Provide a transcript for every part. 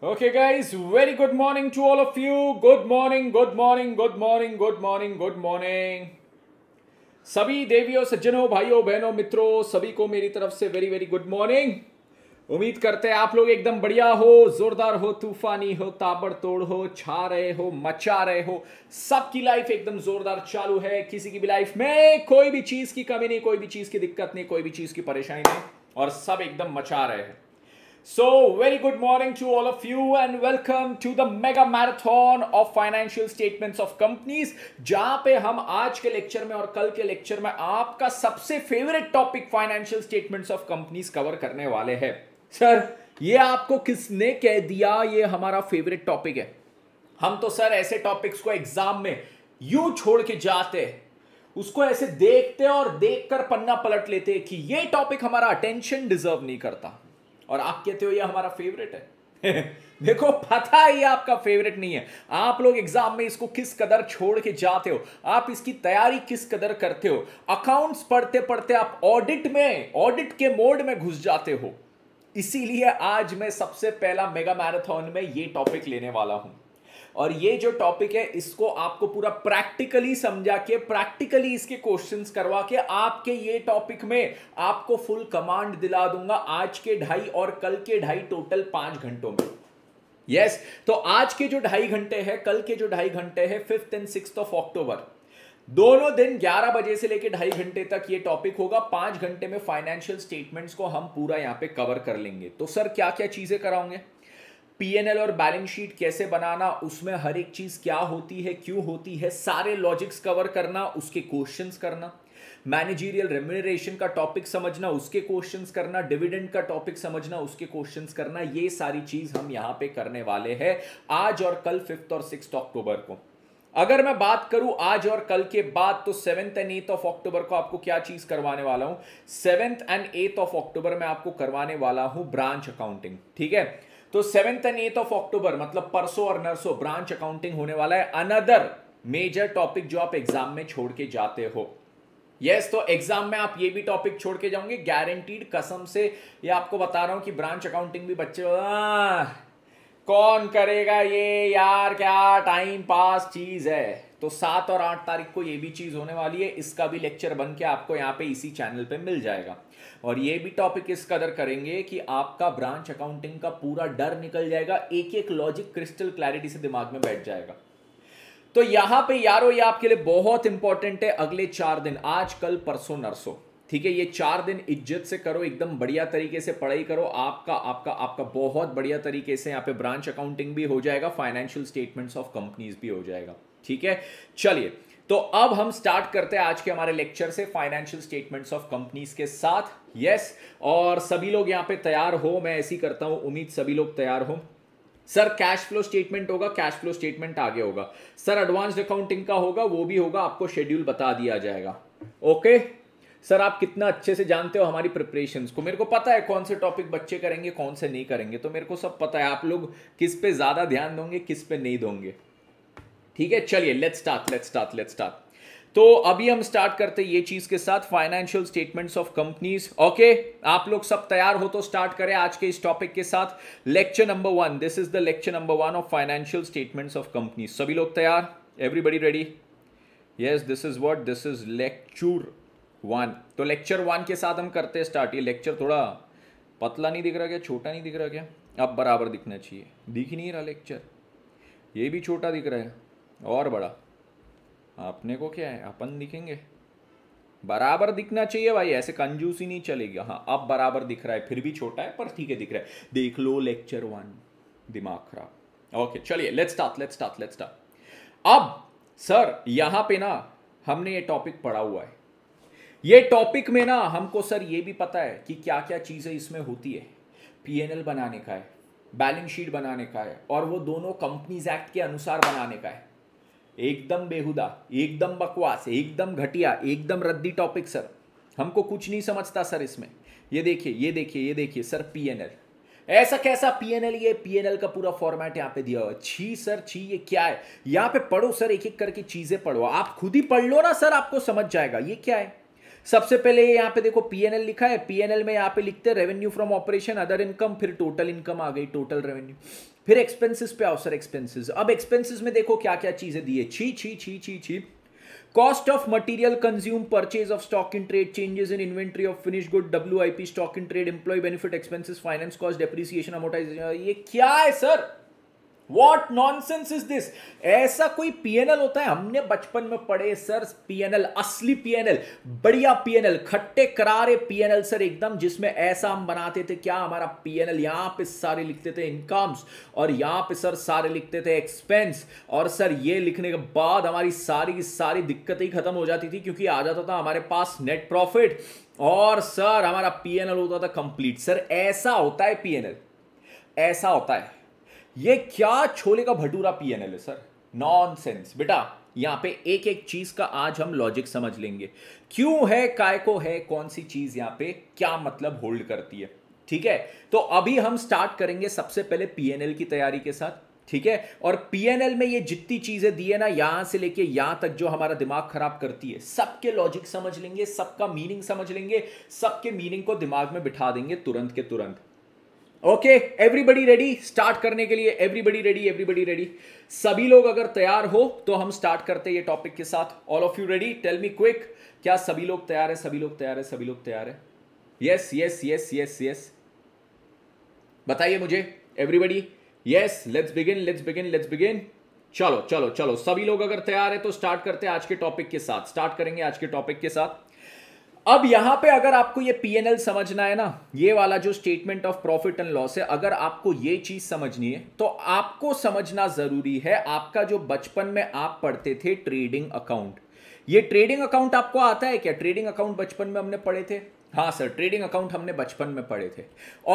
Okay guys, very good morning to all of you. Good morning, good morning, good morning, good morning, good morning. सभी देवियों सज्जनों भाइयों बहनों मित्रों सभी को मेरी तरफ से वेरी वेरी गुड मॉर्निंग उम्मीद करते हैं आप लोग एकदम बढ़िया हो जोरदार हो तूफानी हो ताबड़तोड़ हो छा रहे हो मचा रहे हो सबकी लाइफ एकदम जोरदार चालू है किसी की भी लाइफ में कोई भी चीज की कमी नहीं कोई भी चीज की दिक्कत नहीं कोई भी चीज की परेशानी नहीं और सब एकदम मचा रहे हैं So, very good morning to all of you and welcome to the mega marathon of financial statements of companies जहां पे हम आज के लेक्चर में और कल के लेक्चर में आपका सबसे favourite topic financial statements of companies cover करने वाले हैं सर ये आपको किसने कह दिया ये हमारा फेवरेट टॉपिक है हम तो सर ऐसे टॉपिक्स को एग्जाम में यूं छोड़ के जाते हैं उसको ऐसे देखते और देखकर पन्ना पलट लेते कि ये टॉपिक हमारा अटेंशन डिजर्व नहीं करता और आप कहते हो ये हमारा फेवरेट है देखो पता ही आपका फेवरेट नहीं है आप लोग एग्जाम में इसको किस कदर छोड़ के जाते हो आप इसकी तैयारी किस कदर करते हो अकाउंट्स पढ़ते पढ़ते आप ऑडिट में ऑडिट के मोड में घुस जाते हो इसीलिए आज मैं सबसे पहला मेगा मैराथन में ये टॉपिक लेने वाला हूं और ये जो टॉपिक है इसको आपको पूरा प्रैक्टिकली समझा के प्रैक्टिकली इसके क्वेश्चंस करवा के आपके ये टॉपिक में आपको फुल कमांड दिला दूंगा आज के ढाई और कल के ढाई टोटल पांच घंटों में यस yes, तो आज के जो ढाई घंटे हैं कल के जो ढाई घंटे हैं fifth and six of October दोनों दिन 11 बजे से लेकर ढाई घंटे तक ये टॉपिक होगा पांच घंटे में फाइनेंशियल स्टेटमेंट्स को हम पूरा यहां पे कवर कर लेंगे तो सर क्या क्या चीजें कराओगे पीएनएल और बैलेंस शीट कैसे बनाना उसमें हर एक चीज़ क्या होती है क्यों होती है सारे लॉजिक्स कवर करना उसके क्वेश्चंस करना मैनेजीरियल रेम्यूनरेशन का टॉपिक समझना उसके क्वेश्चंस करना डिविडेंड का टॉपिक समझना उसके क्वेश्चंस करना ये सारी चीज़ हम यहाँ पे करने वाले हैं आज और कल फिफ्थ और सिक्स अक्टूबर को अगर मैं बात करूं आज और कल के बाद तो seventh and eighth of October को आपको क्या चीज करवाने वाला हूं seventh and eighth of October में आपको करवाने वाला हूं ब्रांच अकाउंटिंग ठीक है तो seventh and eighth of October मतलब परसों और नरसों ब्रांच अकाउंटिंग होने वाला है अनदर मेजर टॉपिक जो आप एग्जाम में छोड़ के जाते हो यस yes, तो एग्जाम में आप ये भी टॉपिक छोड़ के जाओगे गारंटीड कसम से ये आपको बता रहा हूं कि ब्रांच अकाउंटिंग भी बच्चे आ, कौन करेगा ये यार क्या टाइम पास चीज है तो सात और आठ तारीख को ये भी चीज होने वाली है इसका भी लेक्चर बन के आपको यहाँ पे इसी चैनल पे मिल जाएगा और ये भी टॉपिक इस कदर करेंगे कि आपका ब्रांच अकाउंटिंग का पूरा डर निकल जाएगा एक एक लॉजिक क्रिस्टल क्लैरिटी से दिमाग में बैठ जाएगा तो यहां पे यारो ये आपके लिए बहुत इंपॉर्टेंट है अगले चार दिन आज कल परसों नरसों ठीक है ये चार दिन इज्जत से करो एकदम बढ़िया तरीके से पढ़ाई करो आपका आपका आपका बहुत बढ़िया तरीके से यहाँ पे ब्रांच अकाउंटिंग भी हो जाएगा फाइनेंशियल स्टेटमेंट्स ऑफ कंपनीज भी हो जाएगा ठीक है चलिए तो अब हम स्टार्ट करते हैं आज के हमारे लेक्चर से फाइनेंशियल स्टेटमेंट्स ऑफ कंपनीज के साथ यस yes, और सभी लोग यहाँ पे तैयार हो मैं ऐसी करता हूं उम्मीद सभी लोग तैयार हो सर कैश फ्लो स्टेटमेंट होगा कैश फ्लो स्टेटमेंट आगे होगा सर एडवांस अकाउंटिंग का होगा वो भी होगा आपको शेड्यूल बता दिया जाएगा ओके सर आप कितना अच्छे से जानते हो हमारी प्रिपरेशन को मेरे को पता है कौन से टॉपिक बच्चे करेंगे कौन से नहीं करेंगे तो मेरे को सब पता है आप लोग किस पे ज़्यादा ध्यान दोगे किस पे नहीं दोगे ठीक है चलिए let start let start let start तो अभी हम स्टार्ट करते ये चीज के साथ financial statements of companies okay आप लोग सब तैयार हो तो स्टार्ट करें आज के इस टॉपिक के साथ lecture number one this is the lecture number one of financial statements of companies सभी लोग तैयार everybody ready yes this is what this is lecture one तो लेक्चर वन के साथ हम करते हैं स्टार्ट ये लेक्चर थोड़ा पतला नहीं दिख रहा क्या छोटा नहीं दिख रहा क्या अब बराबर दिखना चाहिए दिख नहीं रहा लेक्चर ये भी छोटा दिख रहा है और बड़ा अपने को क्या है अपन दिखेंगे बराबर दिखना चाहिए भाई ऐसे कंजूसी नहीं चलेगी हाँ अब बराबर दिख रहा है फिर भी छोटा है पर ठीक है दिख रहा है देख लो लेक्चर वन दिमाग खराब ओके चलिए let's start let's start let's start अब सर यहां पे ना हमने ये टॉपिक पढ़ा हुआ है ये टॉपिक में ना हमको सर ये भी पता है कि क्या क्या चीज़ें इसमें होती है पीएनएल बनाने का है बैलेंस शीट बनाने का है और वो दोनों कंपनीज एक्ट के अनुसार बनाने का है एकदम बेहुदा एकदम बकवास एकदम घटिया एकदम रद्दी टॉपिक सर हमको कुछ नहीं समझता सर इसमें ये देखिए ये देखिए ये देखिए सर पीएनएल ऐसा कैसा पीएनएल ये पीएनएल का पूरा फॉर्मेट यहाँ पे दिया हुआ छी सर छी ये क्या है यहाँ पे पढ़ो सर एक एक करके चीजें पढ़ो आप खुद ही पढ़ लो ना सर आपको समझ जाएगा ये क्या है सबसे पहले यहाँ पे देखो पीएनएल लिखा है पीएनएल में यहाँ पे लिखते हैं revenue from operation other income फिर टोटल इनकम आ गई टोटल रेवेन्यू फिर एक्सपेंसिस पे आओ सर अब एक्सपेंसिस में देखो क्या क्या चीजें दी है छी छी छी छी छी cost of material consume purchase of stock in trade changes in inventory of finish good W stock in trade employ benefit expenses finance cost depreciation amortisation ये क्या है sir what nonsense is this ऐसा कोई PNL होता है हमने बचपन में पढ़े सर पीएनएल असली पीएनएल बढ़िया पीएनएल खट्टे करारे पीएनएल सर एकदम जिसमें ऐसा हम बनाते थे क्या हमारा पीएनएल यहां पे सारे लिखते थे इनकम्स और यहां पे सर सारे लिखते थे एक्सपेंस और सर ये लिखने के बाद हमारी सारी की सारी दिक्कतें ही खत्म हो जाती थी क्योंकि आ जाता था हमारे पास नेट प्रॉफिट और सर हमारा पीएनएल होता था कंप्लीट सर ऐसा होता है पीएनएल ऐसा होता है ये क्या छोले का भटूरा पी एन एल है सर नॉन सेंस बेटा यहां पे एक एक चीज का आज हम लॉजिक समझ लेंगे क्यों है काय को है कौन सी चीज यहां पे क्या मतलब होल्ड करती है ठीक है तो अभी हम स्टार्ट करेंगे सबसे पहले पीएनएल की तैयारी के साथ ठीक है और पीएनएल में ये जितनी चीजें दी है ना यहां से लेके यहां तक जो हमारा दिमाग खराब करती है सबके लॉजिक समझ लेंगे सबका मीनिंग समझ लेंगे सबके मीनिंग को दिमाग में बिठा देंगे तुरंत के तुरंत ओके एवरीबडी रेडी स्टार्ट करने के लिए एवरीबडी रेडी एवरीबडी रेडी सभी लोग अगर तैयार हो तो हम स्टार्ट करते हैं ये टॉपिक के साथ all of you ready tell me quick क्या सभी लोग तैयार है सभी लोग तैयार है सभी लोग तैयार है yes yes yes yes yes बताइए मुझे everybody yes let's begin let's begin let's begin चलो चलो चलो सभी लोग अगर तैयार है तो स्टार्ट करते हैं आज के टॉपिक के साथ स्टार्ट करेंगे आज के टॉपिक के साथ अब यहां पे अगर आपको ये पी समझना है ना ये वाला जो statement of profit and loss है अगर आपको ये चीज समझनी है तो आपको समझना जरूरी है आपका जो बचपन में आप पढ़ते थे ट्रेडिंग अकाउंट ये ट्रेडिंग अकाउंट आपको आता है क्या ट्रेडिंग अकाउंट बचपन में हमने पढ़े थे हाँ सर ट्रेडिंग अकाउंट हमने बचपन में पढ़े थे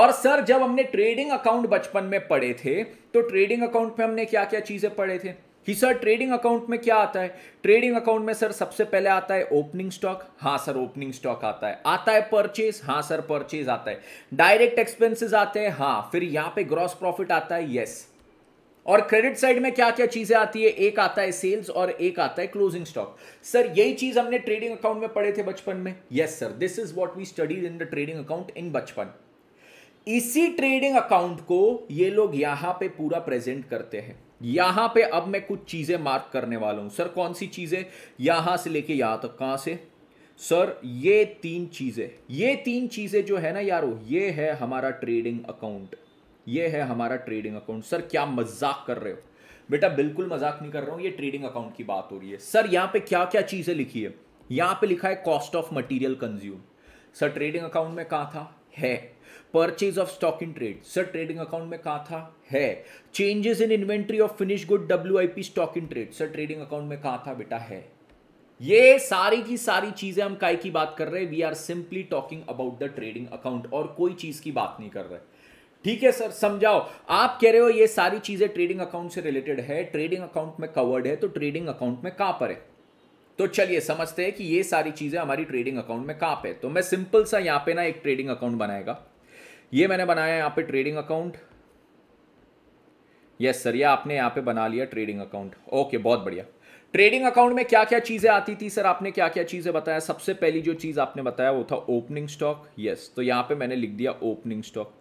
और सर जब हमने ट्रेडिंग अकाउंट बचपन में पढ़े थे तो ट्रेडिंग अकाउंट में हमने क्या क्या चीजें पढ़े थे कि सर ट्रेडिंग अकाउंट में क्या आता है ट्रेडिंग अकाउंट में सर सबसे पहले आता है ओपनिंग स्टॉक हाँ सर ओपनिंग स्टॉक आता है आता है परचेज हाँ सर परचेज आता है डायरेक्ट एक्सपेंसेस आते हैं हाँ फिर यहां पे ग्रॉस प्रॉफिट आता है यस और क्रेडिट साइड में क्या क्या चीजें आती है एक आता है सेल्स और एक आता है क्लोजिंग स्टॉक सर यही चीज हमने ट्रेडिंग अकाउंट में पढ़े थे बचपन में yes sir this is what we studies in the trading account in बचपन इसी ट्रेडिंग अकाउंट को ये लोग यहां पे पूरा प्रेजेंट करते हैं यहां पे अब मैं कुछ चीजें मार्क करने वाला हूं सर कौन सी चीजें यहां से लेके यहां तक कहां से सर ये तीन चीजें ये तीन चीजें जो है ना यारो ये है हमारा ट्रेडिंग अकाउंट ये है हमारा ट्रेडिंग अकाउंट सर क्या मजाक कर रहे हो बेटा बिल्कुल मजाक नहीं कर रहा हूं ये ट्रेडिंग अकाउंट की बात हो रही है सर यहां पे क्या क्या चीजें लिखी है यहां पे लिखा है cost of material consume sir trading account में कहा था है purchase of stock in trade sir trading account में कहा था है changes in inventory of finish good W stock in trade sir trading account में कहा था बेटा है ये सारी की सारी चीजें हम काय की बात कर रहे हैं we are simply talking about the trading account और कोई चीज की बात नहीं कर रहे ठीक है सर समझाओ आप कह रहे हो ये सारी चीजें ट्रेडिंग अकाउंट से रिलेटेड है ट्रेडिंग अकाउंट में कवर्ड है तो ट्रेडिंग अकाउंट में कहां पर है तो चलिए समझते हैं कि ये सारी चीजें हमारी ट्रेडिंग अकाउंट में कहां पे तो मैं सिंपल सा यहां पे ना एक ट्रेडिंग अकाउंट बनाएगा ये मैंने बनाया यहाँ पे ट्रेडिंग अकाउंट यस सर ये आपने यहाँ पे बना लिया ट्रेडिंग अकाउंट ओके बहुत बढ़िया ट्रेडिंग अकाउंट में क्या क्या चीज़ें आती थी सर आपने क्या क्या चीज़ें बताया सबसे पहली जो चीज़ आपने बताया वो था ओपनिंग स्टॉक यस तो यहाँ पे मैंने लिख दिया opening stock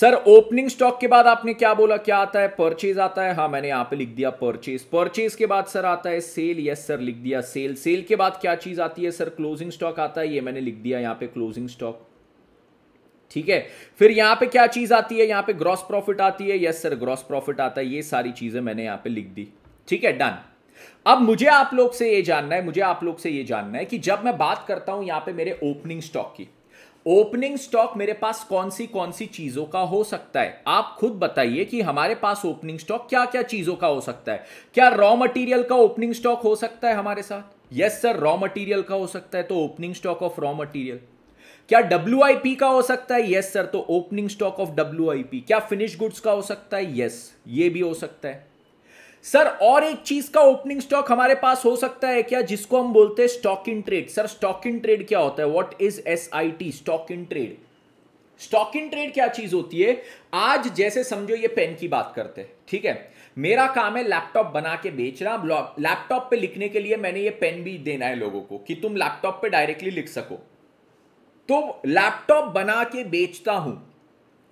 sir opening stock के बाद आपने क्या बोला क्या आता है परचेज आता है हाँ मैंने यहाँ पे लिख दिया परचेज परचेज के बाद सर आता है सेल यस सर लिख दिया सेल सेल के बाद क्या चीज़ आती है सर क्लोजिंग स्टॉक आता है ये मैंने लिख दिया यहाँ पे क्लोजिंग स्टॉक ठीक है फिर यहां पे क्या चीज आती है यहां पे ग्रॉस प्रॉफिट आती है यस सर ग्रॉस प्रॉफिट आता है ये सारी चीजें मैंने यहां पे लिख दी ठीक है डन अब मुझे आप लोग से ये जानना है मुझे आप लोग से ये जानना है कि जब मैं बात करता हूं यहां पे मेरे ओपनिंग स्टॉक की ओपनिंग स्टॉक मेरे पास कौन सी कौन सी चीजों का हो सकता है आप खुद बताइए कि हमारे पास ओपनिंग स्टॉक क्या क्या चीजों का हो सकता है क्या रॉ मटेरियल का ओपनिंग स्टॉक हो सकता है हमारे साथ यस सर रॉ मटेरियल का हो सकता है तो opening stock of raw material क्या डब्ल्यू का हो सकता है यस सर तो ओपनिंग स्टॉक ऑफ डब्ल्यू क्या फिनिश गुड्स का हो सकता है यस ये भी हो सकता है सर और एक चीज का ओपनिंग स्टॉक हमारे पास हो सकता है क्या जिसको हम बोलते हैं stock in trade sir stock in trade क्या होता है what is S I T stock in trade stock in trade क्या चीज होती है आज जैसे समझो ये पेन की बात करते हैं ठीक है मेरा काम है लैपटॉप बना के बेचना लैपटॉप पे लिखने के लिए मैंने ये पेन भी देना है लोगों को कि तुम लैपटॉप पे डायरेक्टली लिख सको तो लैपटॉप बना के बेचता हूं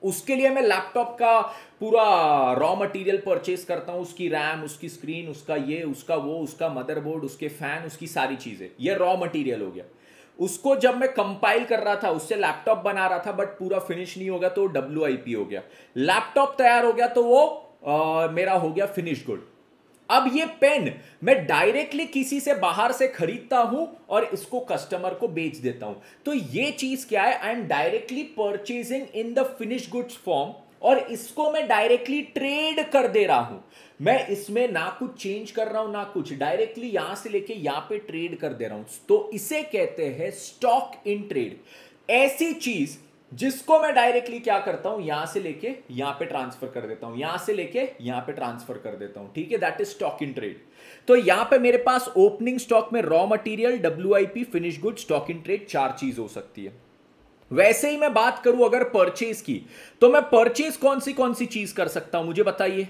उसके लिए मैं लैपटॉप का पूरा रॉ मटेरियल परचेस करता हूँ उसकी रैम उसकी स्क्रीन उसका ये उसका वो उसका मदरबोर्ड उसके फैन उसकी सारी चीज़ें ये रॉ मटेरियल हो गया उसको जब मैं कंपाइल कर रहा था उससे लैपटॉप बना रहा था बट पूरा फिनिश नहीं तो हो गया तो डब्ल्यू हो गया लैपटॉप तैयार हो गया तो वो आ, मेरा हो गया फिनिश गुड अब ये पेन मैं डायरेक्टली किसी से बाहर से खरीदता हूं और इसको कस्टमर को बेच देता हूं तो ये चीज क्या है I am directly purchasing in the finish goods form और इसको मैं डायरेक्टली ट्रेड कर दे रहा हूं मैं इसमें ना कुछ चेंज कर रहा हूं ना कुछ डायरेक्टली यहां से लेके यहां पे ट्रेड कर दे रहा हूं तो इसे कहते हैं स्टॉक इन ट्रेड ऐसी चीज जिसको मैं डायरेक्टली क्या करता हूं यहां से लेके यहां पे ट्रांसफर कर देता हूं यहां से लेके यहां पे ट्रांसफर कर देता हूं ठीक है that is stock in trade तो यहां पे मेरे पास ओपनिंग स्टॉक में raw material W finish good stock in trade चार चीज हो सकती है वैसे ही मैं बात करूं अगर परचेज की तो मैं परचेज कौन सी कौन सी चीज कर सकता हूं मुझे बताइए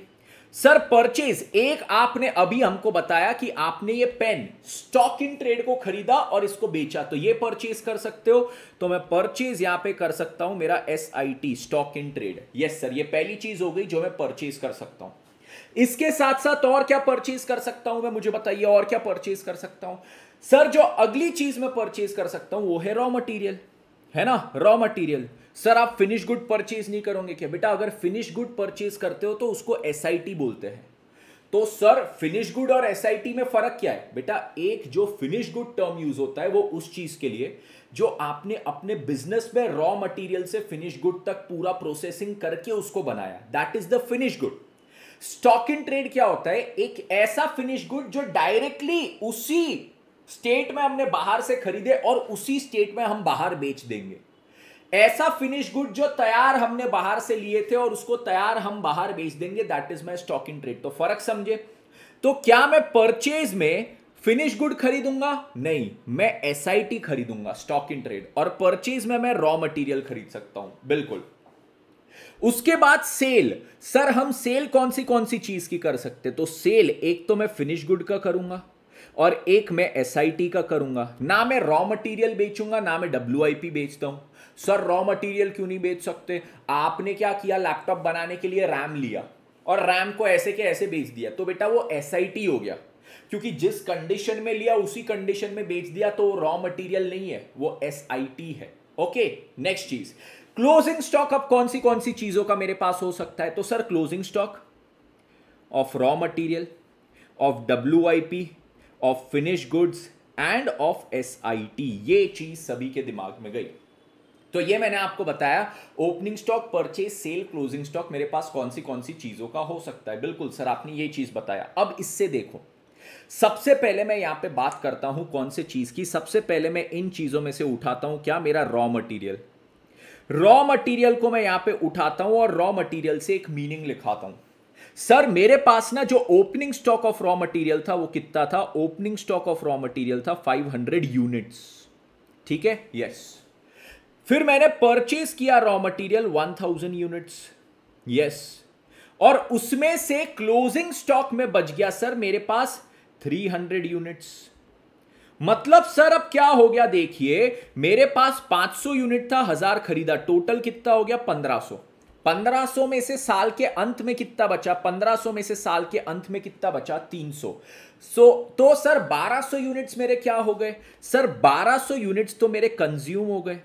सर परचेज एक आपने अभी हमको बताया कि आपने ये पेन स्टॉक इन ट्रेड को खरीदा और इसको बेचा तो ये परचेज कर सकते हो तो मैं परचेज यहां पे कर सकता हूं मेरा S I T stock in trade yes sir ये पहली चीज हो गई जो मैं परचेज कर सकता हूं इसके साथ साथ और क्या परचेज कर सकता हूं मैं मुझे बताइए और क्या परचेज कर सकता हूं सर जो अगली चीज मैं परचेज कर सकता हूं वो है रॉ मटेरियल है ना रॉ मटेरियल सर आप फिनिश गुड परचेज नहीं करोगे क्या बेटा अगर फिनिश गुड परचेज करते हो तो उसको एस बोलते हैं तो सर फिनिश गुड और एस में फर्क क्या है बेटा एक जो फिनिश गुड टर्म यूज होता है वो उस चीज के लिए जो आपने अपने बिजनेस में रॉ मटेरियल से फिनिश गुड तक पूरा प्रोसेसिंग करके उसको बनाया that is the finish good stock in trade क्या होता है एक ऐसा फिनिश गुड जो डायरेक्टली उसी स्टेट में हमने बाहर से खरीदे और उसी स्टेट में हम बाहर बेच देंगे ऐसा फिनिश गुड जो तैयार हमने बाहर से लिए थे और उसको तैयार हम बाहर बेच देंगे that is my stock in trade तो फर्क समझे तो क्या मैं परचेज में फिनिश गुड खरीदूंगा नहीं मैं एस खरीदूंगा स्टॉक इन ट्रेड और परचेज में मैं रॉ मटेरियल खरीद सकता हूं बिल्कुल उसके बाद सेल सर हम सेल कौन सी कौन सी चीज की कर सकते तो सेल एक तो मैं फिनिश गुड का करूंगा और एक मैं एस का करूंगा ना मैं रॉ मटेरियल बेचूंगा ना मैं डब्ल्यू बेचता हूं सर रॉ मटेरियल क्यों नहीं बेच सकते आपने क्या किया लैपटॉप बनाने के लिए रैम लिया और रैम को ऐसे के ऐसे बेच दिया तो बेटा वो एस हो गया क्योंकि जिस कंडीशन में लिया उसी कंडीशन में बेच दिया तो रॉ मटेरियल नहीं है वो एस है ओके नेक्स्ट चीज क्लोजिंग स्टॉक अब कौन सी कौन सी चीजों का मेरे पास हो सकता है तो sir closing stock of raw material of W I P of finish goods and of S I T ये चीज सभी के दिमाग में गई तो ये मैंने आपको बताया opening stock purchase sale closing stock मेरे पास कौन सी कौन सी चीजों का हो सकता है बिल्कुल सर आपने ये चीज बताया अब इससे देखो सबसे पहले मैं यहां पे बात करता हूं कौन से चीज की सबसे पहले मैं इन चीजों में से उठाता हूं क्या मेरा रॉ मटेरियल रॉ मटेरियल को मैं यहां पे उठाता हूं और रॉ मटेरियल से एक मीनिंग लिखाता हूं सर मेरे पास ना जो opening stock of raw material था वो कितना था opening stock of raw material था 500 यूनिट्स ठीक है यस फिर मैंने परचेज किया रॉ मटेरियल 1000 यूनिट्स यस और उसमें से क्लोजिंग स्टॉक में बच गया सर मेरे पास 300 यूनिट्स मतलब सर अब क्या हो गया देखिए मेरे पास 500 यूनिट था हजार खरीदा टोटल कितना हो गया 1500 1500 में से साल के अंत में कितना बचा 1500 में से साल के अंत में कितना बचा 300 सो so, तो सर 1200 यूनिट्स मेरे क्या हो गए सर 1200 यूनिट्स तो मेरे कंज्यूम हो गए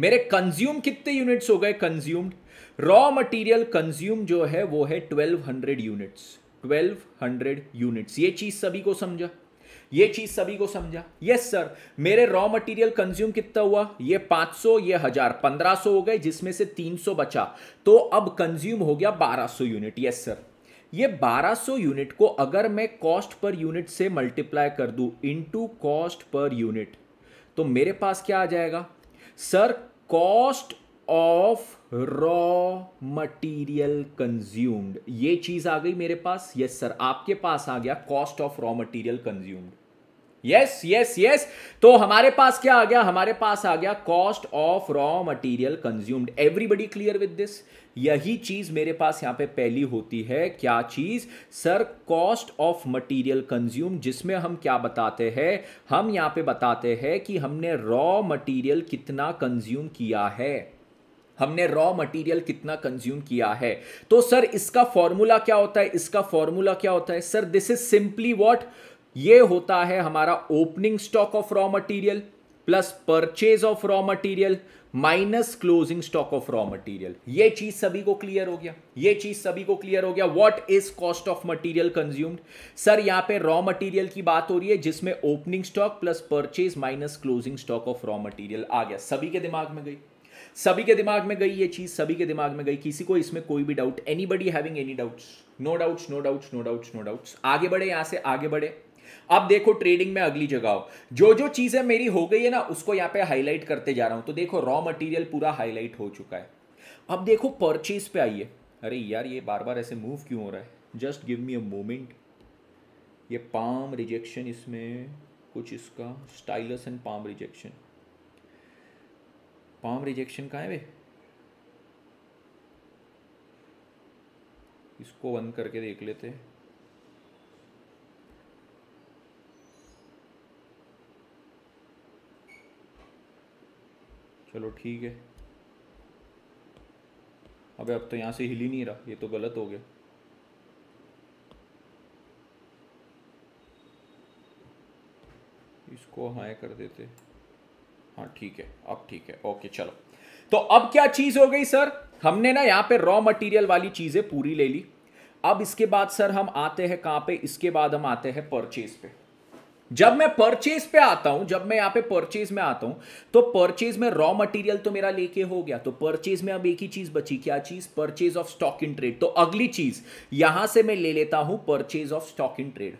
मेरे कंज्यूम कितने यूनिट्स हो गए कंज्यूम्ड रॉ मटेरियल कंज्यूम जो है वो है 1200 यूनिट्स 1200 यूनिट्स ये चीज सभी को समझा ये चीज सभी को समझा यस सर मेरे रॉ मटेरियल कंज्यूम कितना हुआ ये 500 ये हजार 1500 हो गए जिसमें से 300 बचा तो अब कंज्यूम हो गया 1200 यूनिट यस सर ये 1200 यूनिट को अगर मैं कॉस्ट पर यूनिट से मल्टीप्लाई कर दू इनटू कॉस्ट पर यूनिट तो मेरे पास क्या आ जाएगा sir cost of raw material consumed ये चीज आ गई मेरे पास यस सर आपके पास आ गया cost of raw material consumed yes yes yes तो हमारे पास क्या आ गया हमारे पास आ गया cost of raw material consumed everybody clear with this यही चीज मेरे पास यहां पे पहली होती है क्या चीज sir cost of material consume जिसमें हम क्या बताते हैं हम यहां पे बताते हैं कि हमने रॉ मटेरियल कितना कंज्यूम किया है हमने रॉ मटेरियल कितना कंज्यूम किया है तो सर इसका फॉर्मूला क्या होता है इसका फॉर्मूला क्या होता है sir this is simply what ये होता है हमारा opening stock of raw material plus purchase of raw material minus closing stock of raw material ये चीज सभी को क्लियर हो गया ये चीज सभी को क्लियर हो गया what is cost of material consumed sir यहां पे रॉ मटेरियल की बात हो रही है जिसमें opening stock plus purchase minus closing stock of raw material आ गया सभी के दिमाग में गई सभी के दिमाग में गई ये चीज सभी के दिमाग में गई किसी को इसमें कोई भी doubt anybody having any doubt no doubts no doubts no doubts no doubts आगे बढ़े यहां से आगे बढ़े अब देखो ट्रेडिंग में अगली जगह हो जो जो चीज़ें मेरी हो गई है ना उसको यहाँ पे हाईलाइट करते जा रहा हूं तो देखो रॉ मटेरियल पूरा हाईलाइट हो चुका है अब देखो परचेज पे आइए अरे यार ये बार बार ऐसे मूव क्यों हो रहा है just give me a moment ये पाम रिजेक्शन इसमें कुछ इसका stylus and palm rejection palm rejection कहाँ है वे इसको बंद करके देख लेते हैं चलो ठीक है अबे अब तो यहाँ से हिल ही नहीं रहा ये तो गलत हो गया इसको हाय कर देते हाँ ठीक है अब ठीक है ओके चलो तो अब क्या चीज़ हो गई सर हमने ना यहाँ पे रॉ मटेरियल वाली चीज़ें पूरी ले ली अब इसके बाद सर हम आते हैं कहाँ पे इसके बाद हम आते हैं परचेज पे जब मैं परचेज पे आता हूं जब मैं यहां पे परचेज में आता हूं तो परचेज में रॉ मटेरियल तो मेरा लेके हो गया तो परचेज में अब एक ही चीज बची क्या चीज purchase of stock in trade तो अगली चीज यहां से मैं ले लेता हूं purchase of stock in trade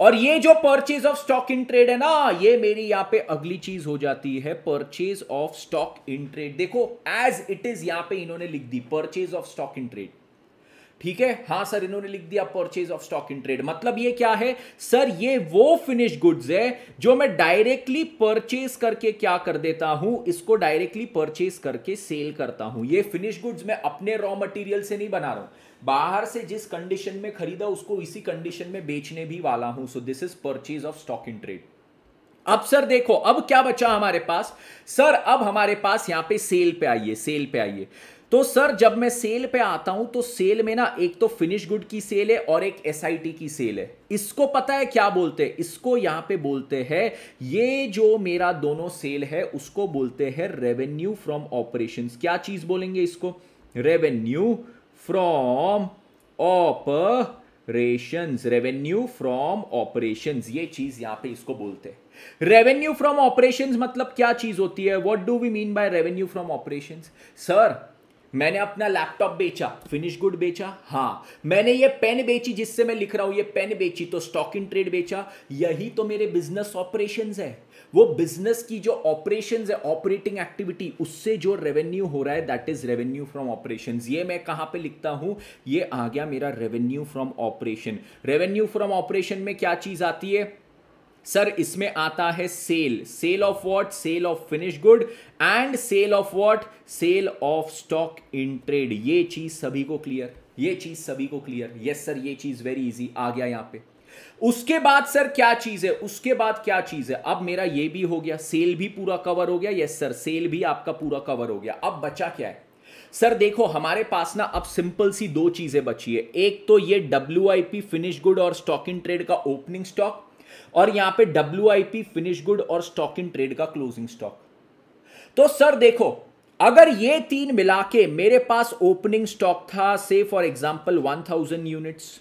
और ये जो purchase of stock in trade है ना ये मेरी यहां पे अगली चीज हो जाती है purchase of stock in trade देखो एज इट इज यहां पे इन्होंने लिख दी purchase of stock in trade ठीक है हाँ सर इन्होंने लिख दिया purchase of stock in trade मतलब ये क्या है सर ये वो फिनिश गुड्स है जो मैं डायरेक्टली परचेज करके क्या कर देता हूं इसको डायरेक्टली परचेज करके सेल करता हूं ये फिनिश गुड्स मैं अपने रॉ मटेरियल से नहीं बना रहा हूं बाहर से जिस कंडीशन में खरीदा उसको इसी कंडीशन में बेचने भी वाला हूं so this is purchase of stock in trade अब सर देखो अब क्या बचा हमारे पास सर अब हमारे पास यहां पे सेल पे आइए सेल पे आइए तो सर जब मैं सेल पे आता हूं तो सेल में ना एक तो फिनिश गुड की सेल है और एक एस की सेल है इसको पता है क्या बोलते हैं इसको यहां पे बोलते हैं ये जो मेरा दोनों सेल है उसको बोलते हैं रेवेन्यू फ्रॉम ऑपरेशंस क्या चीज बोलेंगे इसको revenue from operations revenue from operation ये चीज यहां पे इसको बोलते हैं रेवेन्यू फ्रॉम ऑपरेशन मतलब क्या चीज होती है what do we mean by revenue from operation sir मैंने अपना लैपटॉप बेचा फिनिश गुड बेचा हाँ मैंने ये पेन बेची जिससे मैं लिख रहा हूं ये पेन बेची तो स्टॉक इन ट्रेड बेचा यही तो मेरे बिजनेस ऑपरेशन है वो बिजनेस की जो ऑपरेशन है ऑपरेटिंग एक्टिविटी उससे जो रेवेन्यू हो रहा है that is revenue from operation ये मैं कहां पे लिखता हूं ये आ गया मेरा revenue from operation revenue from operation में क्या चीज़ आती है सर इसमें आता है sale sale of what sale of finish good and sale of what sale of stock in trade ये चीज सभी को क्लियर ये चीज सभी को क्लियर यस सर ये चीज वेरी इजी आ गया यहां पे उसके बाद सर क्या चीज है उसके बाद क्या चीज है अब मेरा ये भी हो गया सेल भी पूरा कवर हो गया यस सर सेल भी आपका पूरा कवर हो गया अब बचा क्या है सर देखो हमारे पास ना अब सिंपल सी दो चीजें बची है एक तो ये डब्ल्यू फिनिश गुड और स्टॉक इन ट्रेड का ओपनिंग स्टॉक और यहां पे डब्ल्यू फिनिश गुड और स्टॉक इन ट्रेड का क्लोजिंग स्टॉक तो सर देखो अगर ये तीन मिला के मेरे पास ओपनिंग स्टॉक था से फॉर एग्जाम्पल थाउजेंड यूनिट्स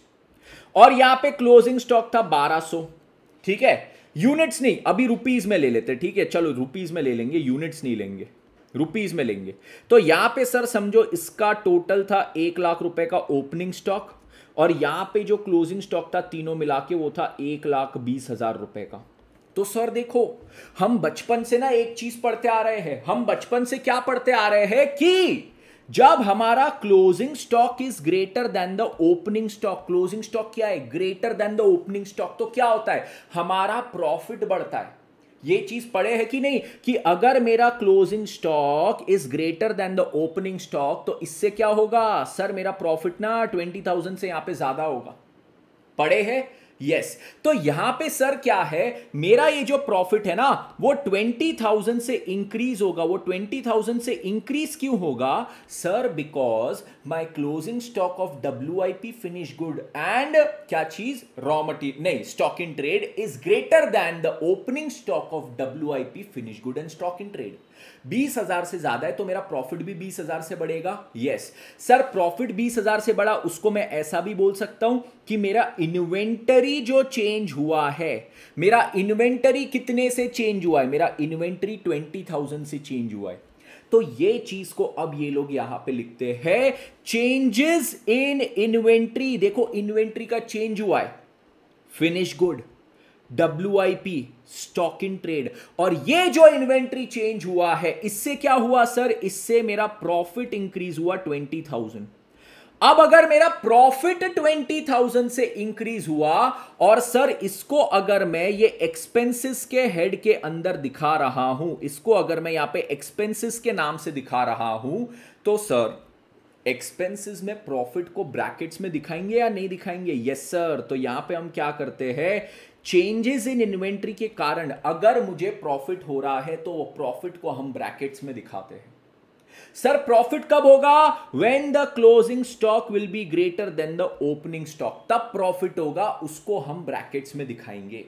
और यहां पे क्लोजिंग स्टॉक था बारह सो ठीक है यूनिट्स नहीं अभी रुपीज में ले लेते ठीक है चलो रुपीज में ले लेंगे यूनिट्स नहीं लेंगे रुपीज में लेंगे तो यहां पे सर समझो इसका टोटल था एक लाख रुपए का ओपनिंग स्टॉक और यहाँ पे जो क्लोजिंग स्टॉक था तीनों मिला के वो था एक लाख बीस हजार रुपए का तो सर देखो हम बचपन से ना एक चीज पढ़ते आ रहे हैं हम बचपन से क्या पढ़ते आ रहे हैं कि जब हमारा closing stock is greater than the opening stock closing stock क्या है greater than the opening stock तो क्या होता है हमारा प्रॉफिट बढ़ता है ये चीज पड़े है कि नहीं कि अगर मेरा closing stock is greater than the opening stock तो इससे क्या होगा सर मेरा प्रॉफिट ना ट्वेंटी थाउजेंड से यहां पे ज्यादा होगा पड़े है यस तो यहां पे सर क्या है मेरा ये जो प्रॉफिट है ना वो ट्वेंटी थाउजेंड से इंक्रीज होगा वो ट्वेंटी थाउजेंड से इंक्रीज क्यों होगा sir because my closing stock of W I P finish good and क्या चीज रॉ मटीरियल नहीं stock in trade is greater than the opening stock of W I P finish good and stock in trade बीस हजार से ज्यादा है तो मेरा प्रॉफिट भी बीस हजार से बढ़ेगा यस सर प्रॉफिट बीस हजार से बढ़ा उसको मैं ऐसा भी बोल सकता हूं कि मेरा इन्वेंटरी जो चेंज हुआ है मेरा इन्वेंटरी कितने से चेंज हुआ है मेरा इन्वेंटरी ट्वेंटी थाउजेंड से चेंज हुआ है तो ये चीज को अब ये लोग यहां पे लिखते हैं चेंजेस इन इन्वेंट्री देखो इन्वेंट्री का चेंज हुआ है finish good W I P stock in trade और ये जो इन्वेंट्री चेंज हुआ है इससे क्या हुआ सर इससे मेरा प्रॉफिट इंक्रीज हुआ ट्वेंटी थाउजेंड अब अगर मेरा प्रॉफिट ट्वेंटी थाउजेंड से इंक्रीज हुआ और सर इसको अगर मैं ये एक्सपेंसेस के हेड के अंदर दिखा रहा हूं इसको अगर मैं यहां पे एक्सपेंसेस के नाम से दिखा रहा हूं तो सर एक्सपेंसेस में प्रॉफिट को ब्रैकेट्स में दिखाएंगे या नहीं दिखाएंगे यस yes, सर तो यहां पे हम क्या करते हैं चेंजेस इन इन्वेंट्री के कारण अगर मुझे प्रॉफिट हो रहा है तो प्रॉफिट को हम ब्रैकेट्स में दिखाते हैं सर प्रॉफिट कब होगा when the closing stock will be greater than the opening stock तब प्रॉफिट होगा उसको हम ब्रैकेट्स में दिखाएंगे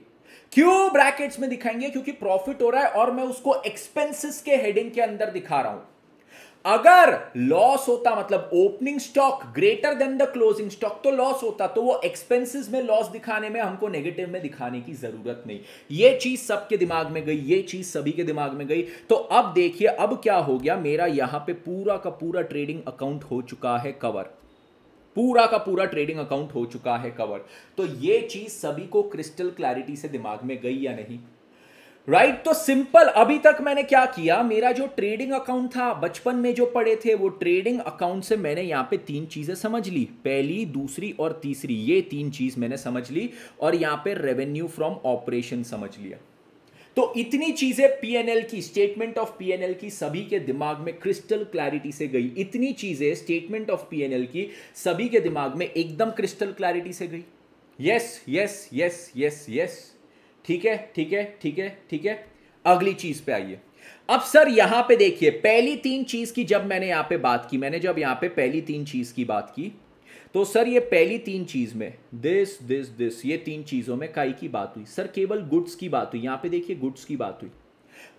क्यों ब्रैकेट्स में दिखाएंगे क्योंकि प्रॉफिट हो रहा है और मैं उसको एक्सपेंसेस के हेडिंग के अंदर दिखा रहा हूं अगर लॉस होता मतलब opening stock greater than the closing stock तो लॉस होता तो वो एक्सपेंसेस में लॉस दिखाने में हमको नेगेटिव में दिखाने की जरूरत नहीं ये चीज सबके दिमाग में गई ये चीज सभी के दिमाग में गई तो अब देखिए अब क्या हो गया मेरा यहां पे पूरा का पूरा ट्रेडिंग अकाउंट हो चुका है कवर पूरा का पूरा ट्रेडिंग अकाउंट हो चुका है कवर तो ये चीज सभी को क्रिस्टल क्लैरिटी से दिमाग में गई या नहीं राइट right? तो सिंपल अभी तक मैंने क्या किया मेरा जो ट्रेडिंग अकाउंट था बचपन में जो पढ़े थे वो ट्रेडिंग अकाउंट से मैंने यहाँ पे तीन चीजें समझ ली पहली दूसरी और तीसरी ये तीन चीज मैंने समझ ली और यहाँ पे रेवेन्यू फ्रॉम ऑपरेशन समझ लिया तो इतनी चीजें पीएनएल की स्टेटमेंट ऑफ पीएनएल की सभी के दिमाग में क्रिस्टल क्लैरिटी से गई इतनी चीजें स्टेटमेंट ऑफ पीएनएल की सभी के दिमाग में एकदम क्रिस्टल क्लैरिटी से गई yes yes yes yes yes ठीक है ठीक है ठीक है ठीक है अगली चीज पे आइए अब सर यहां पे देखिए पहली तीन चीज की जब मैंने यहां पे बात की मैंने जब यहां पे पहली तीन चीज की बात की तो सर ये पहली तीन चीज में दिस दिस दिस ये तीन चीजों में काई की बात हुई सर केवल गुड्स की बात हुई यहां पे देखिए गुड्स की बात हुई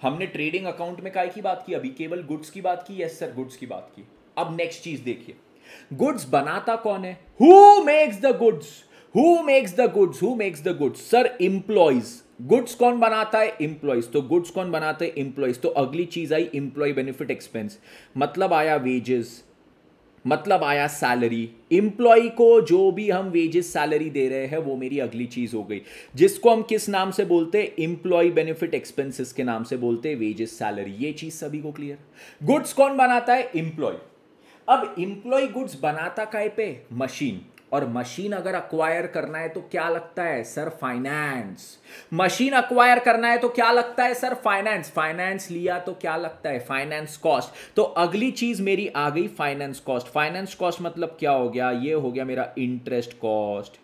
हमने ट्रेडिंग अकाउंट में काय की बात की अभी केवल गुड्स की बात की यस सर गुड्स की बात की अब नेक्स्ट चीज देखिए गुड्स बनाता कौन है who makes the goods who makes the goods who makes the goods sir employees goods कौन बनाता है इंप्लॉयज तो गुड्स कौन बनाते हैं इंप्लॉयज तो अगली चीज आई इंप्लॉय बेनिफिट एक्सपेंस मतलब आया वेजेस मतलब आया सैलरी इंप्लॉय को जो भी हम वेजेस सैलरी दे रहे हैं वो मेरी अगली चीज हो गई जिसको हम किस नाम से बोलते हैं इंप्लॉय बेनिफिट एक्सपेंसेस के नाम से बोलते हैं वेजेस सैलरी ये चीज सभी को क्लियर गुड्स कौन बनाता है इंप्लॉय अब इंप्लॉय गुड्स बनाता काय पे मशीन और मशीन अगर अक्वायर करना है तो क्या लगता है सर फाइनेंस मशीन अक्वायर करना है तो क्या लगता है सर फाइनेंस फाइनेंस लिया तो क्या लगता है फाइनेंस कॉस्ट तो अगली चीज मेरी आ गई फाइनेंस कॉस्ट फाइनेंस कॉस्ट मतलब क्या हो गया ये हो गया मेरा interest cost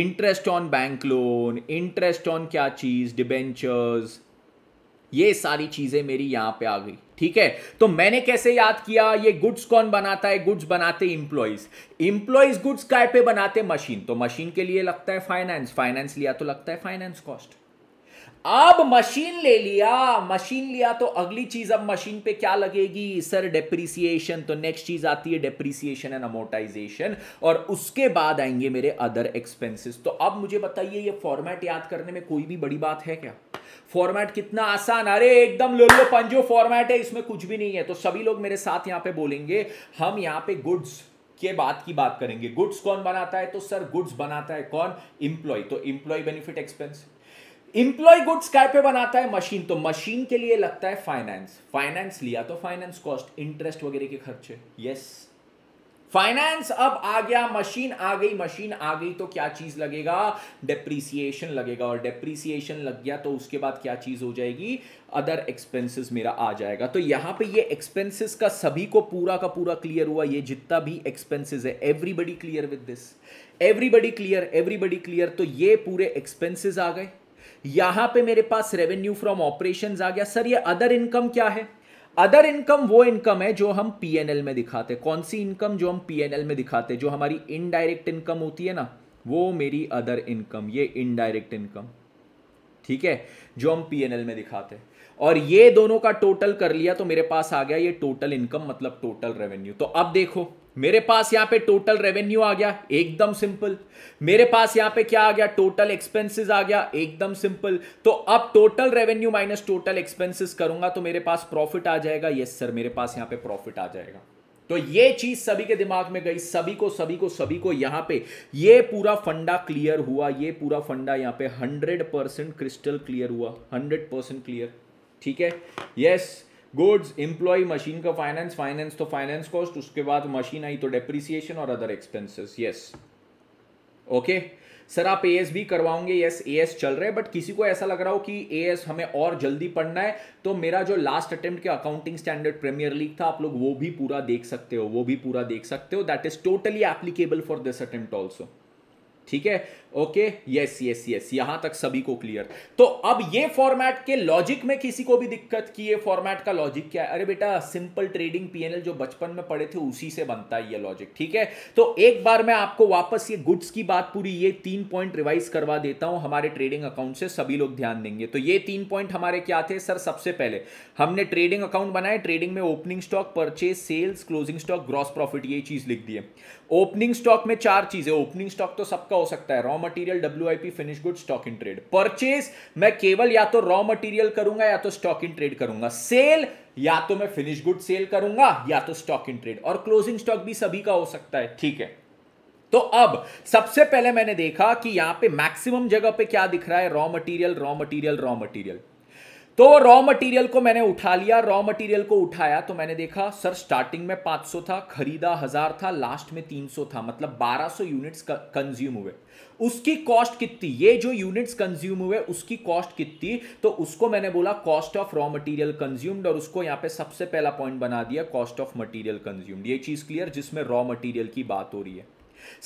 interest on bank loan interest on क्या चीज डिबेंचर्स ये सारी चीजें मेरी यहां पे आ गई ठीक है तो मैंने कैसे याद किया ये गुड्स कौन बनाता है गुड्स बनाते इंप्लॉइज इंप्लॉइज गुड्स काय पे बनाते मशीन तो मशीन के लिए लगता है फाइनेंस फाइनेंस लिया तो लगता है फाइनेंस कॉस्ट अब मशीन ले लिया मशीन लिया तो अगली चीज अब मशीन पे क्या लगेगी सर डेप्रिसिएशन तो नेक्स्ट चीज आती है डेप्रिसिएशन एंड अमोटाइजेशन और उसके बाद आएंगे मेरे अदर एक्सपेंसेस तो अब मुझे बताइए ये फॉर्मेट याद करने में कोई भी बड़ी बात है क्या फॉर्मेट कितना आसान अरे एकदम लो लो पंजो फॉर्मेट है इसमें कुछ भी नहीं है तो सभी लोग मेरे साथ यहां पे बोलेंगे हम यहां पे गुड्स के बात की बात करेंगे गुड्स कौन बनाता है तो सर गुड्स बनाता है कौन इंप्लॉय तो employee benefit expense employee good स्काई पे बनाता है मशीन तो मशीन के लिए लगता है फाइनेंस फाइनेंस लिया तो फाइनेंस कॉस्ट इंटरेस्ट वगैरह के खर्चे यस फाइनेंस अब आ गया मशीन आ गई मशीन आ गई तो क्या चीज लगेगा डेप्रीसिएशन लगेगा और डेप्रीसिएशन लग गया तो उसके बाद क्या चीज हो जाएगी अदर एक्सपेंसेस मेरा आ जाएगा तो यहां पे ये एक्सपेंसेस का सभी को पूरा का पूरा क्लियर हुआ ये जितना भी एक्सपेंसेस है everybody clear with this everybody clear everybody clear तो ये पूरे एक्सपेंसिस आ गए यहां पे मेरे पास रेवेन्यू फ्रॉम ऑपरेशन आ गया सर ये अदर इनकम क्या है अदर इनकम वो इनकम है जो हम पीएनएल में दिखाते कौन सी इनकम जो हम पीएनएल में दिखाते जो हमारी इनडायरेक्ट इनकम होती है ना वो मेरी अदर इनकम ये इनडायरेक्ट इनकम ठीक है जो हम पीएनएल में दिखाते हैं और ये दोनों का टोटल कर लिया तो मेरे पास आ गया ये टोटल इनकम मतलब टोटल रेवेन्यू तो अब देखो मेरे पास यहां पे टोटल रेवेन्यू आ गया एकदम सिंपल मेरे पास यहां पे क्या आ गया टोटल एक्सपेंसेस आ गया एकदम सिंपल तो अब total revenue minus total expenses करूंगा तो मेरे पास प्रॉफिट आ जाएगा यस सर मेरे पास यहां पे प्रॉफिट आ जाएगा तो ये चीज सभी के दिमाग में गई सभी को सभी को सभी को यहां पे ये पूरा फंडा क्लियर हुआ ये पूरा फंडा यहां पे 100 परसेंट क्रिस्टल क्लियर हुआ 100 परसेंट क्लियर ठीक है yes yes. Goods employee machine का फाइनेंस फाइनेंस तो फाइनेंस कॉस्ट उसके बाद मशीन आई तो डेप्रिसिएशन और other expenses yes okay sir आप ए एस भी करवाओगे यस ए एस चल रहे हैं बट किसी को ऐसा लग रहा हो कि ए एस हमें और जल्दी पढ़ना है तो मेरा जो लास्ट अटेम्प्ट के अकाउंटिंग स्टैंडर्ड प्रीमियर लीग था आप लोग वो भी पूरा देख सकते हो वो भी पूरा देख सकते हो that is totally applicable for this attempt also ठीक है ओके यस यस यस यहां तक सभी को क्लियर तो अब ये फॉर्मेट के लॉजिक में किसी को भी दिक्कत की ये फॉर्मेट का लॉजिक क्या है अरे बेटा सिंपल ट्रेडिंग पीएनएल जो बचपन में पढ़े थे उसी से बनता है ये लॉजिक ठीक है तो एक बार मैं आपको वापस ये गुड्स की बात पूरी ये तीन पॉइंट रिवाइज करवा देता हूं हमारे ट्रेडिंग अकाउंट से सभी लोग ध्यान देंगे तो ये तीन पॉइंट हमारे क्या थे सर सबसे पहले हमने ट्रेडिंग अकाउंट बनाए ट्रेडिंग में opening stock purchase sales closing stock gross profit ये चीज लिख दिए ओपनिंग स्टॉक में चार चीजें ओपनिंग स्टॉक तो सबका हो सकता है raw raw material W I P finish good stock in trade purchase मैं केवल या तो रॉ मटेरियल करूंगा या तो स्टॉक इन ट्रेड करूंगा सेल या तो मैं फिनिश गुड सेल करूंगा या तो स्टॉक इन ट्रेड और क्लोजिंग स्टॉक भी सभी का हो सकता है ठीक है तो अब सबसे पहले मैंने देखा कि यहां पे मैक्सिमम जगह पे क्या दिख रहा है raw material raw material raw material तो रॉ मटेरियल को मैंने उठा लिया रॉ मटेरियल को उठाया तो मैंने देखा सर स्टार्टिंग में 500 था खरीदा हजार था लास्ट में 300 था मतलब 1200 यूनिट्स कंज्यूम हुए उसकी कॉस्ट कितनी ये जो यूनिट्स कंज्यूम हुए उसकी कॉस्ट कितनी तो उसको मैंने बोला cost of raw material consumed और उसको यहां पे सबसे पहला पॉइंट बना दिया कॉस्ट ऑफ मटेरियल कंज्यूम्ड ये चीज क्लियर जिसमें रॉ मटेरियल की बात हो रही है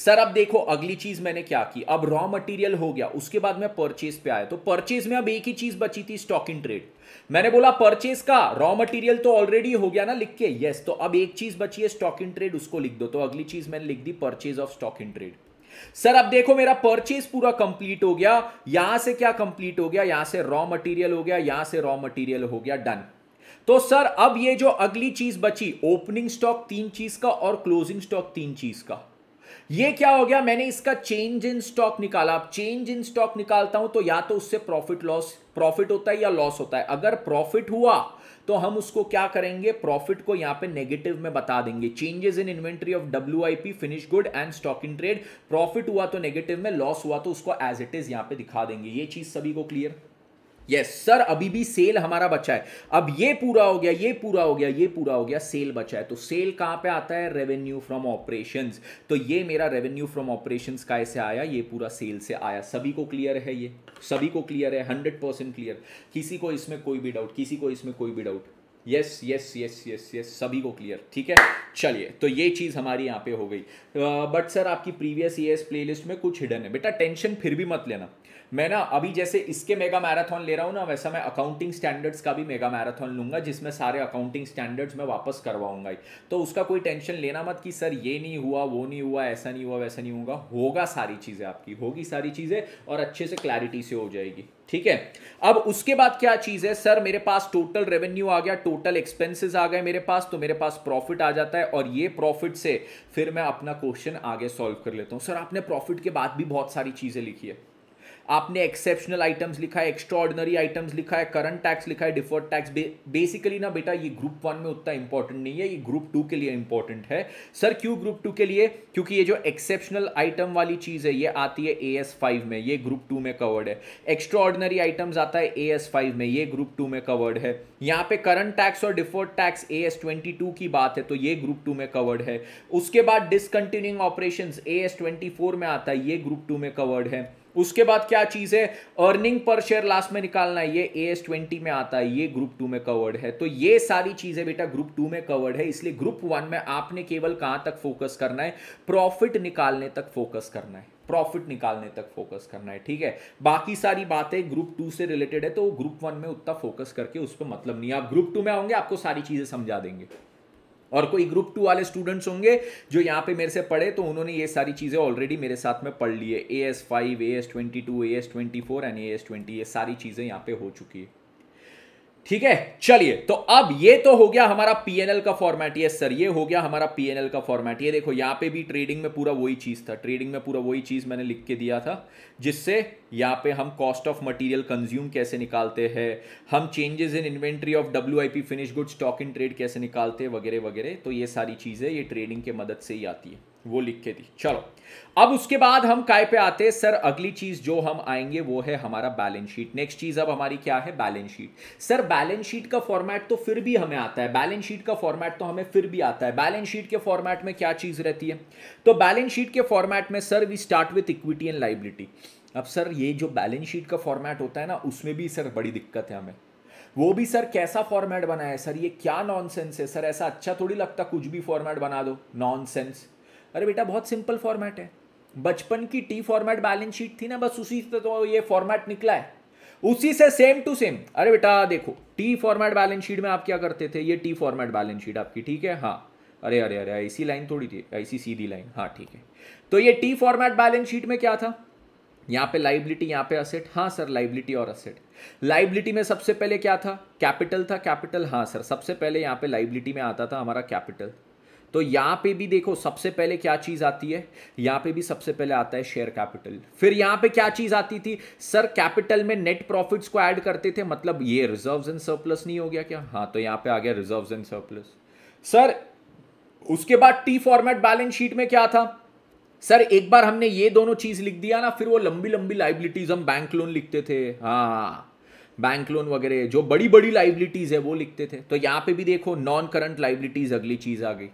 सर अब देखो अगली चीज मैंने क्या की अब रॉ मटेरियल हो गया उसके बाद मैं परचेज पे आया तो परचेज में अब एक ही चीज बची थी स्टॉक इन ट्रेड मैंने बोला परचेज का रॉ मटेरियल तो ऑलरेडी हो गया ना लिख के यस तो अब एक चीज बची है स्टॉक इन ट्रेड उसको लिख दो तो अगली चीज मैंने लिख दी purchase of stock in trade sir अब देखो मेरा परचेज पूरा कंप्लीट हो गया यहां से क्या कंप्लीट हो गया यहां से रॉ मटेरियल हो गया यहां से रॉ मटेरियल हो गया डन तो सर अब ये जो अगली चीज बची ओपनिंग स्टॉक तीन चीज का और क्लोजिंग स्टॉक तीन चीज का ये क्या हो गया मैंने इसका चेंज इन स्टॉक निकाला अब चेंज इन स्टॉक निकालता हूं तो या तो उससे प्रॉफिट लॉस प्रॉफिट होता है या लॉस होता है अगर प्रॉफिट हुआ तो हम उसको क्या करेंगे प्रॉफिट को यहां पे नेगेटिव में बता देंगे changes in inventory of W I P finish good and stock in trade profit हुआ तो नेगेटिव में लॉस हुआ तो उसको एज इट इज यहां पे दिखा देंगे ये चीज सभी को क्लियर यस सर अभी भी सेल हमारा बचा है अब ये पूरा हो गया ये पूरा हो गया ये पूरा हो गया सेल बचा है तो सेल कहां पे आता है रेवेन्यू फ्रॉम ऑपरेशंस तो ये मेरा रेवेन्यू फ्रॉम ऑपरेशंस का ऐसे आया ये पूरा सेल से आया सभी को क्लियर है ये सभी को क्लियर है हंड्रेड परसेंट क्लियर किसी को इसमें कोई भी डाउट किसी को इसमें कोई भी doubt yes yes yes yes yes सभी को क्लियर ठीक है चलिए तो ये चीज़ हमारी यहाँ पे हो गई बट सर आपकी प्रीवियस ईयर्स प्लेलिस्ट में कुछ हिडन है बेटा टेंशन फिर भी मत लेना मैं ना अभी जैसे इसके मेगा मैराथन ले रहा हूँ ना वैसा मैं अकाउंटिंग स्टैंडर्ड्स का भी मेगा मैराथन लूँगा जिसमें सारे अकाउंटिंग स्टैंडर्ड्स मैं वापस करवाऊँगा ही तो उसका कोई टेंशन लेना मत कि सर ये नहीं हुआ वो नहीं हुआ ऐसा नहीं हुआ वैसा नहीं होगा होगा सारी चीज़ें आपकी होगी सारी चीज़ें और अच्छे से क्लैरिटी से हो जाएगी ठीक है अब उसके बाद क्या चीज़ है सर मेरे पास टोटल रेवेन्यू आ गया टोटल एक्सपेंसेस आ गए मेरे पास तो मेरे पास प्रॉफिट आ जाता है और ये प्रॉफिट से फिर मैं अपना क्वेश्चन आगे सॉल्व कर लेता हूँ सर आपने प्रॉफिट के बाद भी बहुत सारी चीज़ें लिखी है आपने एक्सेप्शनल आइटम्स लिखा है एक्स्ट्रॉर्डनरी आइटम्स लिखा है करंट टैक्स लिखा है डिफर्ड टैक्स बेसिकली ना बेटा ये ग्रुप वन में उतना इंपॉर्टेंट नहीं है ये ग्रुप टू के लिए इंपॉर्टेंट है सर क्यों ग्रुप टू के लिए क्योंकि ये जो एक्सेप्शनल आइटम वाली चीज़ है ये आती है ए एस फाइव में ये ग्रुप टू में कवर्ड है एक्स्ट्रॉर्डनरी आइटम्स आता है ए एस फाइव में ये ग्रुप टू में कवर्ड है यहाँ पे करंट टैक्स और deferred tax A S twenty two की बात है तो ये ग्रुप टू में कवर्ड है उसके बाद discontinuing operation A S twenty four में आता है ये ग्रुप टू में कवर्ड है उसके बाद क्या चीज़ है अर्निंग पर शेयर लास्ट में निकालना है ये ए एस ट्वेंटी में आता है ये ग्रुप टू में कवर्ड है तो ये सारी चीज़ें बेटा ग्रुप टू में कवर्ड है इसलिए ग्रुप वन में आपने केवल कहां तक फोकस करना है प्रॉफिट निकालने तक फोकस करना है प्रॉफिट निकालने तक फोकस करना है ठीक है बाकी सारी बातें ग्रुप टू से रिलेटेड है तो ग्रुप वन में उतना फोकस करके उस पर मतलब नहीं आप ग्रुप टू में आओगे आपको सारी चीज़ें समझा देंगे और कोई ग्रुप टू वाले स्टूडेंट्स होंगे जो यहाँ पे मेरे से पढ़े तो उन्होंने ये सारी चीज़ें ऑलरेडी मेरे साथ में पढ़ ली है A S five A S twenty two A S twenty four and A S twenty ये सारी चीज़ें यहाँ पे हो चुकी है ठीक है चलिए तो अब ये तो हो गया हमारा पीएनएल का फॉर्मेट ये सर ये हो गया हमारा पीएनएल का फॉर्मेट ये देखो यहां पे भी ट्रेडिंग में पूरा वही चीज था ट्रेडिंग में पूरा वही चीज मैंने लिख के दिया था जिससे यहां पे हम कॉस्ट ऑफ मटेरियल कंज्यूम कैसे निकालते हैं हम changes in inventory of W I P finish good stock in trade कैसे निकालते हैं वगैरह वगैरह तो ये सारी चीजें ये ट्रेडिंग के मदद से ही आती है वो लिख के दी चलो अब उसके बाद हम काय पे आते हैं सर अगली चीज जो हम आएंगे वो है हमारा बैलेंस शीट नेक्स्ट चीज अब हमारी क्या है balance sheet sir balance sheet का फॉर्मेट तो फिर भी हमें आता है बैलेंस शीट का फॉर्मेट तो हमें फिर भी आता है बैलेंस शीट के फॉर्मेट में क्या चीज रहती है तो बैलेंस शीट के फॉर्मेट में sir we start with equity and liability अब सर ये जो बैलेंस शीट का फॉर्मेट होता है ना उसमें भी सर बड़ी दिक्कत है हमें वो भी सर कैसा फॉर्मेट बनाया है सर ये क्या नॉनसेंस है सर ऐसा अच्छा थोड़ी लगता कुछ भी फॉर्मेट बना दो नॉनसेंस अरे बेटा बहुत सिंपल फॉर्मेट है बचपन की टी फॉर्मेट बैलेंस शीट थी ना बस उसी से तो ये फॉर्मेट निकला है उसी से सेम टू सेम अरे बेटा देखो टी फॉर्मेट बैलेंस शीट में आप क्या करते थे ये टी फॉर्मेट बैलेंस शीट आपकी ठीक है हाँ अरे अरे अरे ऐसी लाइन थोड़ी थी ऐसी सीधी लाइन हाँ ठीक है तो ये टी फॉर्मेट बैलेंस शीट में क्या था यहाँ पे लाइबिलिटी यहाँ पे असेट हाँ सर लाइबिलिटी और असेट लाइबिलिटी में सबसे पहले क्या था कैपिटल था कैपिटल हाँ सर सबसे पहले यहाँ पे लाइबिलिटी में आता था हमारा कैपिटल तो यहां पे भी देखो सबसे पहले क्या चीज़ आती है यहां पे भी सबसे पहले आता है शेयर कैपिटल फिर यहां पे क्या चीज़ आती थी सर कैपिटल में नेट प्रॉफिट्स को ऐड करते थे मतलब ये रिजर्व्स एंड सरप्लस नहीं हो गया क्या हाँ तो यहां पे आ गया रिजर्व्स एंड सरप्लस सर उसके बाद टी फॉर्मेट बैलेंस शीट में क्या था सर एक बार हमने ये दोनों चीज लिख दिया ना फिर वो लंबी लंबी लाइबिलिटीज हम बैंक लोन लिखते थे हाँ बैंक हाँ, लोन हाँ। वगैरह जो बड़ी बड़ी लाइबिलिटीज है वो लिखते थे तो यहां पे भी देखो नॉन करंट लाइबिलिटीज अगली चीज आ गई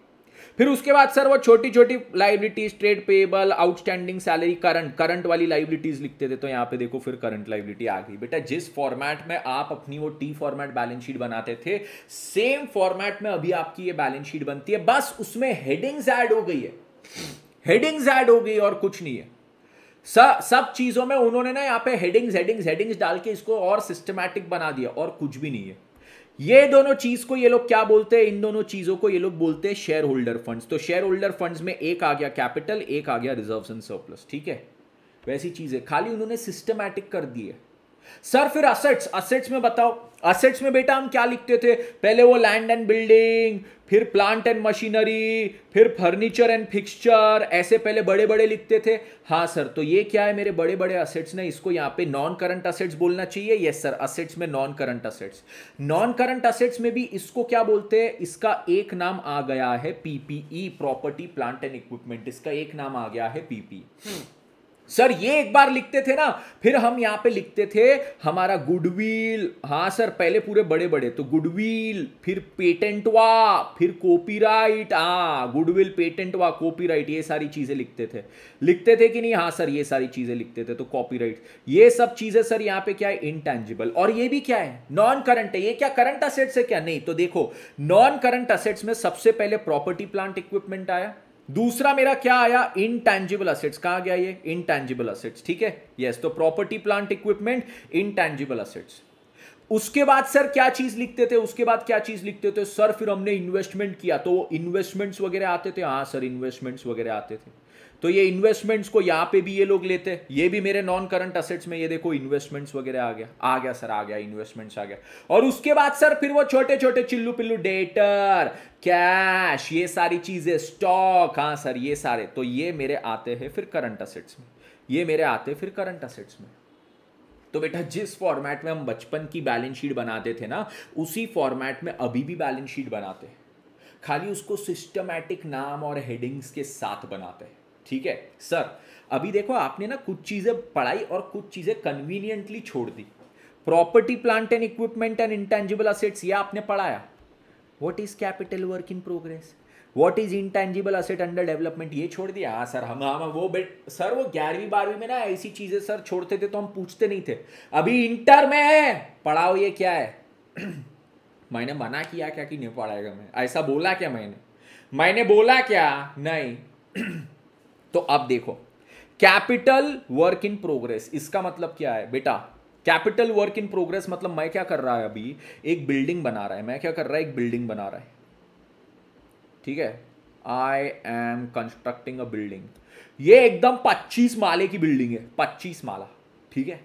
फिर उसके बाद सर वो छोटी छोटी liabilities trade payable outstanding salary current current वाली लाइबिलिटीज लिखते थे तो यहाँ पे देखो फिर करंट लाइबिलिटी आ गई बेटा जिस फॉर्मेट में आप अपनी वो टी फॉर्मेट बैलेंस शीट बनाते थे सेम फॉर्मेट में अभी आपकी ये बैलेंस शीट बनती है बस उसमें हेडिंग्स ऐड हो गई है हेडिंग्स ऐड हो गई और कुछ नहीं है सब सब चीजों में उन्होंने ना यहाँ पे हेडिंग्स हेडिंग्स हेडिंग्स डाल के इसको और सिस्टमैटिक बना दिया और कुछ भी नहीं है ये दोनों चीज को ये लोग क्या बोलते हैं इन दोनों चीजों को ये लोग बोलते हैं शेयर होल्डर फंड्स तो शेयर होल्डर फंड्स में एक आ गया कैपिटल एक आ गया रिजर्व एंड सरप्लस ठीक है वैसी चीज है खाली उन्होंने सिस्टमैटिक कर दी है सर फिर असेट्स असेट्स में बताओ असेट्स में बेटा हम क्या लिखते थे पहले वो लैंड एंड बिल्डिंग फिर प्लांट एंड मशीनरी फिर फर्नीचर एंड फिक्सचर ऐसे पहले बड़े बड़े लिखते थे हाँ सर तो ये क्या है मेरे बड़े बड़े असेट्स ने इसको यहाँ पे नॉन करंट असेट्स बोलना चाहिए यस सर असेट्स में non current assets non current assets में भी इसको क्या बोलते हैं इसका एक नाम आ गया है PPE property plant and equipment इसका एक नाम आ गया है पीपी सर ये एक बार लिखते थे ना फिर हम यहाँ पे लिखते थे हमारा गुडविल हाँ सर पहले पूरे बड़े बड़े तो गुडविल फिर पेटेंटवा फिर कॉपीराइट हाँ गुडविल पेटेंटवा कॉपीराइट ये सारी चीज़ें लिखते थे लिखते थे कि नहीं हाँ सर ये सारी चीज़ें लिखते थे तो कॉपीराइट ये सब चीज़ें सर यहां पे क्या है इनटेंजिबल और ये भी क्या है नॉन करंट है ये क्या करंट असेट्स है क्या नहीं तो देखो नॉन करंट असेट्स में सबसे पहले प्रॉपर्टी प्लांट इक्विपमेंट आया दूसरा मेरा क्या आया इनटैंजिबल असेट्स कहा गया ये इनटैंजिबल असेट्स ठीक है यस तो property plant equipment intangible assets उसके बाद सर क्या चीज लिखते थे उसके बाद क्या चीज लिखते थे सर फिर हमने इन्वेस्टमेंट किया तो इन्वेस्टमेंट्स वगैरह आते थे हाँ सर इन्वेस्टमेंट्स वगैरह आते थे तो ये इन्वेस्टमेंट्स को यहाँ पे भी ये लोग लेते हैं ये भी मेरे नॉन करंट असेट्स में ये देखो इन्वेस्टमेंट्स वगैरह आ गया आ गया सर आ गया इन्वेस्टमेंट्स आ गया और उसके बाद सर फिर वो छोटे छोटे चिल्लू पिल्लू डेटर कैश ये सारी चीजें स्टॉक हाँ सर ये सारे तो ये मेरे आते हैं फिर करंट असेट्स में ये मेरे आते फिर करंट असेट्स में तो बेटा जिस फॉर्मेट में हम बचपन की बैलेंस शीट बनाते थे ना उसी फॉर्मेट में अभी भी बैलेंस शीट बनाते हैं खाली उसको सिस्टमैटिक नाम और हेडिंग्स के साथ बनाते हैं ठीक है सर अभी देखो आपने ना कुछ चीज़ें पढ़ाई और कुछ चीज़ें कन्वीनियंटली छोड़ दी property plant and equipment and intangible assets ये आपने पढ़ाया what is capital work in progress what is intangible asset under development ये छोड़ दिया हाँ सर हम हम वो बेट सर वो ग्यारहवीं बारहवीं में ना ऐसी चीज़ें सर छोड़ते थे तो हम पूछते नहीं थे अभी इंटर में है पढ़ाओ ये क्या है मैंने मना किया क्या कि नहीं पढ़ाएगा मैं ऐसा बोला क्या मैंने मैंने बोला क्या नहीं तो आप देखो कैपिटल वर्क इन प्रोग्रेस इसका मतलब क्या है बेटा कैपिटल वर्क इन प्रोग्रेस मतलब मैं क्या कर रहा है अभी एक बिल्डिंग बना रहा है मैं क्या कर रहा है एक बिल्डिंग बना रहा है ठीक है I am constructing a building ये एकदम 25 माले की बिल्डिंग है 25 माला ठीक है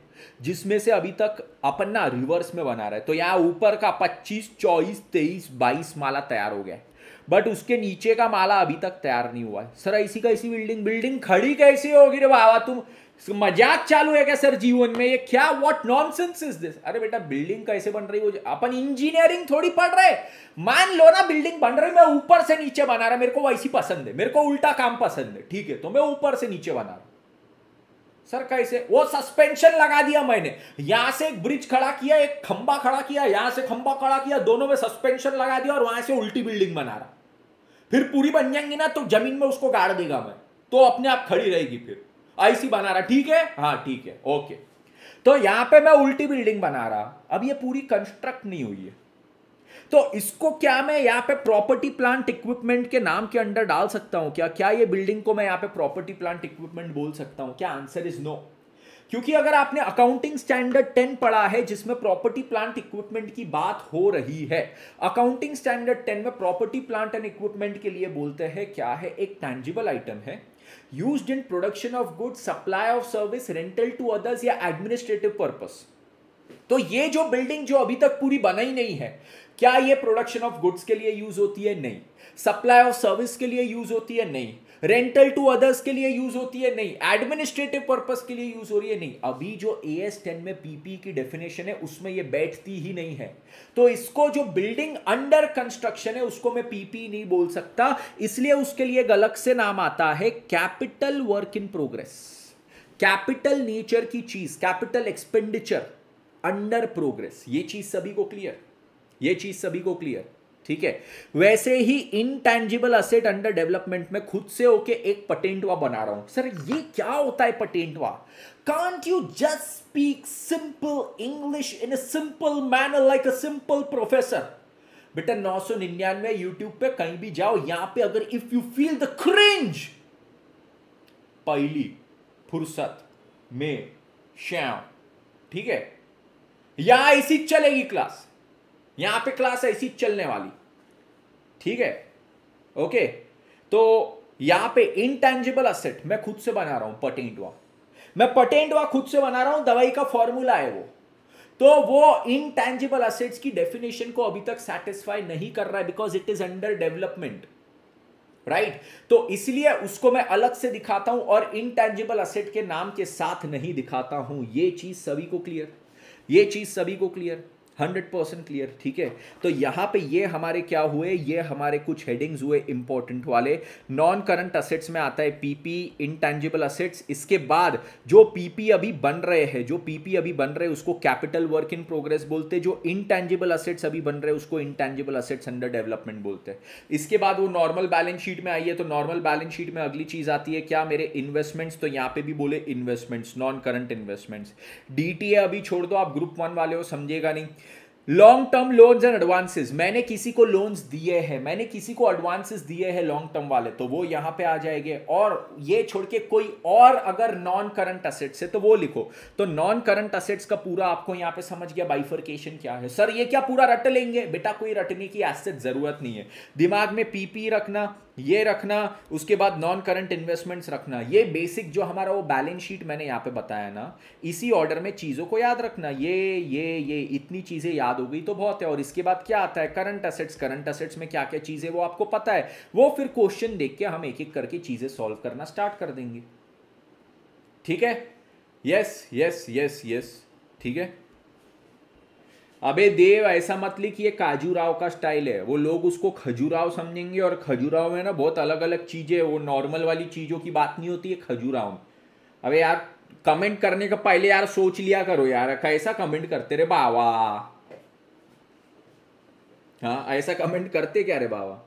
जिसमें से अभी तक अपन ना रिवर्स में बना रहा है तो यहां ऊपर का 25 24 23 22 माला तैयार हो गया है बट उसके नीचे का माला अभी तक तैयार नहीं हुआ है सर ऐसी कैसी बिल्डिंग बिल्डिंग खड़ी कैसी होगी रे बाबा तुम मजाक चालू है क्या सर जीवन में ये क्या व्हाट नॉनसेंस इज दिस अरे बेटा बिल्डिंग कैसे बन रही है अपन इंजीनियरिंग थोड़ी पढ़ रहे मान लो ना बिल्डिंग बन रही मैं ऊपर से नीचे बना रहा मेरे को वैसी पसंद है मेरे को उल्टा काम पसंद है ठीक है तो मैं ऊपर से नीचे बना रहा सर कैसे वो सस्पेंशन लगा दिया मैंने यहां से एक ब्रिज खड़ा किया एक खंबा खड़ा किया यहां से खंबा खड़ा किया दोनों में सस्पेंशन लगा दिया और वहां से उल्टी बिल्डिंग बना रहा फिर पूरी बन जाएंगी ना तो जमीन में उसको गाड़ देगा मैं तो अपने आप खड़ी रहेगी फिर आईसी बना रहा ठीक है हाँ ठीक है ओके तो यहां पे मैं उल्टी बिल्डिंग बना रहा अब ये पूरी कंस्ट्रक्ट नहीं हुई है तो इसको क्या मैं यहां पे प्रॉपर्टी प्लांट इक्विपमेंट के नाम के अंडर डाल सकता हूं क्या क्या ये बिल्डिंग को मैं यहां पे प्रॉपर्टी प्लांट इक्विपमेंट बोल सकता हूं क्या आंसर इज नो क्योंकि अगर आपने अकाउंटिंग स्टैंडर्ड टेन पढ़ा है जिसमें प्रॉपर्टी प्लांट इक्विपमेंट की बात हो रही है अकाउंटिंग स्टैंडर्ड टेन में प्रॉपर्टी प्लांट एंड इक्विपमेंट के लिए बोलते हैं क्या है एक टैंजिबल आइटम है use in production of good supply of service rental to others या एडमिनिस्ट्रेटिव पर्पज तो ये जो बिल्डिंग जो अभी तक पूरी बना ही नहीं है क्या ये प्रोडक्शन ऑफ गुड्स के लिए यूज होती है नहीं सप्लाई ऑफ सर्विस के लिए यूज होती है नहीं रेंटल टू अदर्स के लिए यूज होती है नहीं एडमिनिस्ट्रेटिव पर्पज के लिए यूज हो रही है नहीं अभी जो ए एस टेन में पीपी की डेफिनेशन है उसमें ये बैठती ही नहीं है तो इसको जो बिल्डिंग अंडर कंस्ट्रक्शन है उसको मैं पीपी नहीं बोल सकता इसलिए उसके लिए एक अलग से नाम आता है capital work in progress capital nature की चीज कैपिटल एक्सपेंडिचर अंडर प्रोग्रेस ये चीज सभी को क्लियर ये चीज सभी को क्लियर ठीक है वैसे ही इनटैंजिबल असेट अंडर डेवलपमेंट में खुद से होके एक पटेंटवा बना रहा हूं सर ये क्या होता है पटेंटवा can't you just speak simple English in a simple manner like a simple professor बेटा नौ सौ निन्यानवे यूट्यूब पे कहीं भी जाओ यहां पे अगर if you feel the cringe पहली फुर्सत में श्याम ठीक है या ऐसी चलेगी क्लास यहां पे क्लास ऐसी चलने वाली ठीक है ओके तो यहां पे इनटेंजिबल असेट मैं खुद से बना रहा हूं पटेंटवा मैं पटेंटवा खुद से बना रहा हूं दवाई का फॉर्मूला है वो तो वो इनटेंजिबल असेट्स की डेफिनेशन को अभी तक सेटिस्फाई नहीं कर रहा है because it is under development right तो इसलिए उसको मैं अलग से दिखाता हूं और इनटेंजिबल असेट के नाम के साथ नहीं दिखाता हूं ये चीज सभी को क्लियर ये चीज सभी को क्लियर हंड्रेड परसेंट क्लियर ठीक है तो यहाँ पे ये हमारे क्या हुए ये हमारे कुछ हेडिंग्स हुए इंपॉर्टेंट वाले नॉन करंट असेट्स में आता है पीपी इनटैंजिबल असेट्स इसके बाद जो पीपी अभी बन रहे हैं जो पीपी अभी बन रहे हैं उसको कैपिटल वर्क इन प्रोग्रेस बोलते हैं जो इनटैंजिबल असेट्स अभी बन रहे हैं उसको इनटैंजिबल असेट्स अंडर डेवलपमेंट बोलते हैं इसके बाद वो नॉर्मल बैलेंस शीट में आई है तो नॉर्मल बैलेंस शीट में अगली चीज आती है क्या मेरे इन्वेस्टमेंट्स तो यहाँ पे भी बोले इन्वेस्टमेंट्स नॉन करंट इन्वेस्टमेंट्स डी अभी छोड़ दो आप ग्रुप वन वाले हो समझेगा नहीं long term loans and advances मैंने किसी को लोन्स दिए हैं मैंने किसी को एडवांसेस दिए हैं लॉन्ग टर्म वाले तो वो यहां पे आ जाएंगे और ये छोड़ के कोई और अगर नॉन करंट असेट्स है तो वो लिखो तो नॉन करंट असेट्स का पूरा आपको यहां पे समझ गया बाइफरकेशन क्या है सर ये क्या पूरा रट लेंगे बेटा कोई रटने की एसेट जरूरत नहीं है दिमाग में पीपी रखना ये रखना उसके बाद नॉन करंट इन्वेस्टमेंट्स रखना ये बेसिक जो हमारा वो बैलेंस शीट मैंने यहाँ पे बताया ना इसी ऑर्डर में चीज़ों को याद रखना ये ये ये इतनी चीज़ें याद हो गई तो बहुत है और इसके बाद क्या आता है करंट असेट्स करंट असेट्स में क्या क्या चीज़ें वो आपको पता है वो फिर क्वेश्चन देख के हम एक एक करके चीज़ें सॉल्व करना स्टार्ट कर देंगे ठीक है यस यस यस यस ठीक है अबे देव ऐसा मत लिख ये काजूराव का स्टाइल है वो लोग उसको खजूराव समझेंगे और खजूराव में ना बहुत अलग अलग चीज़ें वो नॉर्मल वाली चीज़ों की बात नहीं होती है खजूराव में अबे यार कमेंट करने का पहले यार सोच लिया करो यार कैसा कमेंट करते रे बाबा हाँ ऐसा कमेंट करते क्या रे बाबा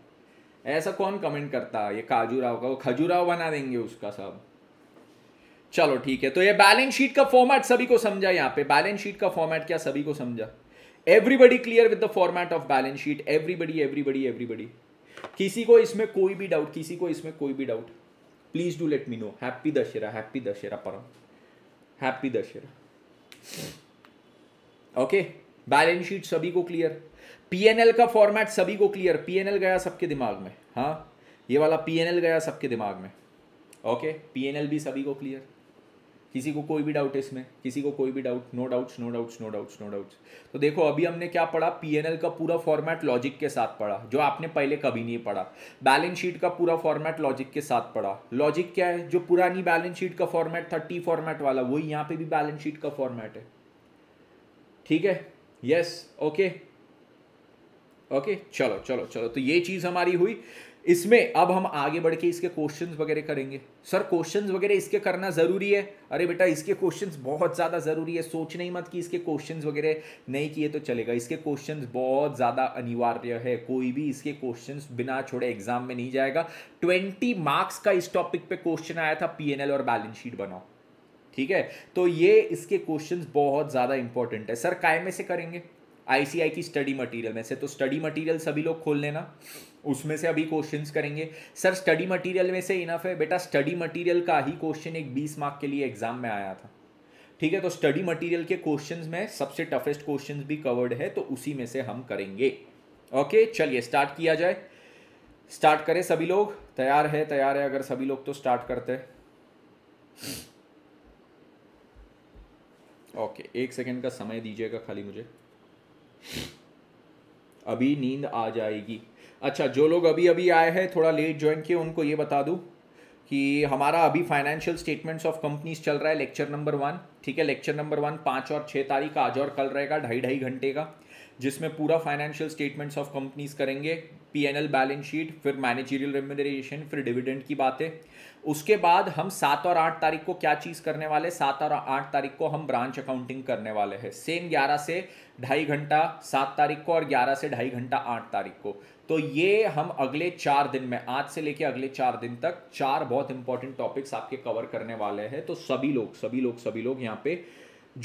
ऐसा कौन कमेंट करता ये काजूराव का वो खजूराव बना देंगे उसका सब चलो ठीक है तो ये बैलेंस शीट का फॉर्मेट सभी को समझा यहाँ पे बैलेंस शीट का फॉर्मेट क्या सभी को समझा everybody clear with the format of balance sheet everybody everybody everybody किसी को इसमें कोई भी डाउट किसी को इसमें कोई भी doubt please do let me know happy Dussehra happy Dussehra Param happy Dussehra okay balance sheet सभी को क्लियर पीएनएल का फॉर्मेट सभी को क्लियर पीएनएल गया सबके दिमाग में हाँ ये वाला पीएनएल गया सबके दिमाग में ओके पीएनएल भी सभी को क्लियर किसी को कोई भी डाउट है इसमें किसी को कोई भी doubt no doubt no doubt no doubt no doubt तो देखो अभी हमने क्या पढ़ा पीएनएल का पूरा फॉर्मेट लॉजिक के साथ पढ़ा जो आपने पहले कभी नहीं पढ़ा बैलेंस शीट का पूरा फॉर्मेट लॉजिक के साथ पढ़ा लॉजिक क्या है जो पुरानी बैलेंस शीट का फॉर्मेट था टी फॉर्मेट वाला वही यहाँ पे भी बैलेंस शीट का फॉर्मेट है ठीक है यस ओके ओके चलो चलो चलो तो ये चीज़ हमारी हुई इसमें अब हम आगे बढ़ के इसके क्वेश्चंस वगैरह करेंगे सर क्वेश्चंस वगैरह इसके करना ज़रूरी है अरे बेटा इसके क्वेश्चंस बहुत ज़्यादा ज़रूरी है सोच नहीं मत कि इसके क्वेश्चंस वगैरह नहीं किए तो चलेगा इसके क्वेश्चंस बहुत ज़्यादा अनिवार्य है कोई भी इसके क्वेश्चंस बिना छोड़े एग्जाम में नहीं जाएगा ट्वेंटी मार्क्स का इस टॉपिक पर क्वेश्चन आया था पी और बैलेंस शीट बनाओ ठीक है तो ये इसके क्वेश्चन बहुत ज़्यादा इंपॉर्टेंट है सर कायमे में से करेंगे आईसीआई की स्टडी मटीरियल में से तो स्टडी मटीरियल सभी लोग खोल लेना उसमें से अभी क्वेश्चन करेंगे सर स्टडी मटेरियल में से इनफ है बेटा स्टडी मटेरियल का ही क्वेश्चन एक बीस मार्क के लिए एग्जाम में आया था ठीक है तो स्टडी मटेरियल के क्वेश्चंस में सबसे टफेस्ट क्वेश्चंस भी कवर्ड है तो उसी में से हम करेंगे ओके चलिए स्टार्ट किया जाए स्टार्ट करें सभी लोग तैयार है तैयार है अगर सभी लोग तो स्टार्ट करते हैं ओके एक सेकेंड का समय दीजिएगा खाली मुझे अभी नींद आ जाएगी अच्छा जो लोग अभी अभी आए हैं थोड़ा लेट ज्वाइन किए उनको ये बता दूँ कि हमारा अभी फाइनेंशियल स्टेटमेंट्स ऑफ कंपनीज चल रहा है लेक्चर नंबर वन ठीक है लेक्चर नंबर वन पाँच और छः तारीख आज और कल रहेगा ढाई ढाई घंटे का जिसमें पूरा फाइनेंशियल स्टेटमेंट्स ऑफ कंपनीज करेंगे P N L balance sheet फिर मैनेजरियल रेम्यूनरेशन फिर डिविडेंड की बातें उसके बाद हम सात और आठ तारीख को क्या चीज़ करने वाले सात और आठ तारीख को हम ब्रांच अकाउंटिंग करने वाले हैं सेम ग्यारह से ढाई घंटा सात तारीख को और ग्यारह से ढाई घंटा आठ तारीख को तो ये हम अगले चार दिन में आज से लेके अगले चार दिन तक चार बहुत इंपॉर्टेंट टॉपिक्स आपके कवर करने वाले हैं तो सभी लोग सभी लोग सभी लोग यहाँ पे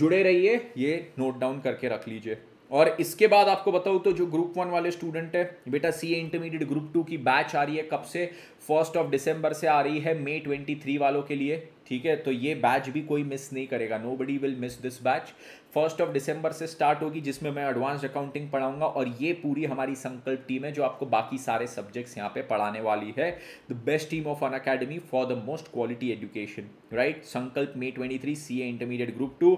जुड़े रहिए ये नोट डाउन करके रख लीजिए और इसके बाद आपको बताऊँ तो जो ग्रुप वन वाले स्टूडेंट है बेटा सी इंटरमीडिएट ग्रुप टू की बैच आ रही है कब से फर्स्ट ऑफ दिसंबर से आ रही है मे ट्वेंटी थ्री वालों के लिए ठीक है तो ये बैच भी कोई मिस नहीं करेगा nobody will miss this batch first of December से स्टार्ट होगी जिसमें मैं एडवांस अकाउंटिंग पढ़ाऊंगा और ये पूरी हमारी संकल्प टीम है जो आपको बाकी सारे सब्जेक्ट्स यहाँ पे पढ़ाने वाली है the best team of Unacademy for the most quality education right Sankalp May twenty three C A intermediate group two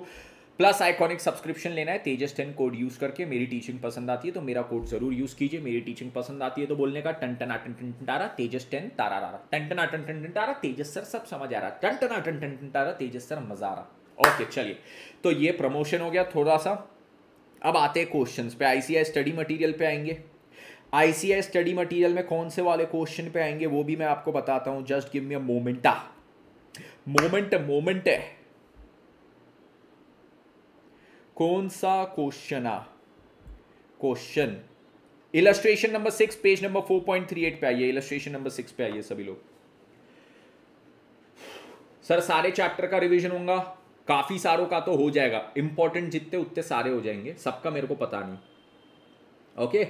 plus iconic subscription लेना है तेजस टेन कोड यूज़ करके मेरी टीचिंग पसंद आती है तो मेरा कोड जरूर यूज़ कीजिए मेरी टीचिंग पसंद आती है तो बोलने का टन टना टन टन टारा तेजस टेन तारा रारा टन टना टन टन टारा तेजस सर सब समझ आ रहा टन टना टन टन टारा तेजस सर मजा आ रहा ओके चलिए तो ये प्रमोशन हो गया थोड़ा सा अब आते हैं क्वेश्चन पे आईसीआई स्टडी मटीरियल पे आएंगे आईसीआई स्टडी मटीरियल में कौन से वाले क्वेश्चन पे आएंगे वो भी मैं आपको बताता हूँ just give me a moment moment moment है कौन सा question question illustration number six page number four point three eight पे आइए इलस्ट्रेशन नंबर सिक्स पे आइए सभी लोग सर सारे चैप्टर का रिवीजन होगा काफी सारों का तो हो जाएगा इंपॉर्टेंट जितने उतने सारे हो जाएंगे सबका मेरे को पता नहीं ओके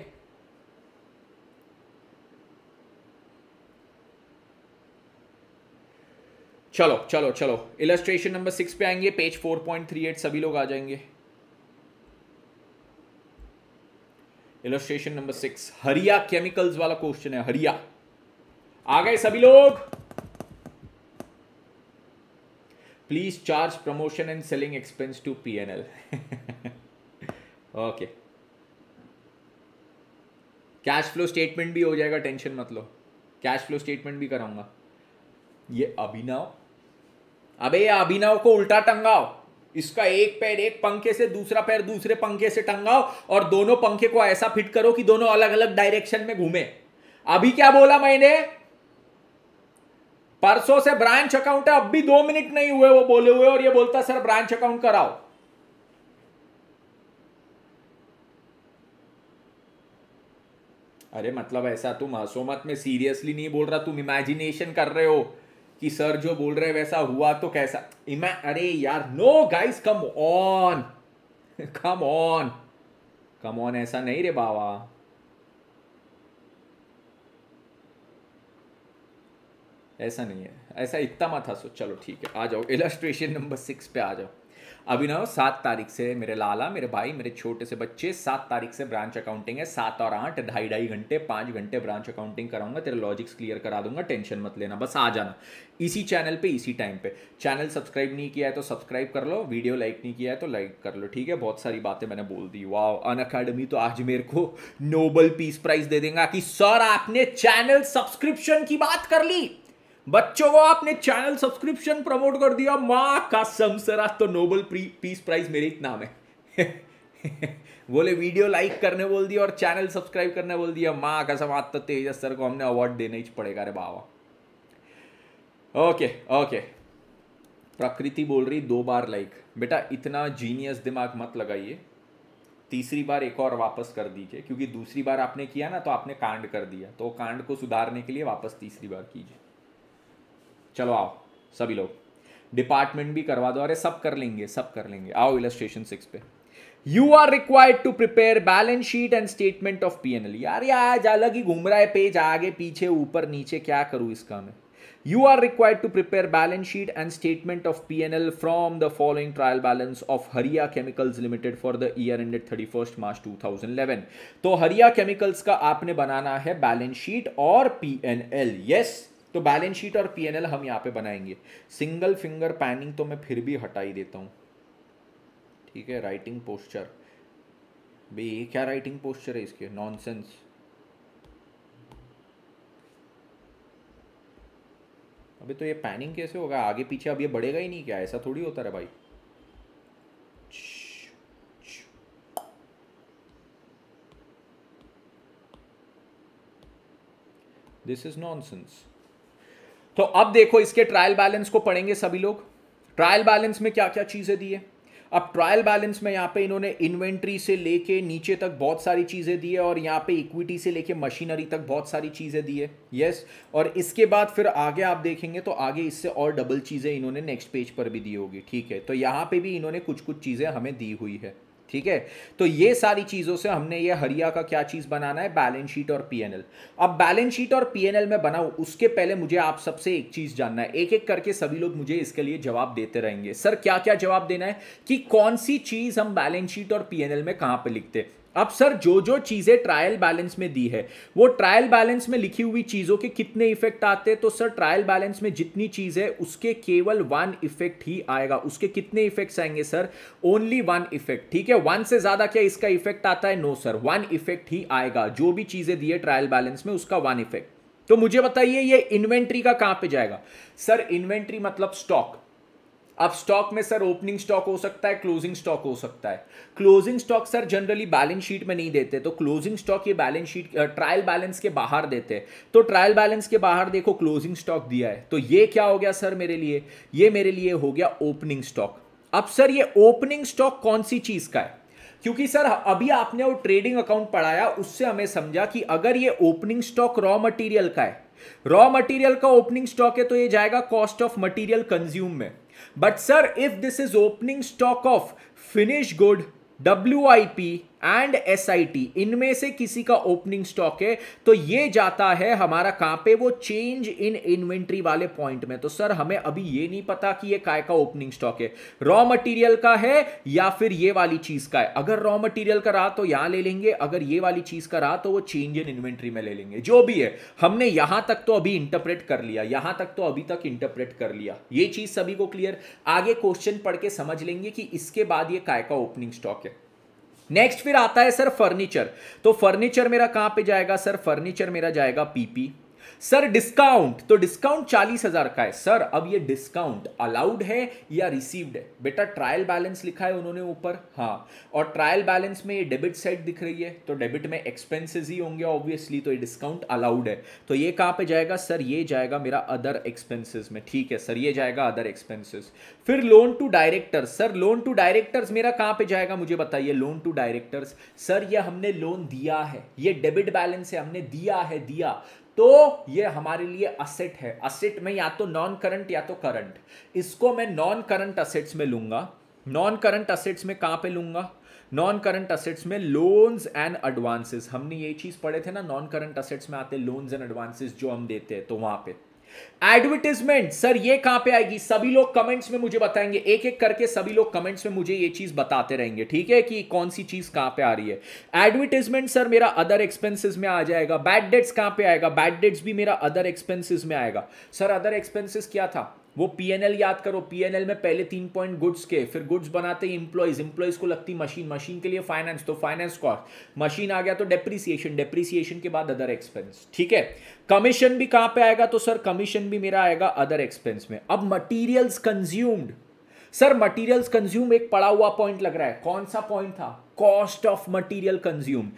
चलो चलो चलो इलस्ट्रेशन नंबर सिक्स पे आएंगे page four point three eight सभी लोग आ जाएंगे illustration number six Haria chemicals वाला क्वेश्चन है हरिया आ गए सभी लोग please charge promotion and selling expense to P N L okay cash flow statement भी हो जाएगा टेंशन मत लो कैश फ्लो स्टेटमेंट भी कराऊंगा ये अभिनव अबे ये अभिनव को उल्टा टंगाओ इसका एक पैर एक पंखे से दूसरा पैर दूसरे पंखे से टंगाओ और दोनों पंखे को ऐसा फिट करो कि दोनों अलग अलग डायरेक्शन में घूमे अभी क्या बोला मैंने परसों से ब्रांच अकाउंट है अब भी दो मिनट नहीं हुए वो बोले हुए और ये बोलता सर ब्रांच अकाउंट कराओ अरे मतलब ऐसा तुम असोमत में सीरियसली नहीं बोल रहा तुम इमेजिनेशन कर रहे हो कि सर जो बोल रहे वैसा हुआ तो कैसा इमा अरे यार no guys come on come on come on ऐसा नहीं रे बाबा ऐसा नहीं है ऐसा इतना मत हंसो चलो ठीक है आ जाओ इलस्ट्रेशन नंबर सिक्स पे आ जाओ अभिनव सात तारीख से मेरे लाला मेरे भाई मेरे छोटे से बच्चे सात तारीख से ब्रांच अकाउंटिंग है सात और आठ ढाई ढाई घंटे पाँच घंटे ब्रांच अकाउंटिंग कराऊंगा तेरे लॉजिक्स क्लियर करा दूंगा टेंशन मत लेना बस आ जाना इसी चैनल पे इसी टाइम पे चैनल सब्सक्राइब नहीं किया है तो सब्सक्राइब कर लो वीडियो लाइक नहीं किया है तो लाइक कर लो ठीक है बहुत सारी बातें मैंने बोल दी वाह अन अकेडमी तो आज मेरे को नोबल पीस प्राइज दे देगा कि सर आपने चैनल सब्सक्रिप्शन की बात कर ली बच्चों आपने चैनल सब्सक्रिप्शन प्रमोट कर दिया माँ का समसरा तो नोबल पीस प्राइज मेरे नाम है बोले वीडियो लाइक करने बोल दिया और चैनल सब्सक्राइब करने बोल दिया माँ का आज तो तेजस सर को हमने अवार्ड देना ही पड़ेगा रे बाबा ओके ओके प्रकृति बोल रही दो बार लाइक बेटा इतना जीनियस दिमाग मत लगाइए तीसरी बार एक और वापस कर दीजिए क्योंकि दूसरी बार आपने किया ना तो आपने कांड कर दिया तो कांड को सुधारने के लिए वापस तीसरी बार कीजिए चलो आओ सभी लोग डिपार्टमेंट भी करवा दो अरे सब कर लेंगे सब कर लेंगे आओ इलस्ट्रेशन सिक्स पे you are required to prepare balance sheet and statement of P N L यार आज अलग ही घूम रहा है पेज आगे पीछे ऊपर नीचे क्या करूं इसका मैं you are required to prepare balance sheet and statement of P N L from the following trial balance of Haria chemicals limited for the year ended thirty first March two thousand eleven तो Haria chemicals का आपने बनाना है balance sheet और P N L yes तो balance sheet और PNL हम यहाँ पे बनाएंगे सिंगल फिंगर पैनिंग तो मैं फिर भी हटा ही देता हूँ ठीक है राइटिंग पोस्चर भाई ये क्या राइटिंग पोस्चर है इसके नॉन अभी तो ये पैनिंग कैसे होगा आगे पीछे अब ये बढ़ेगा ही नहीं क्या ऐसा थोड़ी होता है भाई दिस इज नॉन सेंस तो अब देखो इसके ट्रायल बैलेंस को पढ़ेंगे सभी लोग ट्रायल बैलेंस में क्या क्या चीज़ें दी है अब ट्रायल बैलेंस में यहाँ पे इन्होंने इन्वेंट्री से लेके नीचे तक बहुत सारी चीज़ें दी है और यहाँ पे इक्विटी से लेके मशीनरी तक बहुत सारी चीज़ें दी है यस और इसके बाद फिर आगे आप देखेंगे तो आगे इससे और डबल चीज़ें इन्होंने नेक्स्ट पेज पर भी दी होगी ठीक है तो यहाँ पे भी इन्होंने कुछ कुछ चीज़ें हमें दी हुई है ठीक है तो ये सारी चीज़ों से हमने ये हरिया का क्या चीज़ बनाना है बैलेंस शीट और पीएनएल अब बैलेंस शीट और पीएनएल में बनाओ उसके पहले मुझे आप सबसे एक चीज़ जानना है एक एक करके सभी लोग मुझे इसके लिए जवाब देते रहेंगे सर क्या क्या जवाब देना है कि कौन सी चीज़ हम बैलेंस शीट और पीएनएल में कहां पर लिखते हैं अब सर जो जो चीज़ें ट्रायल बैलेंस में दी है वो ट्रायल बैलेंस में लिखी हुई चीज़ों के कितने इफेक्ट आते हैं तो सर ट्रायल बैलेंस में जितनी चीज़ है उसके केवल वन इफेक्ट ही आएगा उसके कितने इफेक्ट्स आएंगे सर ओनली वन इफेक्ट ठीक है वन से ज़्यादा क्या इसका इफेक्ट आता है नो सर वन इफेक्ट ही आएगा जो भी चीज़ें दी है ट्रायल बैलेंस में उसका वन इफेक्ट तो मुझे बताइए ये इन्वेंट्री का कहां पे जाएगा सर इन्वेंट्री मतलब स्टॉक अब स्टॉक में सर ओपनिंग स्टॉक हो सकता है क्लोजिंग स्टॉक हो सकता है closing stock sir generally balance sheet में नहीं देते तो क्लोजिंग स्टॉक ये बैलेंस शीट ट्रायल बैलेंस के बाहर देते हैं तो ट्रायल बैलेंस के बाहर देखो क्लोजिंग स्टॉक दिया है तो ये क्या हो गया सर मेरे लिए ये मेरे लिए हो गया ओपनिंग स्टॉक अब सर ये ओपनिंग स्टॉक कौन सी चीज़ का है क्योंकि सर अभी आपने वो ट्रेडिंग अकाउंट पढ़ाया उससे हमें समझा कि अगर ये ओपनिंग स्टॉक रॉ मटेरियल का है रॉ मटेरियल का ओपनिंग स्टॉक है तो ये जाएगा कॉस्ट ऑफ मटेरियल कंज्यूम में But sir, if this is opening stock of finished good WIP, and एस इनमें से किसी का ओपनिंग स्टॉक है तो ये जाता है हमारा कहां पे वो चेंज इन इन्वेंट्री वाले पॉइंट में तो सर हमें अभी ये नहीं पता कि ये काय का ओपनिंग स्टॉक है रॉ मटेरियल का है या फिर ये वाली चीज का है अगर रॉ मटेरियल का रहा तो यहां ले लेंगे अगर ये वाली चीज का रहा तो वो चेंज इन इन्वेंट्री में ले लेंगे जो भी है हमने यहां तक तो अभी इंटरप्रेट कर लिया यहां तक तो अभी तक इंटरप्रेट कर लिया ये चीज सभी को क्लियर आगे क्वेश्चन पढ़ के समझ लेंगे कि इसके बाद ये काय का ओपनिंग स्टॉक है नेक्स्ट फिर आता है सर फर्नीचर तो फर्नीचर मेरा कहां पे जाएगा सर फर्नीचर मेरा जाएगा पीपी सर डिस्काउंट तो डिस्काउंट चालीस हजार का है सर अब ये डिस्काउंट अलाउड है या रिसीव्ड है बेटा ट्रायल बैलेंस लिखा है उन्होंने ऊपर हाँ और ट्रायल बैलेंस में ये डेबिट साइड दिख रही है तो डेबिट में एक्सपेंसेस ही होंगे ऑब्वियसली तो ये डिस्काउंट अलाउड है तो ये कहाँ पे जाएगा सर ये जाएगा मेरा अदर एक्सपेंसिस में ठीक है सर ये जाएगा अदर एक्सपेंसिस फिर loan to directors sir loan to directors मेरा कहाँ पे जाएगा मुझे बताइए लोन टू डायरेक्टर्स सर ये हमने लोन दिया है ये डेबिट बैलेंस है हमने दिया है दिया तो ये हमारे लिए असेट है असेट में या तो नॉन करंट या तो करंट इसको मैं नॉन करंट असेट्स में लूंगा नॉन करंट असेट्स में कहां पे लूंगा नॉन करंट असेट्स में लोन्स एंड एडवांसेस हमने ये चीज़ पढ़े थे ना नॉन करंट असेट्स में आते लोन्स एंड एडवांसेस जो हम देते हैं तो वहां पे एडवर्टिजमेंट सर ये कहां पे आएगी सभी लोग कमेंट्स में मुझे बताएंगे एक एक करके सभी लोग कमेंट्स में मुझे ये चीज बताते रहेंगे ठीक है कि कौन सी चीज कहां पे आ रही है एडवर्टिजमेंट सर मेरा अदर एक्सपेंसेस में आ जाएगा बैड डेट्स कहां पे आएगा बैड डेट्स भी मेरा अदर एक्सपेंसेस में आएगा सर अदर एक्सपेंसेस क्या था वो पीएनएल याद करो पीएनएल में पहले तीन पॉइंट गुड्स के फिर गुड्स बनाते हैं इंप्लॉयज इंप्लॉयज को लगती मशीन मशीन के लिए फाइनेंस तो फाइनेंस कॉस्ट मशीन आ गया तो डेप्रिसिएशन डेप्रिसिएशन के बाद अदर एक्सपेंस ठीक है कमीशन भी कहां पे आएगा तो सर कमीशन भी मेरा आएगा अदर एक्सपेंस में अब materials consumed sir materials consume एक पड़ा हुआ पॉइंट लग रहा है कौन सा पॉइंट था cost of material consume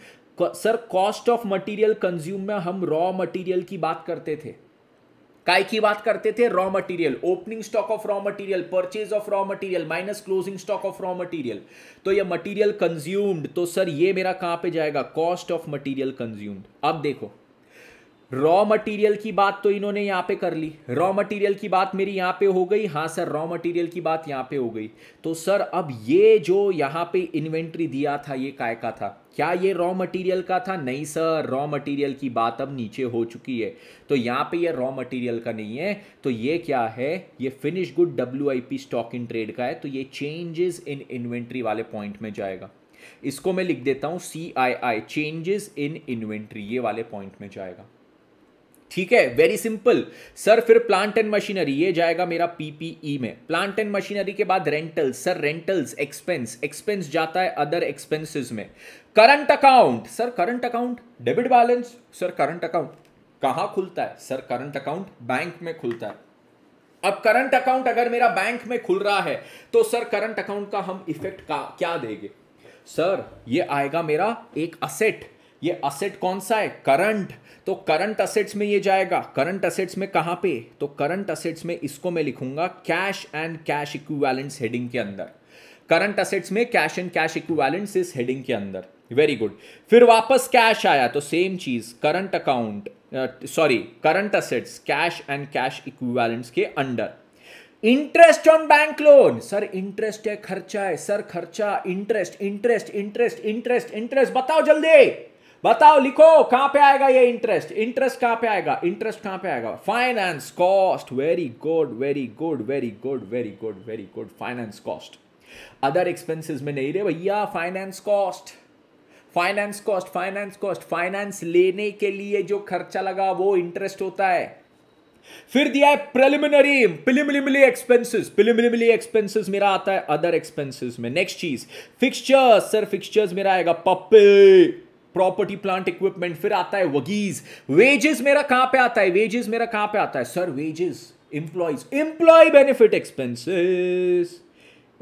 sir cost of material consume में हम रॉ मटीरियल की बात करते थे काय की बात करते थे raw material opening stock of raw material purchase of raw material minus closing stock of raw material तो ये मटेरियल कंज्यूम्ड तो सर ये मेरा कहां पे जाएगा कॉस्ट ऑफ मटेरियल कंज्यूम्ड अब देखो रॉ मटेरियल की बात तो इन्होंने यहाँ पे कर ली रॉ मटेरियल की बात मेरी यहाँ पे हो गई हाँ सर रॉ मटेरियल की बात यहाँ पे हो गई तो सर अब ये जो यहाँ पे इन्वेंट्री दिया था ये काय का था क्या ये रॉ मटेरियल का था नहीं सर रॉ मटेरियल की बात अब नीचे हो चुकी है तो यहाँ पे ये रॉ मटेरियल का नहीं है तो ये क्या है ये finish good W stock in trade का है तो ये चेंजेस इन इन्वेंट्री वाले पॉइंट में जाएगा इसको मैं लिख देता हूँ सी आई आई चेंजेस इन इन्वेंट्री ये वाले पॉइंट में जाएगा ठीक है वेरी सिंपल सर फिर प्लांट एंड मशीनरी ये जाएगा मेरा पीपीई e में प्लांट एंड मशीनरी के बाद rentals sir rentals expense expense जाता है अदर एक्सपेंसेस में current account sir current account debit balance sir current account कहां खुलता है सर करंट अकाउंट बैंक में खुलता है अब करंट अकाउंट अगर मेरा बैंक में खुल रहा है तो सर करंट अकाउंट का हम इफेक्ट का क्या देंगे सर ये आएगा मेरा एक असेट ये असेट कौन सा है करंट तो करंट असेट्स में ये जाएगा करंट असेट्स में कहां पे तो करंट असेट्स में इसको मैं लिखूंगा cash and cash equivalents heading के अंदर करंट असेट्स में कैश एंड कैश इक्विवेलेंट्स इस हेडिंग के अंदर वेरी गुड फिर वापस कैश आया तो सेम चीज current account sorry current assets cash and cash equivalents के under interest on bank loan sir interest है खर्चा है सर खर्चा interest interest interest interest interest बताओ जल्दी बताओ लिखो कहां पे आएगा ये इंटरेस्ट इंटरेस्ट कहां पे आएगा इंटरेस्ट कहां पे आएगा finance cost very good very good very good very good very good finance cost other expenses में नहीं रे भैया finance cost finance cost finance cost finance लेने के लिए जो खर्चा लगा वो इंटरेस्ट होता है फिर दिया है preliminary preliminary expenses preliminary expenses मेरा आता है अदर एक्सपेंसेस में नेक्स्ट चीज फिक्सचर्स सर फिक्सचर्स मेरा आएगा पप्पे प्रॉपर्टी प्लांट इक्विपमेंट फिर आता है वगीज वेजेस मेरा कहां पे आता है वेजेस मेरा कहां पे आता है sir wages employees employee benefit expenses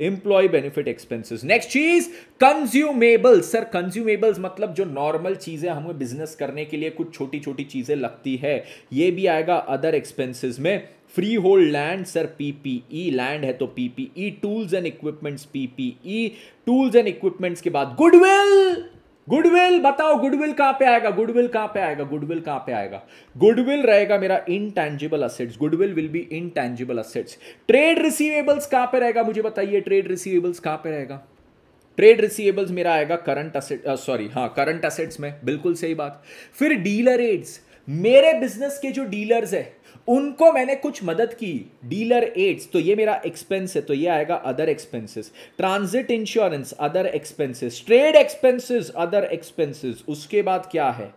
employee benefit expenses next चीज कंज्यूमेबल्स सर कंज्यूमेबल्स मतलब जो नॉर्मल चीजें हमें बिजनेस करने के लिए कुछ छोटी छोटी चीजें लगती है ये भी आएगा अदर एक्सपेंसेस में freehold land sir PPE land है तो PPE tools and equipments PPE tools and equipments के बाद गुडविल गुडविल बताओ गुडविल कहां पे आएगा गुडविल कहां पे आएगा गुडविल कहां पे आएगा गुडविल रहेगा मेरा intangible assets goodwill will be intangible assets trade receivables कहां पे रहेगा मुझे बताइए ट्रेड रिसीवेबल्स कहां पे रहेगा ट्रेड रिसीवेबल्स मेरा आएगा करंट असेट सॉरी हाँ करंट असेट्स में बिल्कुल सही बात फिर डीलर एड्स मेरे बिजनेस के जो डीलर्स है उनको मैंने कुछ मदद की डीलर एड्स तो ये मेरा एक्सपेंस है तो ये आएगा other expenses transit insurance other expenses trade expenses other expenses उसके बाद क्या है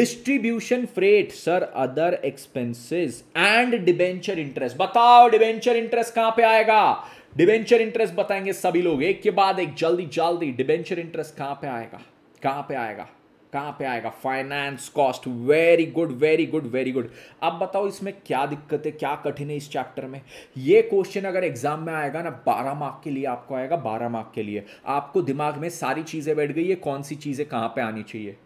distribution freight sir other expenses and debenture interest बताओ डिबेंचर इंटरेस्ट कहां पे आएगा डिबेंचर इंटरेस्ट बताएंगे सभी लोग एक के बाद एक जल्दी जल्दी डिबेंचर इंटरेस्ट कहां पे आएगा कहां पे आएगा कहाँ पे आएगा finance cost very good very good very good अब बताओ इसमें क्या दिक्कत है क्या कठिन है इस चैप्टर में ये क्वेश्चन अगर एग्जाम में आएगा ना बारह मार्क के लिए आपको आएगा बारह मार्क के लिए आपको दिमाग में सारी चीज़ें बैठ गई है कौन सी चीज़ें कहाँ पर आनी चाहिए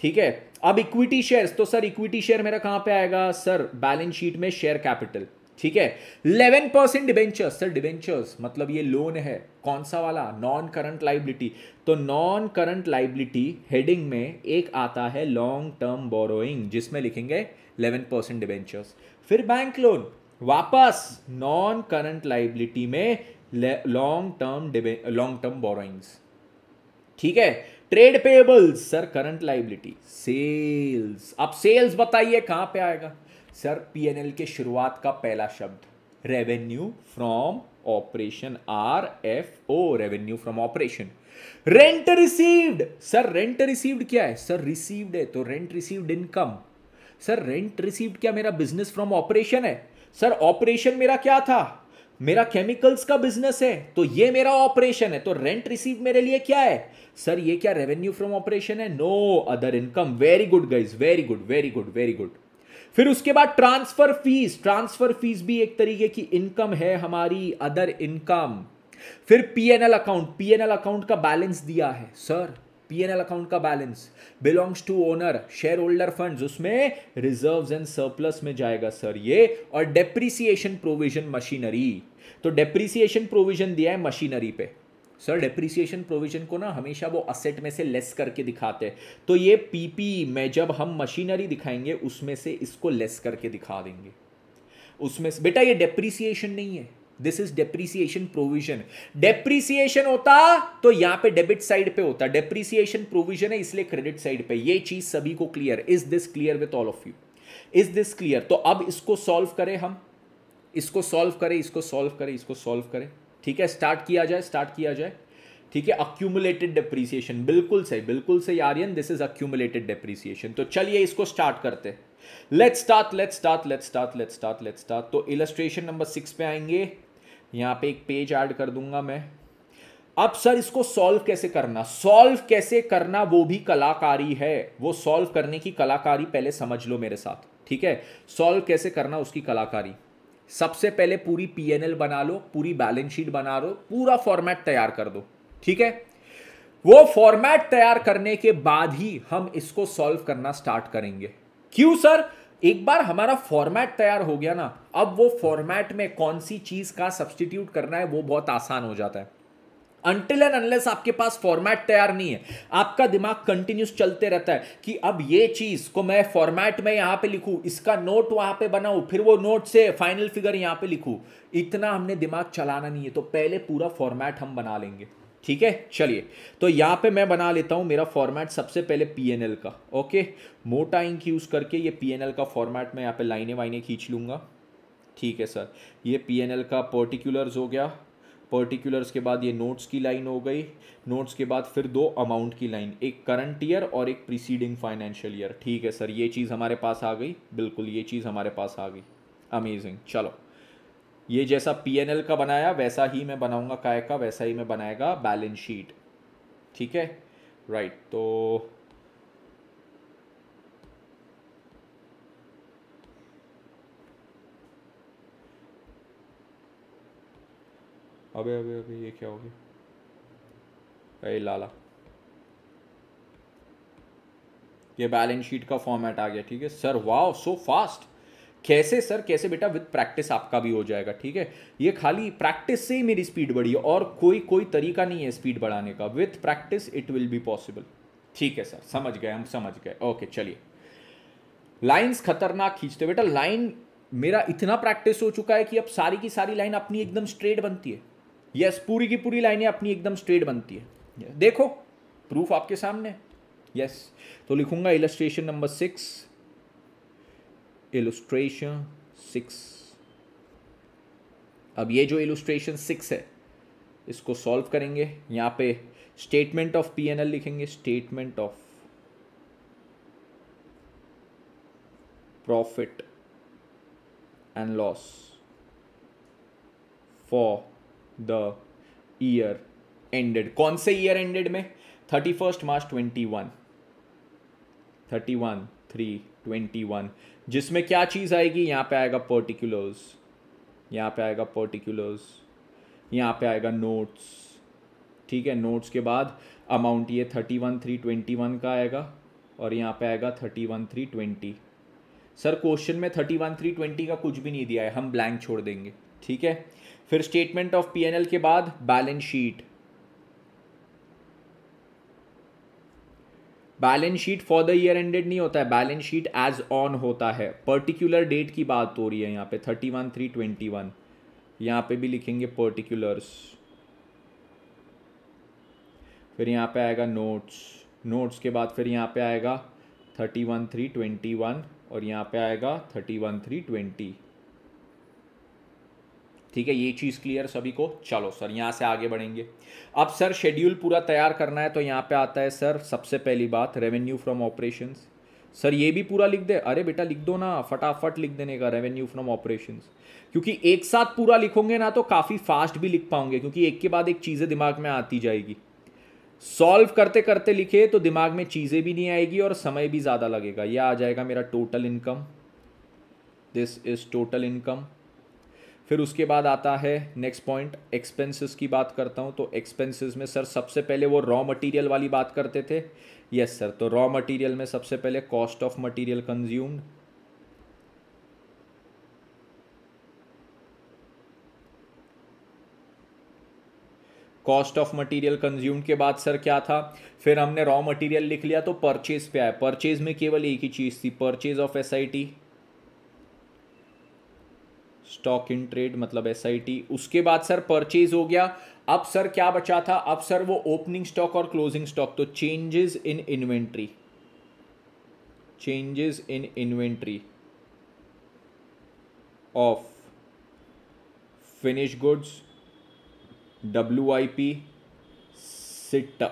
ठीक है अब इक्विटी शेयर्स तो सर इक्विटी शेयर मेरा कहाँ पे आएगा सर बैलेंस शीट में शेयर कैपिटल ठीक है eleven percent debentures sir debentures मतलब ये लोन है कौन सा वाला नॉन करंट लाइबिलिटी तो नॉन करंट लाइबिलिटी हेडिंग में एक आता है लॉन्ग टर्म बोरोइंग जिसमें लिखेंगे इलेवन परसेंट डिबेंचर्स फिर बैंक लोन वापस नॉन करंट लाइबिलिटी में long term long term borrowings ठीक है trade payables sir current liability sales अब सेल्स बताइए कहां पे आएगा सर पीएनएल के शुरुआत का पहला शब्द revenue from operation R F O revenue from operation rent received sir rent received क्या है सर रिसीव्ड है तो rent received income sir rent received क्या मेरा बिजनेस फ्रॉम ऑपरेशन है सर ऑपरेशन मेरा क्या था मेरा केमिकल्स का बिजनेस है तो ये मेरा ऑपरेशन है तो रेंट रिसीव मेरे लिए क्या है सर ये क्या रेवेन्यू फ्रॉम ऑपरेशन है no other income very good guys very good very good very good फिर उसके बाद ट्रांसफर फीस ट्रांसफर फीस भी एक तरीके की इनकम है हमारी अदर इनकम फिर पीएनएल अकाउंट पीएनएल अकाउंट का बैलेंस दिया है सर पीएनएल अकाउंट का balance belongs to owner shareholder fund उसमें रिजर्व एंड सरप्लस में जाएगा सर ये और डेप्रिसिएशन प्रोविजन मशीनरी तो डेप्रिसिएशन प्रोविजन दिया है मशीनरी पे सर डेप्रिसिएशन प्रोविजन को ना हमेशा वो असेट में से लेस करके दिखाते हैं तो ये पीपी में जब हम मशीनरी दिखाएंगे उसमें से इसको लेस करके दिखा देंगे उसमें से बेटा ये डेप्रिसिएशन नहीं है this is depreciation provision depreciation होता तो यहां पे डेबिट साइड पे होता डेप्रिसिएशन प्रोविजन है इसलिए क्रेडिट साइड पे ये चीज सभी को clear is this clear with all of you is this clear तो अब इसको सॉल्व करें हम इसको सॉल्व करें इसको सॉल्व करें इसको सॉल्व करें ठीक है स्टार्ट किया जाए स्टार्ट किया जाए ठीक है अक्यूमुलेटेड डिप्रिसिएशन बिल्कुल सही बिल्कुल सही Aryan this is accumulated depreciation तो चलिए इसको स्टार्ट करते let's start let's start let's start let's start let's start तो इलस्ट्रेशन नंबर सिक्स पे आएंगे यहां पे एक पेज ऐड कर दूंगा मैं अब सर इसको सॉल्व कैसे करना सॉल्व कैसे करना वो भी कलाकारी है वो सॉल्व करने की कलाकारी पहले समझ लो मेरे साथ ठीक है सॉल्व कैसे करना उसकी कलाकारी सबसे पहले पूरी एल बना लो पूरी बैलेंस शीट बना लो पूरा फॉर्मेट तैयार कर दो ठीक है वो फॉर्मेट तैयार करने के बाद ही हम इसको सॉल्व करना स्टार्ट करेंगे क्यों सर एक बार हमारा फॉर्मेट तैयार हो गया ना अब वो फॉर्मेट में कौन सी चीज का सब्सटीट्यूट करना है वो बहुत आसान हो जाता है अनटिल एंड अनलेस आपके पास फॉर्मेट तैयार नहीं है आपका दिमाग कंटिन्यूस चलते रहता है कि अब ये चीज को मैं फॉर्मेट में यहां पे लिखूं इसका नोट वहां पे बनाऊं फिर वो नोट से फाइनल फिगर यहां पे लिखूं इतना हमने दिमाग चलाना नहीं है तो पहले पूरा फॉर्मेट हम बना लेंगे ठीक है चलिए तो यहां पे मैं बना लेता हूं मेरा फॉर्मेट सबसे पहले पीएनएल का ओके मोटा इंक यूज़ करके ये पीएनएल का फॉर्मेट मैं यहां पे लाइनें वाइने खींच लूंगा ठीक है सर ये पीएनएल का पर्टिकुलर्स हो गया पर्टिकुलर्स के बाद ये नोट्स की लाइन हो गई नोट्स के बाद फिर दो अमाउंट की लाइन एक करंट ईयर और एक प्रीसीडिंग फाइनेंशियल ईयर ठीक है सर ये चीज़ हमारे पास आ गई बिल्कुल ये चीज़ हमारे पास आ गई अमेजिंग चलो ये जैसा पी का बनाया वैसा ही मैं बनाऊंगा काय का वैसा ही मैं बनाएगा बैलेंस शीट ठीक है राइट right, तो अबे अबे अबे ये क्या हो गया अरे लाला ये बैलेंस शीट का फॉर्मेट आ गया ठीक है सर वाओ सो फास्ट कैसे सर कैसे बेटा विद प्रैक्टिस आपका भी हो जाएगा ठीक है ये खाली प्रैक्टिस से ही मेरी स्पीड बढ़ी है और कोई कोई तरीका नहीं है स्पीड बढ़ाने का with practice it will be possible ठीक है सर समझ गए हम समझ गए ओके चलिए लाइंस खतरनाक खींचते बेटा लाइन मेरा इतना प्रैक्टिस हो चुका है कि अब सारी की सारी लाइन अपनी एकदम स्ट्रेट बनती है यस पूरी की पूरी लाइनें अपनी एकदम स्ट्रेट बनती है yes. देखो प्रूफ आपके सामने यस yes. तो लिखूंगा illustration number six illustration six अब ये जो इलस्ट्रेशन सिक्स है इसको सॉल्व करेंगे यहां पे स्टेटमेंट ऑफ पीएनएल लिखेंगे statement of profit and loss for the year ended कौन से ईयर एंडेड में thirty first March twenty one thirty one three twenty one जिसमें क्या चीज़ आएगी यहाँ पे आएगा पर्टिकुलर्स यहाँ पे आएगा पर्टिकुलर्स यहाँ पे आएगा नोट्स ठीक है नोट्स के बाद अमाउंट ये thirty one three twenty one का आएगा और यहां पे आएगा thirty one three twenty sir question में थर्टी वन थ्री ट्वेंटी का कुछ भी नहीं दिया है हम ब्लैंक छोड़ देंगे ठीक है फिर स्टेटमेंट ऑफ पीएनएल के बाद balance sheet balance sheet for the year ended नहीं होता है बैलेंस शीट एज ऑन होता है पर्टिकुलर डेट की बात हो रही है यहां पे thirty one three twenty one यहां पे भी लिखेंगे पर्टिकुलर्स फिर यहां पे आएगा नोट्स नोट्स के बाद फिर यहां पे आएगा thirty one three twenty one और यहां पे आएगा थर्टी वन थ्री ट्वेंटी ठीक है ये चीज़ क्लियर सभी को चलो सर यहाँ से आगे बढ़ेंगे अब सर शेड्यूल पूरा तैयार करना है तो यहाँ पे आता है सर सबसे पहली बात रेवेन्यू फ्रॉम ऑपरेशंस सर ये भी पूरा लिख दे अरे बेटा लिख दो ना फटाफट लिख देने का रेवेन्यू फ्रॉम ऑपरेशंस क्योंकि एक साथ पूरा लिखोगे ना तो काफ़ी फास्ट भी लिख पाओगे क्योंकि एक के बाद एक चीज़ें दिमाग में आती जाएगी सॉल्व करते करते लिखे तो दिमाग में चीज़ें भी नहीं आएगी और समय भी ज़्यादा लगेगा यह आ जाएगा मेरा total income this is total income फिर उसके बाद आता है नेक्स्ट पॉइंट एक्सपेंसेस की बात करता हूँ तो एक्सपेंसेस में सर सबसे पहले वो रॉ मटेरियल वाली बात करते थे यस yes, सर तो रॉ मटेरियल में सबसे पहले cost of material consumed cost of material consume के बाद सर क्या था फिर हमने रॉ मटेरियल लिख लिया तो परचेज पे आया परचेज में केवल एक ही चीज़ थी purchase of S I T stock in trade मतलब एस उसके बाद सर परचेज हो गया अब सर क्या बचा था अब सर वो ओपनिंग स्टॉक और क्लोजिंग स्टॉक तो changes in inventory changes in inventory of finish goods W I P sit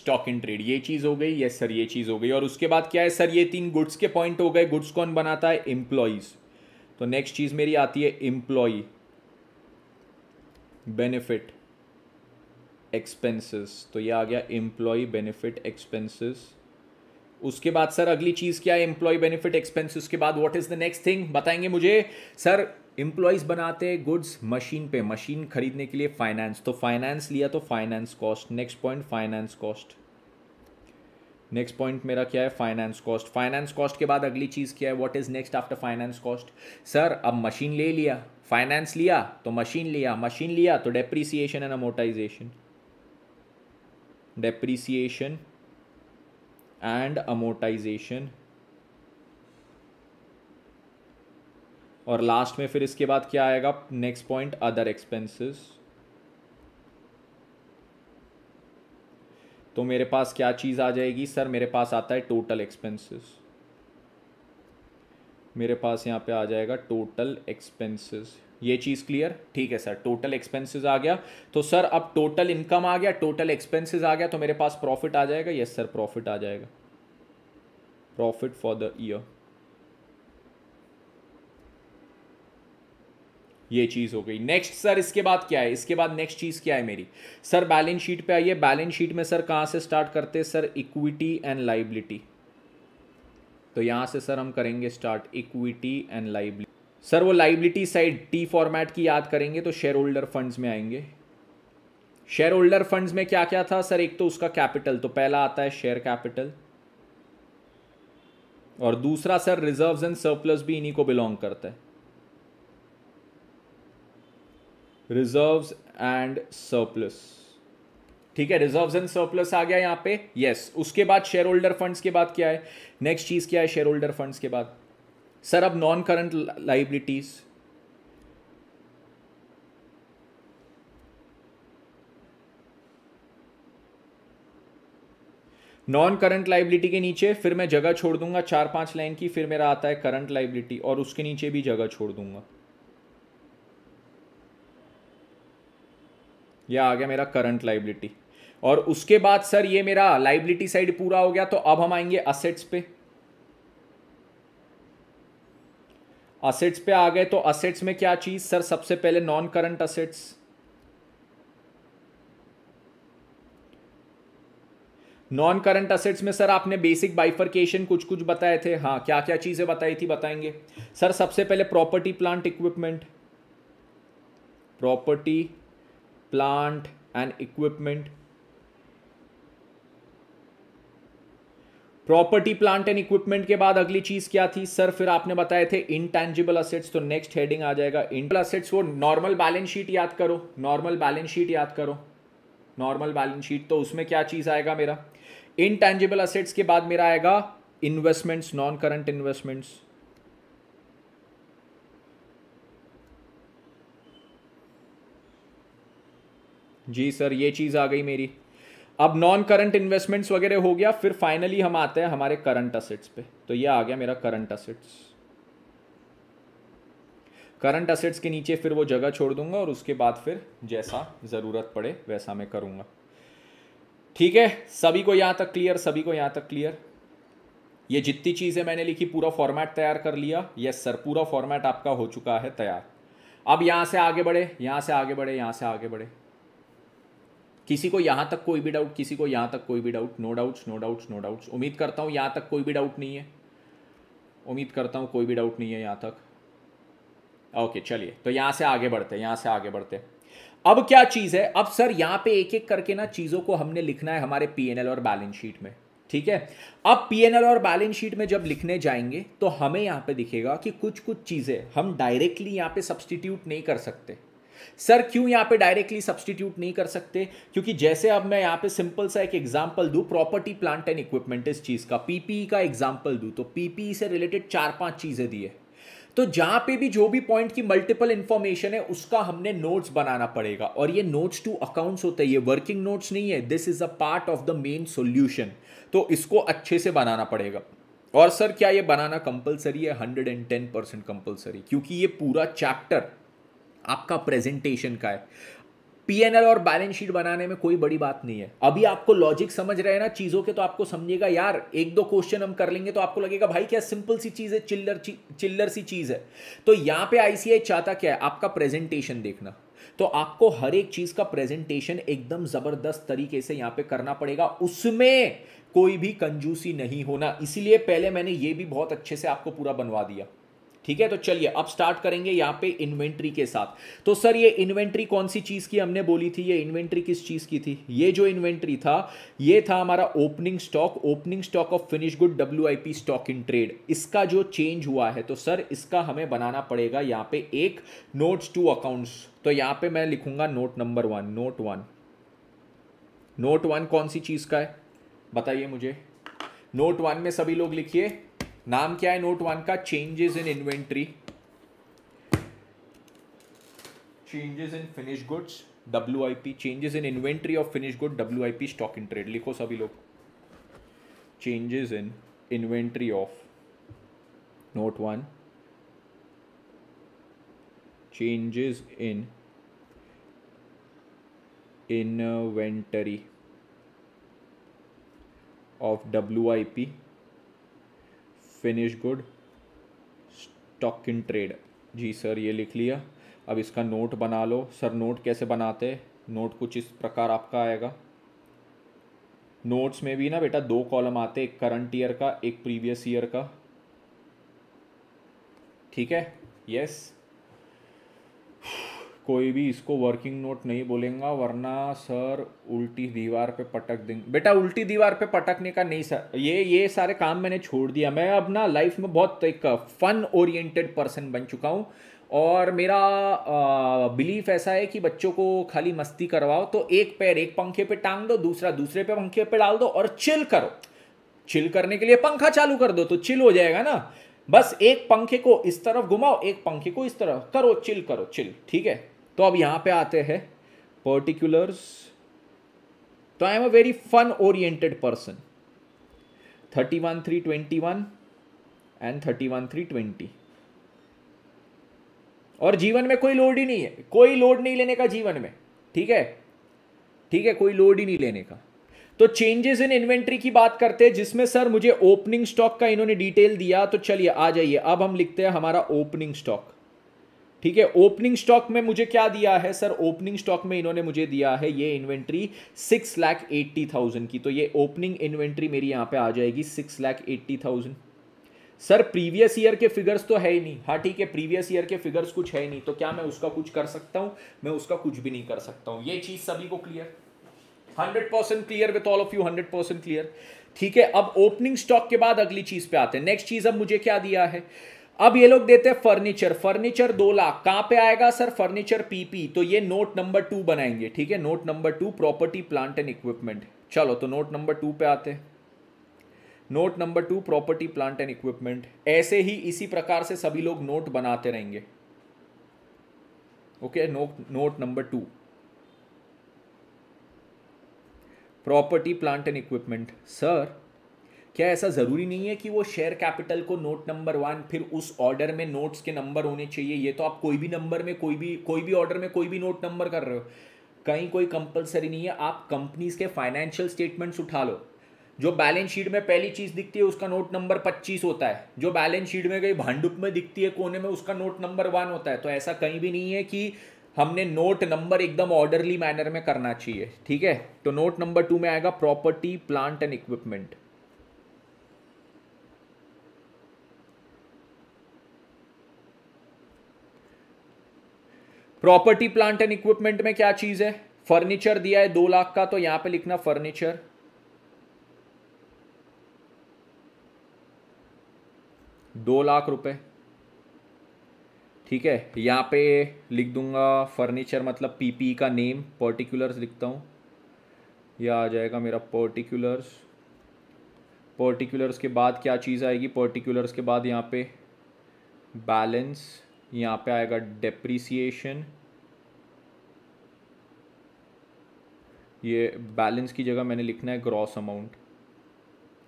stock in trade ये चीज़ हो गई यस सर ये चीज़ हो गई और उसके बाद क्या है सर ये तीन गुड्स के पॉइंट हो गए गुड्स कौन बनाता है एम्प्लॉयज़ तो नेक्स्ट चीज़ मेरी आती है इंप्लॉई बेनिफिट एक्सपेंसेस तो ये आ गया इंप्लॉई बेनिफिट एक्सपेंसेस उसके बाद सर अगली चीज़ क्या है एम्प्लॉय बेनिफिट एक्सपेंसेस के बाद what is the next thing बताएंगे मुझे सर एम्प्लॉयज़ बनाते हैं गुड्स मशीन पे मशीन खरीदने के लिए फाइनेंस तो फाइनेंस लिया तो finance cost next point finance cost next point मेरा क्या है फाइनेंस कॉस्ट फाइनेंस कॉस्ट के बाद अगली चीज़ क्या है what is next after finance cost sir अब मशीन ले लिया फाइनेंस लिया तो मशीन लिया मशीन लिया तो depreciation and amortisation depreciation and amortisation और लास्ट में फिर इसके बाद क्या आएगा नेक्स्ट पॉइंट अदर एक्सपेंसेस तो मेरे पास क्या चीज़ आ जाएगी सर मेरे पास आता है टोटल एक्सपेंसेस मेरे पास यहाँ पे आ जाएगा टोटल एक्सपेंसेस ये चीज़ क्लियर ठीक है सर टोटल एक्सपेंसेस आ गया तो सर अब टोटल इनकम आ गया टोटल एक्सपेंसेस आ गया तो मेरे पास प्रॉफिट आ जाएगा यस सर प्रॉफिट आ जाएगा प्रॉफिट फॉर द ईयर ये चीज़ हो गई नेक्स्ट सर इसके बाद क्या है इसके बाद नेक्स्ट चीज़ क्या है मेरी सर बैलेंस शीट पे आइए बैलेंस शीट में सर कहां से स्टार्ट करते हैं सर इक्विटी एंड लाइबिलिटी तो यहां से सर हम करेंगे start equity and liability sir वो लाइबिलिटी साइड टी फॉर्मेट की याद करेंगे तो शेयर होल्डर फंड में आएंगे शेयर होल्डर फंड में क्या क्या था सर एक तो उसका कैपिटल तो पहला आता है शेयर कैपिटल और दूसरा सर रिजर्व एंड सरप्लस भी इन्हीं को बिलोंग करता है रिजर्व्स एंड सरप्लस ठीक है रिजर्व्स एंड सरप्लस आ गया यहां पे यस yes. उसके बाद शेयर होल्डर फंड्स के बाद क्या है नेक्स्ट चीज़ क्या है शेयर होल्डर फंड्स के बाद सर अब non current liabilities non current liability के नीचे फिर मैं जगह छोड़ दूंगा चार पांच लाइन की फिर मेरा आता है करंट लाइबिलिटी और उसके नीचे भी जगह छोड़ दूंगा यह आ गया मेरा करंट लाइबिलिटी और उसके बाद सर ये मेरा लाइबिलिटी साइड पूरा हो गया तो अब हम आएंगे असेट्स पे असेट्स पे आ गए तो असेट्स में क्या चीज सर सबसे पहले non current assets non current assets में सर आपने बेसिक बाइफर्केशन कुछ कुछ बताए थे हाँ क्या क्या चीज़ें बताई थी बताएंगे सर सबसे पहले property plant equipment property plant and equipment property plant and equipment के बाद अगली चीज क्या थी सर फिर आपने बताए थे इनटैंजिबल असेट्स तो नेक्स्ट हेडिंग आ जाएगा इन असेट्स वो नॉर्मल बैलेंस शीट याद करो नॉर्मल बैलेंस शीट याद करो नॉर्मल बैलेंस शीट तो उसमें क्या चीज आएगा मेरा इनटैंजिबल असेट्स के बाद मेरा आएगा इन्वेस्टमेंट्स नॉन करंट इन्वेस्टमेंट्स जी सर ये चीज़ आ गई मेरी अब नॉन करंट इन्वेस्टमेंट्स वगैरह हो गया फिर फाइनली हम आते हैं हमारे करंट असेट्स पे तो ये आ गया मेरा करंट असेट्स करंट असेट्स के नीचे फिर वो जगह छोड़ दूंगा और उसके बाद फिर जैसा ज़रूरत पड़े वैसा मैं करूँगा ठीक है सभी को यहाँ तक क्लियर सभी को यहाँ तक क्लियर ये जितनी चीज़ें मैंने लिखी पूरा फॉर्मेट तैयार कर लिया यस सर पूरा फॉर्मेट आपका हो चुका है तैयार अब यहाँ से आगे बढ़े यहाँ से आगे बढ़े यहाँ से आगे बढ़े किसी को यहाँ तक कोई भी डाउट किसी को यहाँ तक कोई भी doubt no doubts no doubts no doubts उम्मीद करता हूँ यहाँ तक कोई भी डाउट नहीं है उम्मीद करता हूँ कोई भी डाउट नहीं है यहाँ तक ओके चलिए तो यहाँ से आगे बढ़ते हैं यहाँ से आगे बढ़ते हैं अब क्या चीज़ है अब सर यहाँ पे एक एक करके ना चीज़ों को हमने लिखना है हमारे पीएनएल और बैलेंस शीट में ठीक है अब पीएनएल और बैलेंस शीट में जब लिखने जाएंगे तो हमें यहाँ पे दिखेगा कि कुछ कुछ चीज़ें हम डायरेक्टली यहाँ पे सब्सटीट्यूट नहीं कर सकते सर क्यों यहाँ पे डायरेक्टली सब्सटीट्यूट नहीं कर सकते क्योंकि जैसे अब मैं यहाँ पे सिंपल सा एक एग्जाम्पल दूँ प्रॉपर्टी प्लांट एंड इक्विपमेंट इस चीज़ का पीपीई e का एग्जाम्पल दूँ तो पीपीई e से रिलेटेड चार पांच चीज़ें दी है तो जहाँ पे भी जो भी पॉइंट की मल्टीपल इन्फॉर्मेशन है उसका हमने नोट्स बनाना पड़ेगा और ये नोट्स टू अकाउंट्स होते हैं ये वर्किंग नोट्स नहीं है this is a part of the main solution तो इसको अच्छे से बनाना पड़ेगा और सर क्या ये बनाना कंपलसरी है hundred and ten percent compulsory क्योंकि ये पूरा चैप्टर आपका प्रेजेंटेशन का है एल और बैलेंस शीट बनाने में कोई बड़ी बात नहीं है अभी आपको लॉजिक समझ रहे हैं ना चीज़ों के तो आपको समझेगा यार एक दो क्वेश्चन हम कर लेंगे तो आपको लगेगा भाई क्या सिंपल सी चीज़ है चिल्लर चिल्लर सी चीज़ है तो यहाँ पे आईसीआई चाहता क्या है आपका प्रेजेंटेशन देखना तो आपको हर एक चीज़ का प्रेजेंटेशन एकदम ज़बरदस्त तरीके से यहां पे करना पड़ेगा उसमें कोई भी कंजूसी नहीं होना इसीलिए पहले मैंने ये भी बहुत अच्छे से आपको पूरा बनवा दिया ठीक है तो चलिए अब स्टार्ट करेंगे यहां पे इन्वेंट्री के साथ तो सर ये इन्वेंट्री कौन सी चीज़ की हमने बोली थी ये इन्वेंट्री किस चीज़ की थी ये जो इन्वेंट्री था ये था हमारा opening stock opening stock of finish good W stock in trade इसका जो चेंज हुआ है तो सर इसका हमें बनाना पड़ेगा यहां पे एक नोट टू अकाउंट्स तो यहां पे मैं लिखूंगा note number one note one note one कौन सी चीज़ का है बताइए मुझे नोट वन में सभी लोग लिखिए नाम क्या है नोट वन का changes in inventory changes in finish goods W I P changes in inventory of finish good W I P stock in trade लिखो सभी लोग changes in inventory of note one changes in inventory of W I P finish good stock in trade जी sir ये लिख लिया अब इसका note बना लो सर नोट कैसे बनाते नोट कुछ इस प्रकार आपका आएगा नोट्स में भी ना बेटा दो कॉलम आते एक करंट ईयर का एक प्रीवियस ईयर का ठीक है यस कोई भी इसको वर्किंग नोट नहीं बोलेगा वरना सर उल्टी दीवार पे पटक देंगे बेटा उल्टी दीवार पे पटकने का नहीं सर ये ये सारे काम मैंने छोड़ दिया मैं अब ना लाइफ में बहुत एक फन ओरिएंटेड पर्सन बन चुका हूँ और मेरा बिलीफ ऐसा है कि बच्चों को खाली मस्ती करवाओ तो एक पैर एक पंखे पे टांग दो दूसरा दूसरे पे पंखे पे डाल दो और चिल करो चिल करने के लिए पंखा चालू कर दो तो चिल हो जाएगा ना बस एक पंखे को इस तरफ घुमाओ एक पंखे को इस तरफ करो चिल करो चिल ठीक है तो अब यहां पे आते हैं पर्टिकुलर्स तो I am a very fun oriented person thirty one three twenty one and thirty one three twenty और जीवन में कोई लोड ही नहीं है कोई लोड नहीं लेने का जीवन में ठीक है ठीक है कोई लोड ही नहीं लेने का तो चेंजेस इन इन्वेंट्री की बात करते हैं जिसमें सर मुझे ओपनिंग स्टॉक का इन्होंने डिटेल दिया तो चलिए आ जाइए अब हम लिखते हैं हमारा ओपनिंग स्टॉक ठीक है ओपनिंग स्टॉक में मुझे क्या दिया है सर ओपनिंग स्टॉक में इन्होंने मुझे दिया है ये inventory six lakh eighty thousand की तो ये ओपनिंग इन्वेंट्री मेरी यहाँ पे आ जाएगी six lakh eighty thousand sir previous year के फिगर्स तो है ही नहीं हाँ ठीक है प्रीवियस ईयर के फिगर्स कुछ है ही नहीं तो क्या मैं उसका कुछ कर सकता हूँ मैं उसका कुछ भी नहीं कर सकता हूँ ये चीज़ सभी को clear hundred percent clear with all of you hundred percent clear ठीक है अब ओपनिंग स्टॉक के बाद अगली चीज़ पे आते हैं नेक्स्ट चीज़ अब मुझे क्या दिया है अब ये लोग देते हैं फर्नीचर फर्नीचर दो लाख कहां पे आएगा सर फर्नीचर पीपी तो ये नोट नंबर टू बनाएंगे ठीक है note number two property plant and equipment चलो तो नोट नंबर टू पे आते हैं note number two property plant and equipment ऐसे ही इसी प्रकार से सभी लोग नोट बनाते रहेंगे okay note note number two property plant and equipment sir क्या ऐसा ज़रूरी नहीं है कि वो शेयर कैपिटल को नोट नंबर वन फिर उस ऑर्डर में नोट्स के नंबर होने चाहिए ये तो आप कोई भी नंबर में कोई भी कोई भी ऑर्डर में कोई भी नोट नंबर कर रहे हो कहीं कोई कंपलसरी नहीं है आप कंपनीज के फाइनेंशियल स्टेटमेंट्स उठा लो जो बैलेंस शीट में पहली चीज़ दिखती है उसका नोट नंबर पच्चीस होता है जो बैलेंस शीट में कहीं भांडुप में दिखती है कोने में उसका नोट नंबर वन होता है तो ऐसा कहीं भी नहीं है कि हमने नोट नंबर एकदम ऑर्डरली मैनर में करना चाहिए ठीक है तो नोट नंबर टू में आएगा property plant and equipment property plant and equipment में क्या चीज है फर्नीचर दिया है दो लाख का तो यहां पे लिखना फर्नीचर दो लाख रुपए ठीक है यहाँ पे लिख दूंगा फर्नीचर मतलब पीपी e का नेम पर्टिकुलर्स लिखता हूं यह आ जाएगा मेरा पर्टिकुलर्स पर्टिकुलर्स के बाद क्या चीज़ आएगी पर्टिकुलर्स के बाद यहाँ पे बैलेंस यहां पे आएगा डेप्रीसिएशन ये बैलेंस की जगह मैंने लिखना है ग्रॉस अमाउंट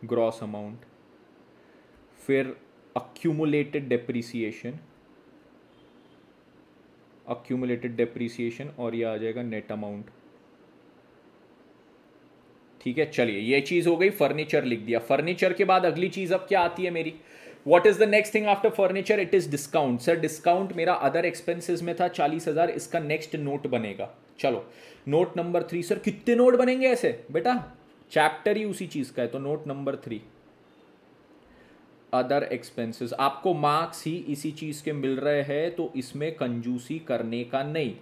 ग्रॉस अमाउंट फिर अक्यूमुलेटेड डेप्रीसिएशन अक्यूमुलेटेड डेप्रीसिएशन और ये आ जाएगा नेट अमाउंट ठीक है चलिए ये चीज़ हो गई फर्नीचर लिख दिया फर्नीचर के बाद अगली चीज़ अब क्या आती है मेरी what is the next thing after furniture it is discount sir discount मेरा अदर एक्सपेंसिस में था चालीस हजार इसका नेक्स्ट नोट बनेगा चलो नोट नंबर थ्री सर कितने नोट बनेंगे ऐसे बेटा चैप्टर ही उसी चीज का है तो note number three other expenses आपको मार्क्स ही इसी चीज के मिल रहे हैं तो इसमें कंजूसी करने का नहीं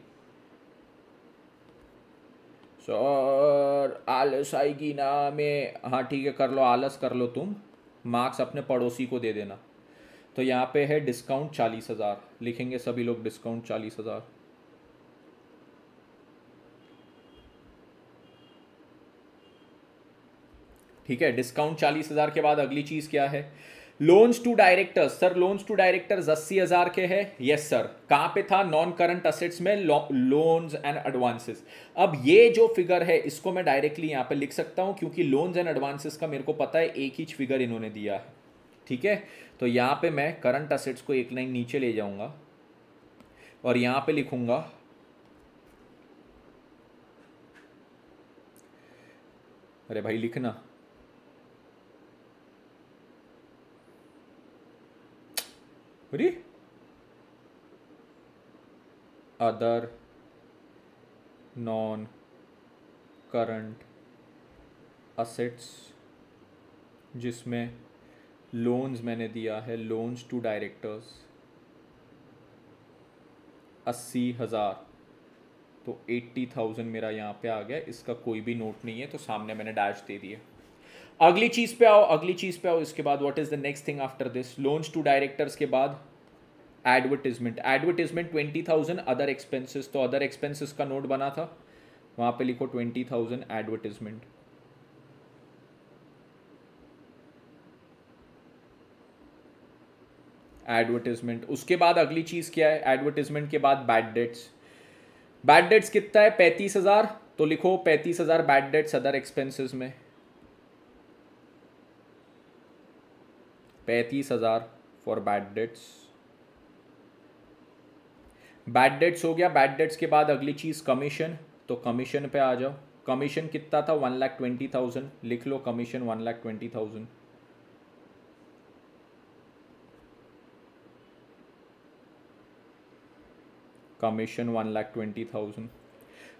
सर आलस आएगी ना मैं हाँ ठीक है कर लो आलस कर लो तुम मार्क्स अपने पड़ोसी को दे देना तो यहाँ पे है डिस्काउंट चालीस हज़ार लिखेंगे सभी लोग डिस्काउंट चालीस हज़ार ठीक है डिस्काउंट चालीस हज़ार के बाद अगली चीज़ क्या है loans to directors sir loans to directors अस्सी हज़ार के हैं यस सर कहां पे था नॉन करंट असेट्स में लोन्स एंड एडवांसेस अब ये जो फिगर है इसको मैं डायरेक्टली यहां पे लिख सकता हूं क्योंकि लोन्स एंड एडवांसेस का मेरे को पता है एक ही फिगर इन्होंने दिया है ठीक है तो यहां पे मैं करंट असेट्स को एक लाइन नीचे ले जाऊंगा और यहां पे लिखूंगा अरे भाई लिखना री अदर नॉन करंट असेट्स जिसमें लोन्स मैंने दिया है लोन्स टू डायरेक्टर्स अस्सी हज़ार तो एट्टी थाउजेंड मेरा यहाँ पे आ गया इसका कोई भी नोट नहीं है तो सामने मैंने डैश दे दिया अगली चीज़ पे आओ अगली चीज़ पे आओ इसके बाद what is the next thing after this loans to directors के बाद advertisement advertisement twenty thousand other expenses तो अदर एक्सपेंसेस का नोट बना था वहां पे लिखो ट्वेंटी थाउजेंड एडवर्टिजमेंट एडवर्टिजमेंट उसके बाद अगली चीज़ क्या है एडवर्टिजमेंट के बाद बैड डेट्स बैड डेट्स कितना है पैंतीस हज़ार तो लिखो पैंतीस हज़ार बैड डेट्स अदर एक्सपेंसिस में पैंतीस हज़ार for bad debts bad debts हो गया बैड डेट्स के बाद अगली चीज़ कमीशन तो कमीशन पे आ जाओ कमीशन कितना था वन लाख ट्वेंटी थाउजेंड लिख लो commission one lakh twenty thousand commission one lakh twenty thousand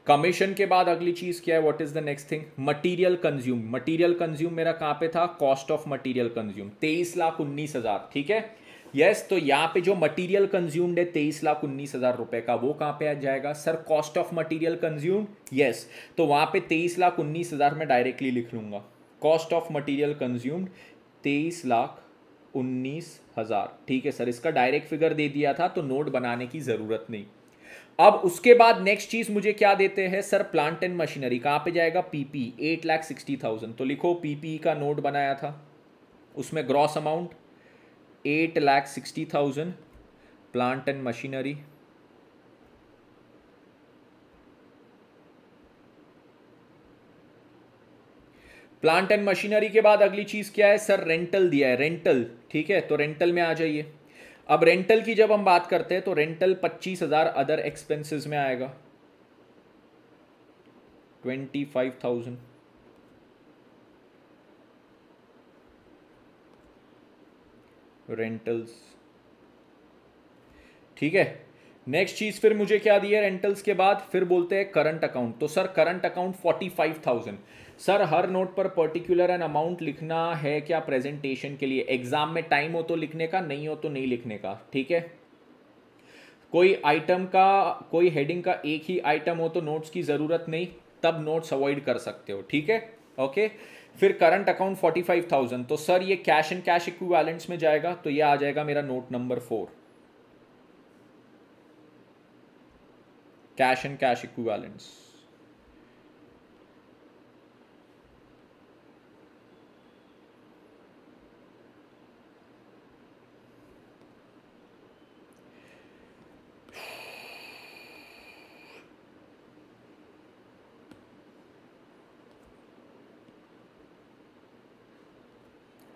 commission के बाद अगली चीज़ क्या है what is the next thing material consume material consume मेरा कहाँ पे था कॉस्ट ऑफ मटेरियल कंज्यूम तेईस लाख उन्नीस हज़ार ठीक है यस yes, तो यहाँ पे जो मटेरियल कंज्यूम्ड है तेईस लाख उन्नीस हज़ार रुपये का वो कहाँ पे आ जाएगा sir cost of material consumed yes तो वहाँ पे तेईस लाख उन्नीस हज़ार मैं डायरेक्टली लिख लूँगा कॉस्ट ऑफ मटेरियल कंज्यूम्ड तेईस लाख उन्नीस हज़ार ठीक है सर इसका डायरेक्ट फिगर दे दिया था तो नोट बनाने की ज़रूरत नहीं अब उसके बाद नेक्स्ट चीज मुझे क्या देते हैं सर प्लांट एंड मशीनरी कहां पे जाएगा PP eight lakh sixty thousand तो लिखो पीपी का नोट बनाया था उसमें gross amount eight lakh sixty thousand plant and machinery plant and machinery के बाद अगली चीज क्या है सर रेंटल दिया है रेंटल ठीक है तो रेंटल में आ जाइए अब रेंटल की जब हम बात करते हैं तो रेंटल पच्चीस हजार अदर एक्सपेंसेस में आएगा ट्वेंटी फाइव थाउजेंड रेंटल्स ठीक है नेक्स्ट चीज फिर मुझे क्या दी है रेंटल्स के बाद फिर बोलते हैं करंट अकाउंट तो sir current account forty five thousand sir हर नोट पर पर्टिकुलर एन अमाउंट लिखना है क्या प्रेजेंटेशन के लिए एग्ज़ाम में टाइम हो तो लिखने का नहीं हो तो नहीं लिखने का ठीक है कोई आइटम का कोई हेडिंग का एक ही आइटम हो तो नोट्स की ज़रूरत नहीं तब नोट्स अवॉइड कर सकते हो ठीक है ओके फिर current account forty five thousand तो सर ये कैश एंड कैश इक्विवेलेंट्स में जाएगा तो ये आ जाएगा मेरा note number four cash and cash equivalents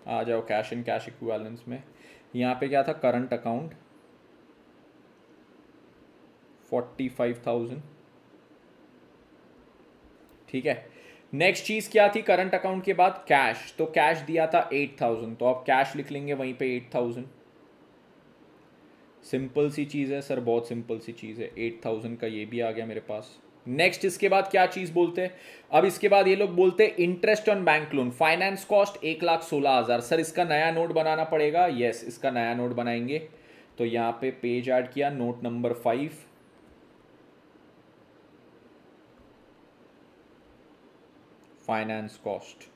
आ जाओ कैश इन कैश इक्वालेंस में यहाँ पे क्या था current account forty five thousand ठीक है नेक्स्ट चीज़ क्या थी करंट अकाउंट के बाद कैश तो कैश दिया था एट थाउजेंड तो आप कैश लिख लेंगे वहीं पे एट थाउजेंड सिंपल सी चीज़ है सर बहुत सिंपल सी चीज़ है एट थाउजेंड का ये भी आ गया मेरे पास नेक्स्ट इसके बाद क्या चीज बोलते हैं अब इसके बाद ये लोग बोलते हैं interest on bank loan finance cost एक लाख सोलह हजार सर इसका नया नोट बनाना पड़ेगा यस इसका नया नोट बनाएंगे तो यहां पे पेज ऐड किया note number five finance cost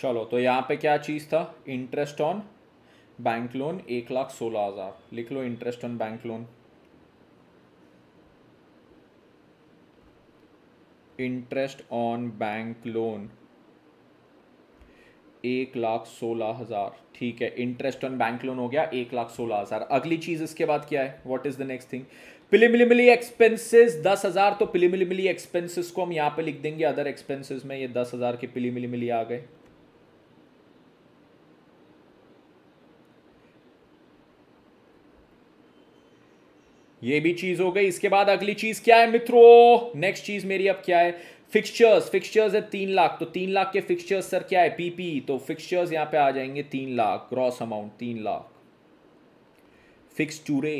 चलो तो यहाँ पे क्या चीज़ था इंटरेस्ट ऑन बैंक लोन एक लाख सोलह हज़ार लिख लो interest on bank loan interest on bank loan एक लाख सोलह हज़ार ठीक है इंटरेस्ट ऑन बैंक लोन हो गया एक लाख सोलह हज़ार अगली चीज़ इसके बाद क्या है what is the next thing पिलिमिलिमिली एक्सपेंसेस दस हज़ार तो पिलिमिलिमिली एक्सपेंसेस को हम यहां पे लिख देंगे अदर एक्सपेंसेस में ये दस हज़ार के पिलीमिलीमिली आ गए ये भी चीज हो गई इसके बाद अगली चीज क्या है मित्रों नेक्स्ट चीज मेरी अब क्या है फिक्सचर्स फिक्सचर्स है तीन लाख तो तीन लाख के फिक्सचर्स सर क्या है पीपी तो फिक्सचर्स यहां पे आ जाएंगे तीन लाख ग्रॉस अमाउंट तीन लाख फिक्स टूरे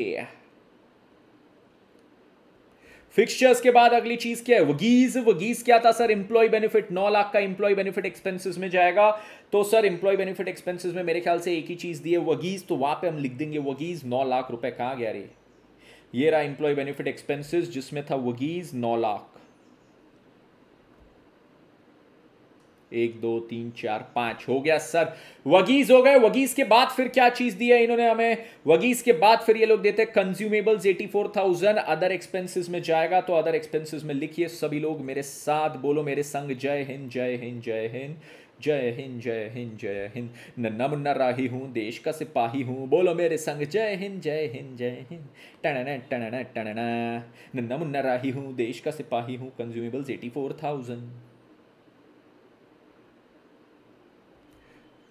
फिक्सचर्स के बाद अगली चीज क्या है वगीज वगीज क्या था सर इंप्लॉय बेनिफिट नौ लाख का इंप्लॉय बेनिफिट एक्सपेंसेस में जाएगा तो सर इंप्लॉय बेनिफिट एक्सपेंसेस में मेरे ख्याल से एक ही चीज दी है वगीज तो वहां पे हम लिख देंगे वगीज नौ लाख रुपए कहां गया रही ये रहा इंप्लॉय बेनिफिट एक्सपेंसेस जिसमें था वगीज नौ लाख एक दो तीन चार पांच हो गया सर वगीज हो गए वगीज के बाद फिर क्या चीज दी है इन्होंने हमें वगीज के बाद फिर ये लोग देते हैं consumables eighty four thousand other expenses में जाएगा तो अदर एक्सपेंसेस में लिखिए सभी लोग मेरे साथ बोलो मेरे संग जय हिंद जय हिंद जय हिंद जय हिंद जय हिंद जय हिंद नन्ना मुन्ना राही हूँ देश का सिपाही हूँ बोलो मेरे संग जय हिंद जय हिंद जय हिंद टणना टणना टणना नन्ना मुन्ना राही हूँ देश का सिपाही हूँ consumables eighty four thousand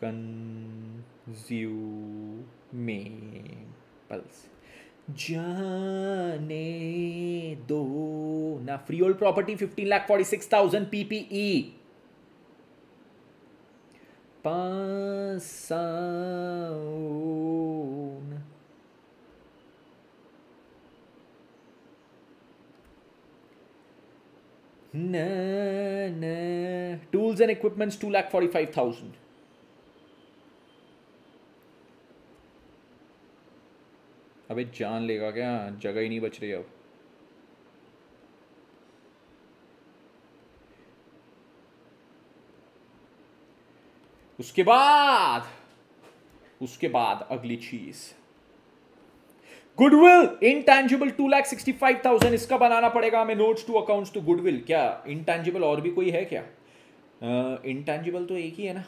consumables जाने दो ना free old property fifteen lakh forty six thousand PPE पासाऊन tools and equipments 2 lakh 45000 अबे जान लेगा क्या जगह ही नहीं बच रही अब उसके बाद उसके बाद अगली चीज goodwill intangible two lakh sixty five thousand इसका बनाना पड़ेगा हमें notes to accounts to goodwill क्या इनटैंजिबल और भी कोई है क्या इनटैंजिबल uh, तो एक ही है ना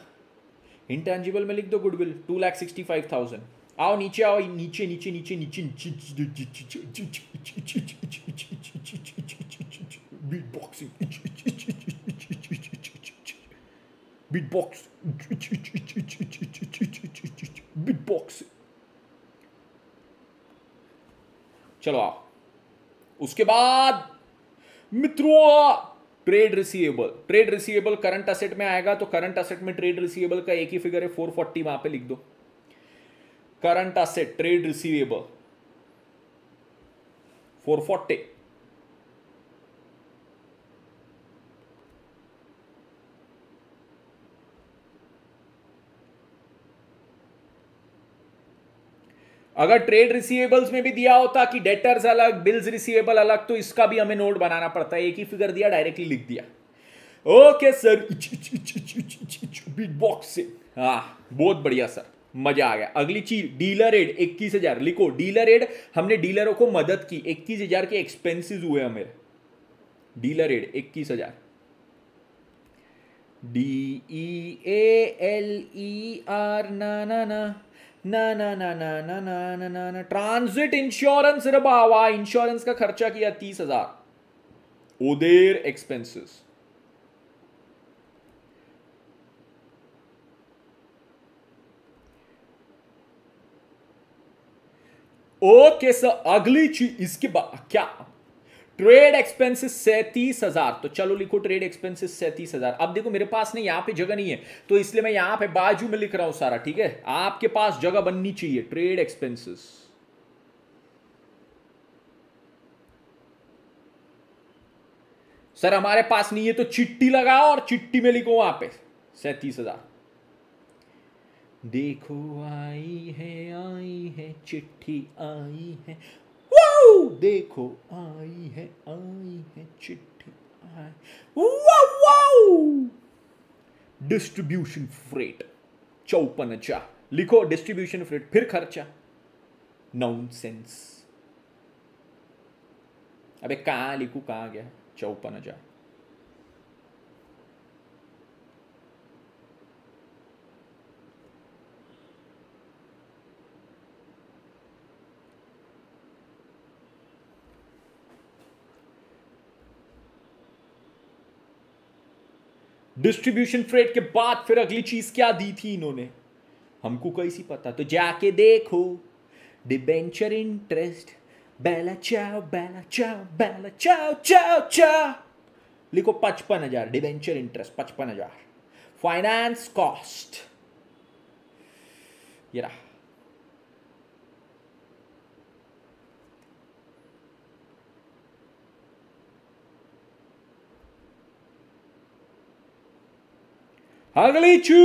इनटैंजिबल में लिख दो goodwill two lakh sixty five thousand आओ नीचे आओ नीचे नीचे नीचे नीचे बीट बॉक्सिंग beatbox beatbox चलो आप उसके बाद मित्रों trade receivable trade receivable current asset में आएगा तो करंट असेट में ट्रेड रिसीवेबल का एक ही फिगर है फोर फोर्टी वहां पर लिख दो current asset trade receivable four forty अगर ट्रेड रिसीवेबल्स में भी दिया होता कि डेटर्स अलग बिल्स रिसीवेबल अलग तो इसका भी हमें नोट बनाना पड़ता है एक ही फिगर दिया डायरेक्टली लिख दिया ओके सर बिग बॉक्स से हाँ बहुत बढ़िया सर मजा आ गया अगली चीज डीलर एड इक्कीस हजार लिखो डीलर एड हमने डीलरों को मदद की इक्कीस हजार के एक्सपेंसिज हुए हमें डीलर एड इक्कीस हजार D E L E R ना ना ना ना ना ना ना ना ना ना ना ना इंश्योरेंस रहा इंश्योरेंस का खर्चा किया तीस हजार उदेर एक्सपेंसेस ओके सर अगली चीज इसके बाद क्या ट्रेड एक्सपेंसेस सैंतीस हजार तो चलो लिखो ट्रेड एक्सपेंसेस सैंतीस हजार अब देखो मेरे पास नहीं यहां पे जगह नहीं है तो इसलिए मैं यहां पे बाजू में लिख रहा हूं सारा ठीक है आपके पास जगह बननी चाहिए ट्रेड एक्सपेंसेस सर हमारे पास नहीं है तो चिट्ठी लगाओ और चिट्ठी में लिखो वहां पे सैतीस हजार देखो आई है आई है चिट्ठी आई है वाओ देखो आई है आई है चिट्ठी आई वाओ डिस्ट्रीब्यूशन फ्रेट चौपन चा लिखो डिस्ट्रीब्यूशन फ्रेट फिर खर्चा सेंस अबे कहा लिखू कहा गया चौपन हजार डिस्ट्रीब्यूशन फ्रेट के बाद फिर अगली चीज क्या दी थी इन्होंने हमको कैसी पता तो जाके देखो डिबेंचर इंटरेस्ट बैला चाओ बैला चाओ बैला चाओ चाओ चाओ लिखो पचपन हजार डिबेंचर इंटरेस्ट पचपन हजार फाइनेंस कॉस्ट ये रहा अगली चीज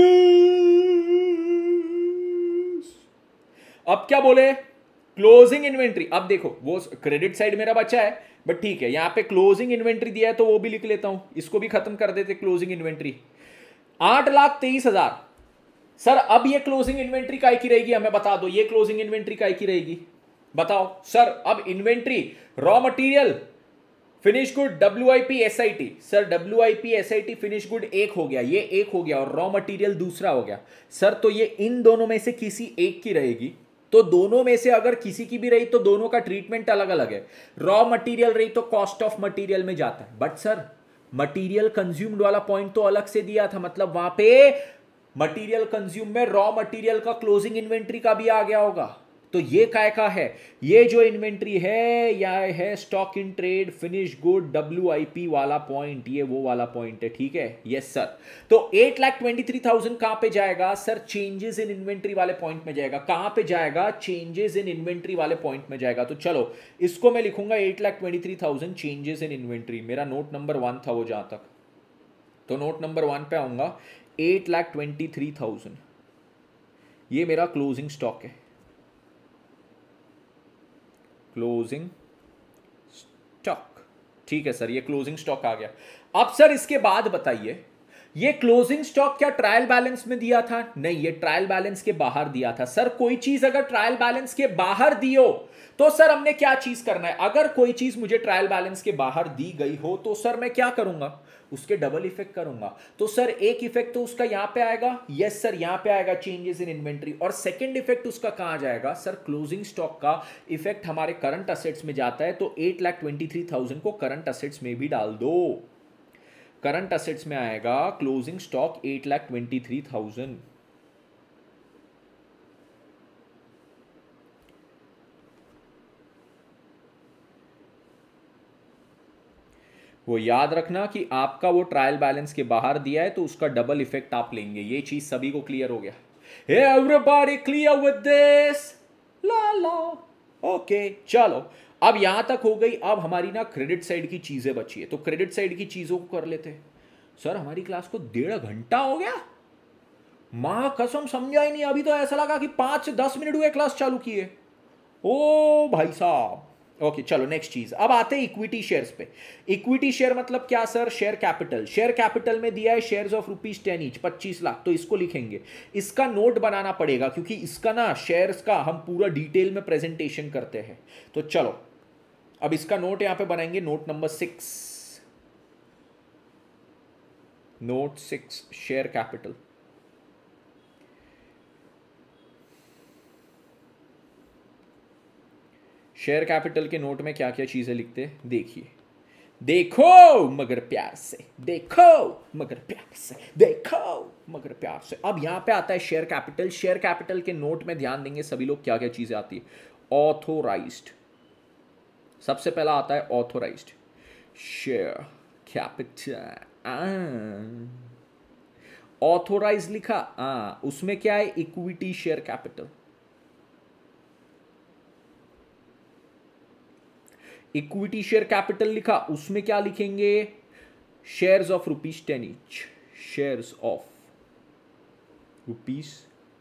अब क्या बोले क्लोजिंग इन्वेंट्री अब देखो वो क्रेडिट साइड मेरा बचा है बट ठीक है यहां पे क्लोजिंग इन्वेंट्री दिया है तो वो भी लिख लेता हूं इसको भी खत्म कर देते क्लोजिंग इन्वेंट्री आठ लाख तेईस हजार सर अब ये क्लोजिंग इन्वेंट्री काय की रहेगी हमें बता दो ये क्लोजिंग इन्वेंट्री काय की रहेगी बताओ सर अब inventory raw material finish good W I P S I T sir W I P S I T finish good एक हो गया ये एक हो गया और रॉ मटेरियल दूसरा हो गया सर तो ये इन दोनों में से किसी एक की रहेगी तो दोनों में से अगर किसी की भी रही तो दोनों का ट्रीटमेंट अलग अलग है रॉ मटेरियल रही तो कॉस्ट ऑफ मटेरियल में जाता है बट सर मटेरियल कंज्यूम्ड वाला पॉइंट तो अलग से दिया था मतलब वहां पे मटेरियल कंज्यूम में रॉ मटेरियल का क्लोजिंग इन्वेंट्री का भी आ गया होगा तो ये काय का है ये जो इन्वेंट्री है या है stock in trade finish good W वाला पॉइंट ये वो वाला पॉइंट है ठीक है यस सर तो eight lakh twenty three thousand कहां पर जाएगा सर चेंजेस इन इन्वेंट्री वाले पॉइंट में जाएगा कहां पे जाएगा चेंजेस इन इन्वेंट्री वाले पॉइंट में जाएगा तो चलो इसको मैं लिखूंगा eight lakh twenty three thousand changes in inventory मेरा नोट नंबर वन था वो जहां तक तो नोट नंबर वन पे आऊंगा eight lakh twenty three thousand ये मेरा क्लोजिंग स्टॉक है क्लोजिंग स्टॉक ठीक है सर ये क्लोजिंग स्टॉक आ गया अब सर इसके बाद बताइए ये क्लोजिंग स्टॉक क्या ट्रायल बैलेंस में दिया था नहीं ये ट्रायल बैलेंस के बाहर दिया था सर कोई चीज अगर ट्रायल बैलेंस के बाहर दियो तो सर हमने क्या चीज करना है अगर कोई चीज मुझे ट्रायल बैलेंस के बाहर दी गई हो तो सर मैं क्या करूंगा उसके डबल इफेक्ट करूंगा तो सर एक इफेक्ट तो उसका यहां पे आएगा यस सर यहां पे आएगा चेंजेस इन इन्वेंट्री और सेकंड इफेक्ट उसका कहां जाएगा सर क्लोजिंग स्टॉक का इफेक्ट हमारे करंट असेट्स में जाता है तो eight lakh twenty three thousand को करंट असेट्स में भी डाल दो करंट असेट्स में आएगा closing stock eight lakh twenty three thousand वो याद रखना कि आपका वो ट्रायल बैलेंस के बाहर दिया है तो उसका डबल इफेक्ट आप लेंगे ये चीज सभी को क्लियर हो गया एवरीबॉडी क्लियर विद दिस ला ला ओके चलो अब यहां तक हो गई अब हमारी ना क्रेडिट साइड की चीजें बची है तो क्रेडिट साइड की चीजों को कर लेते सर हमारी क्लास को डेढ़ घंटा हो गया मां कसम समझा ही नहीं अभी तो ऐसा लगा कि पांच से दस मिनट हुए क्लास चालू किए ओ भाई साहब ओके चलो नेक्स्ट चीज अब आते हैं इक्विटी शेयर पे इक्विटी शेयर मतलब क्या sir share capital share capital में दिया है share of rupees ten each पच्चीस लाख तो इसको लिखेंगे इसका नोट बनाना पड़ेगा क्योंकि इसका ना शेयर का हम पूरा डिटेल में प्रेजेंटेशन करते हैं तो चलो अब इसका नोट यहां पे बनाएंगे note number six note six share capital share capital के नोट में क्या क्या चीज़ें लिखते देखिए देखो मगर प्यार से देखो मगर प्यार से देखो मगर प्यार से अब यहां पे आता है शेयर कैपिटल शेयर कैपिटल के नोट में ध्यान देंगे सभी लोग क्या क्या चीज़ें आती है ऑथोराइज्ड सबसे पहला आता है ऑथोराइज्ड शेयर कैपिटल ऑथोराइज लिखा आ, हाँ, उसमें क्या है equity share capital equity share capital लिखा उसमें क्या लिखेंगे shares of rupees ten each shares of rupees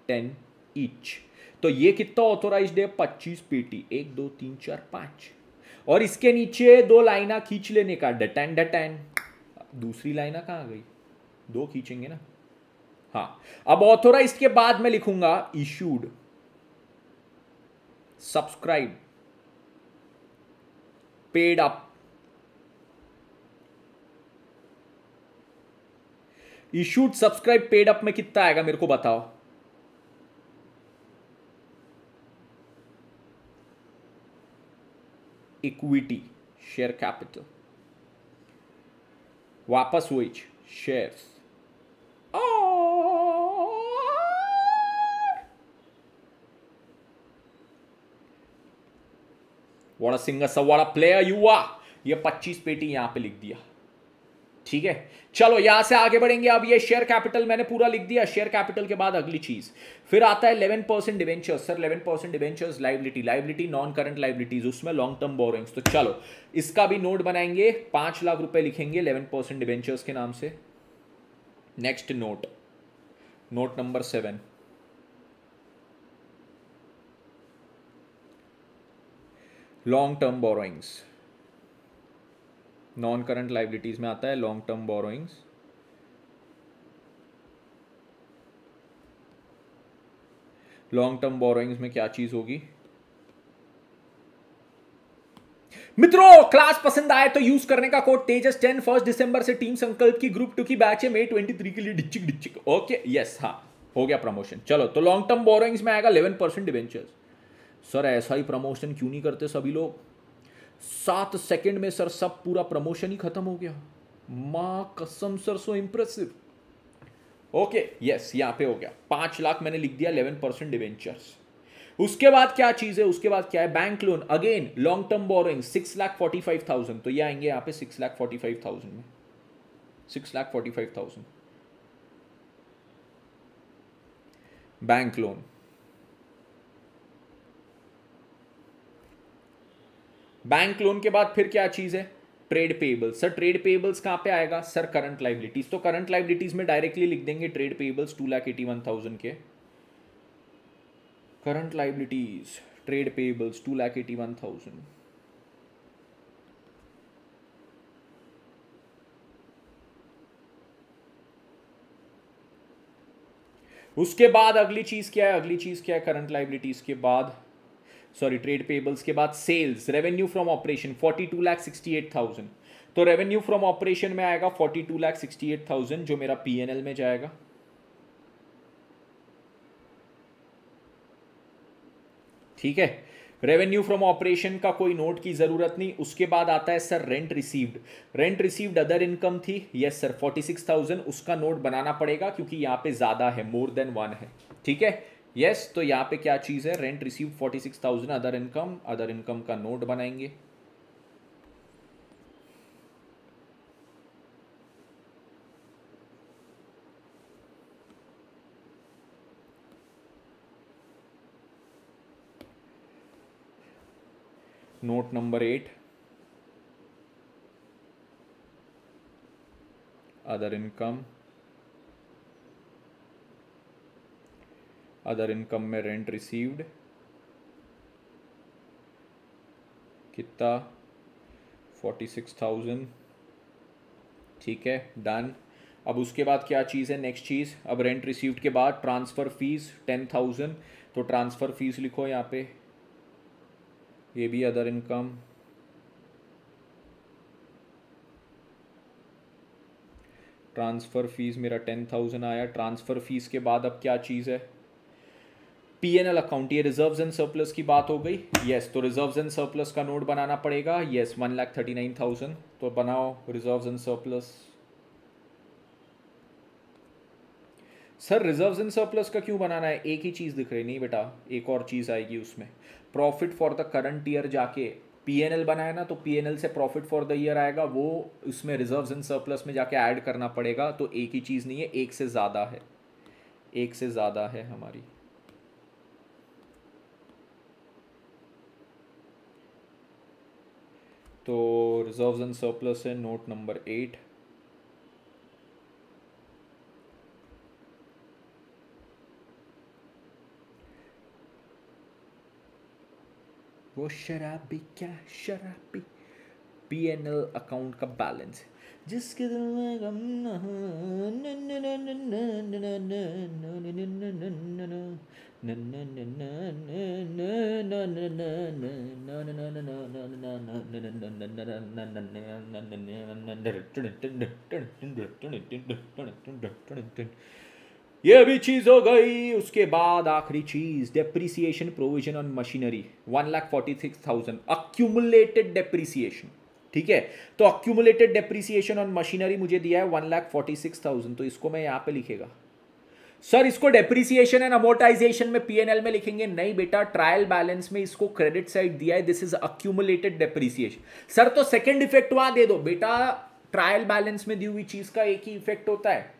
ten each तो ये कितना ऑथोराइज है पच्चीस पेटी एक दो तीन चार पांच और इसके नीचे दो लाइना खींच लेने का डटैन डटैन दूसरी लाइना कहां गई दो खींचेंगे ना हाँ अब ऑथोराइज के बाद मैं लिखूंगा issued subscribed paid up issued subscribed paid up में कितना आएगा मेरे को बताओ इक्विटी शेयर कैपिटल वापस वो shares oh what a singer सब वॉट अ प्लेयर यू आ ये पच्चीस पेटी यहां पे लिख दिया ठीक है चलो यहां से आगे बढ़ेंगे अब ये शेयर कैपिटल मैंने पूरा लिख दिया शेयर कैपिटल के बाद अगली चीज फिर आता है eleven percent debentures sir eleven percent debentures liability liability non current liabilities उसमें लॉन्ग टर्म बोरिंग तो चलो इसका भी नोट बनाएंगे पांच लाख रुपए लिखेंगे इलेवन परसेंट डिवेंचर्स के नाम से next note note number seven long term borrowings non current liabilities में आता है long term borrowings long term borrowings में क्या चीज होगी मित्रों क्लास पसंद आए तो यूज करने का कोड तेजस टेन फर्स्ट दिसंबर से टीम संकल्प की ग्रुप टू की बैच है मई ट्वेंटी थ्री के लिए डिचिक डिचिक ओके यस हाँ हो गया प्रमोशन चलो तो लॉन्ग टर्म बोरोइंग्स में आएगा इलेवन परसेंट डिवेंचर्स सर ऐसा ही प्रमोशन क्यों नहीं करते सभी लोग सात सेकंड में सर सब पूरा प्रमोशन ही खत्म हो गया माँ कसम sir so impressive okay yes यहां पे हो गया पांच लाख मैंने लिख दिया इलेवन परसेंट डिवेंचर्स उसके बाद क्या चीज है उसके बाद क्या है bank loan again long term borrowing six lakh forty five thousand तो ये आएंगे यहां पे six lakh forty five thousand में six lakh forty five thousand bank loan bank loan के बाद फिर क्या चीज़ है trade payables sir trade payables कहाँ पे आएगा सर करंट लाइबिलिटीज तो करंट लाइबिलिटीज में डायरेक्टली लिख देंगे trade payables two lakh eighty one thousand के current liabilities trade payables two lakh eighty one thousand उसके बाद अगली चीज क्या है अगली चीज क्या है करंट लाइबिलिटीज के बाद सॉरी ट्रेड पेबल्स के बाद sales revenue from operation forty two lakh sixty eight thousand तो रेवेन्यू फ्रॉम ऑपरेशन में आएगा forty two lakh sixty eight thousand जो मेरा पी एन एल में जाएगा ठीक है रेवेन्यू फ्रॉम ऑपरेशन का कोई नोट की जरूरत नहीं उसके बाद आता है sir rent received rent received other income थी yes sir forty six thousand उसका नोट बनाना पड़ेगा क्योंकि यहां पे ज़्यादा है मोर देन वन है ठीक है यस तो यहाँ पे क्या चीज़ है rent receive forty six thousand other income other income का नोट बनाएंगे note number eight other income other income में रेंट रिसीव्ड कितना फोर्टी सिक्स थाउजेंड ठीक है डन अब उसके बाद क्या चीज़ है नेक्स्ट चीज़ अब रेंट रिसीव्ड के बाद ट्रांसफ़र फीस टेन थाउजेंड तो ट्रांसफ़र फीस लिखो यहाँ पे ये भी अदर इनकम ट्रांसफ़र फीस मेरा टेन थाउजेंड आया ट्रांसफ़र फीस के बाद अब क्या चीज़ है पी एन एल अकाउंट ये रिजर्व एंड सरप्लस की बात हो गई यस yes, तो रिजर्व एंड सरप्लस का नोट बनाना पड़ेगा yes one lakh thirty nine thousand तो बनाओ reserve and surplus sir reserve and surplus का क्यों बनाना है एक ही चीज़ दिख रही नहीं बेटा एक और चीज़ आएगी उसमें profit for the current year जाके पी एन एल बनाया ना तो पी एन एल से प्रॉफिट फॉर द ईयर आएगा वो उसमें रिजर्व एंड सरप्लस में जाके ऐड करना पड़ेगा तो एक ही चीज़ नहीं है एक से ज़्यादा है एक से ज़्यादा है हमारी तो रिजर्व एंड सरप्लस है नोट नंबर एट वो शराबी क्या शराबी पी एन एल अकाउंट का बैलेंस जिसके दिल में गम न ये भी चीज हो गई उसके बाद आखिरी चीज depreciation provision on machinery one lakh forty six thousand accumulated depreciation ठीक है तो अक्यूमुलेटेड डेप्रिसिएशन ऑन मशीनरी मुझे दिया है one lakh forty six thousand तो इसको मैं यहां पे लिखेगा सर इसको डेप्रिसिएशन एंड अमोटाइजेशन में पीएनएल में लिखेंगे नहीं बेटा ट्रायल बैलेंस में इसको क्रेडिट साइड दिया है this is accumulated depreciation sir तो सेकेंड इफेक्ट वहां दे दो बेटा ट्रायल बैलेंस में दी हुई चीज का एक ही इफेक्ट होता है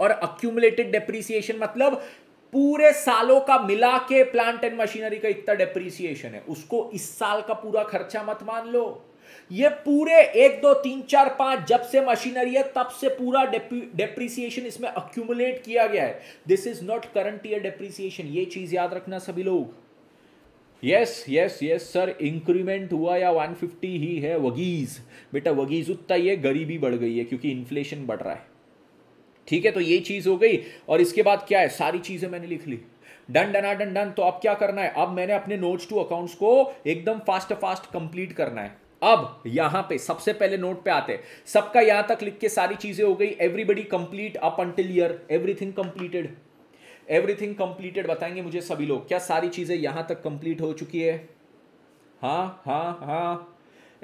और अक्यूमुलेटेड डेप्रिसिएशन मतलब पूरे सालों का मिला के प्लांट एंड मशीनरी का इतना डेप्रिसिएशन है उसको इस साल का पूरा खर्चा मत मान लो ये पूरे एक दो तीन चार पांच जब से मशीनरी है तब से पूरा डेप्रिसिएशन इसमें अक्यूमुलेट किया गया है this is not current year depreciation ये चीज याद रखना सभी लोग yes yes yes sir increment हुआ या 150 ही है वगीज बेटा वगीज उतना ये गरीबी बढ़ गई है क्योंकि इन्फ्लेशन बढ़ रहा है ठीक है तो ये चीज हो गई और इसके बाद क्या है सारी चीजें मैंने लिख ली डन डना डन डन तो अब क्या करना है अब मैंने अपने नोट्स टू अकाउंट्स को एकदम फास्ट फास्ट कंप्लीट करना है अब यहां पे सबसे पहले नोट पे आते हैं सबका यहां तक लिख के सारी चीजें हो गई everybody complete up until year everything completed everything completed बताएंगे मुझे सभी लोग क्या सारी चीजें यहां तक कंप्लीट हो चुकी है हा हा हा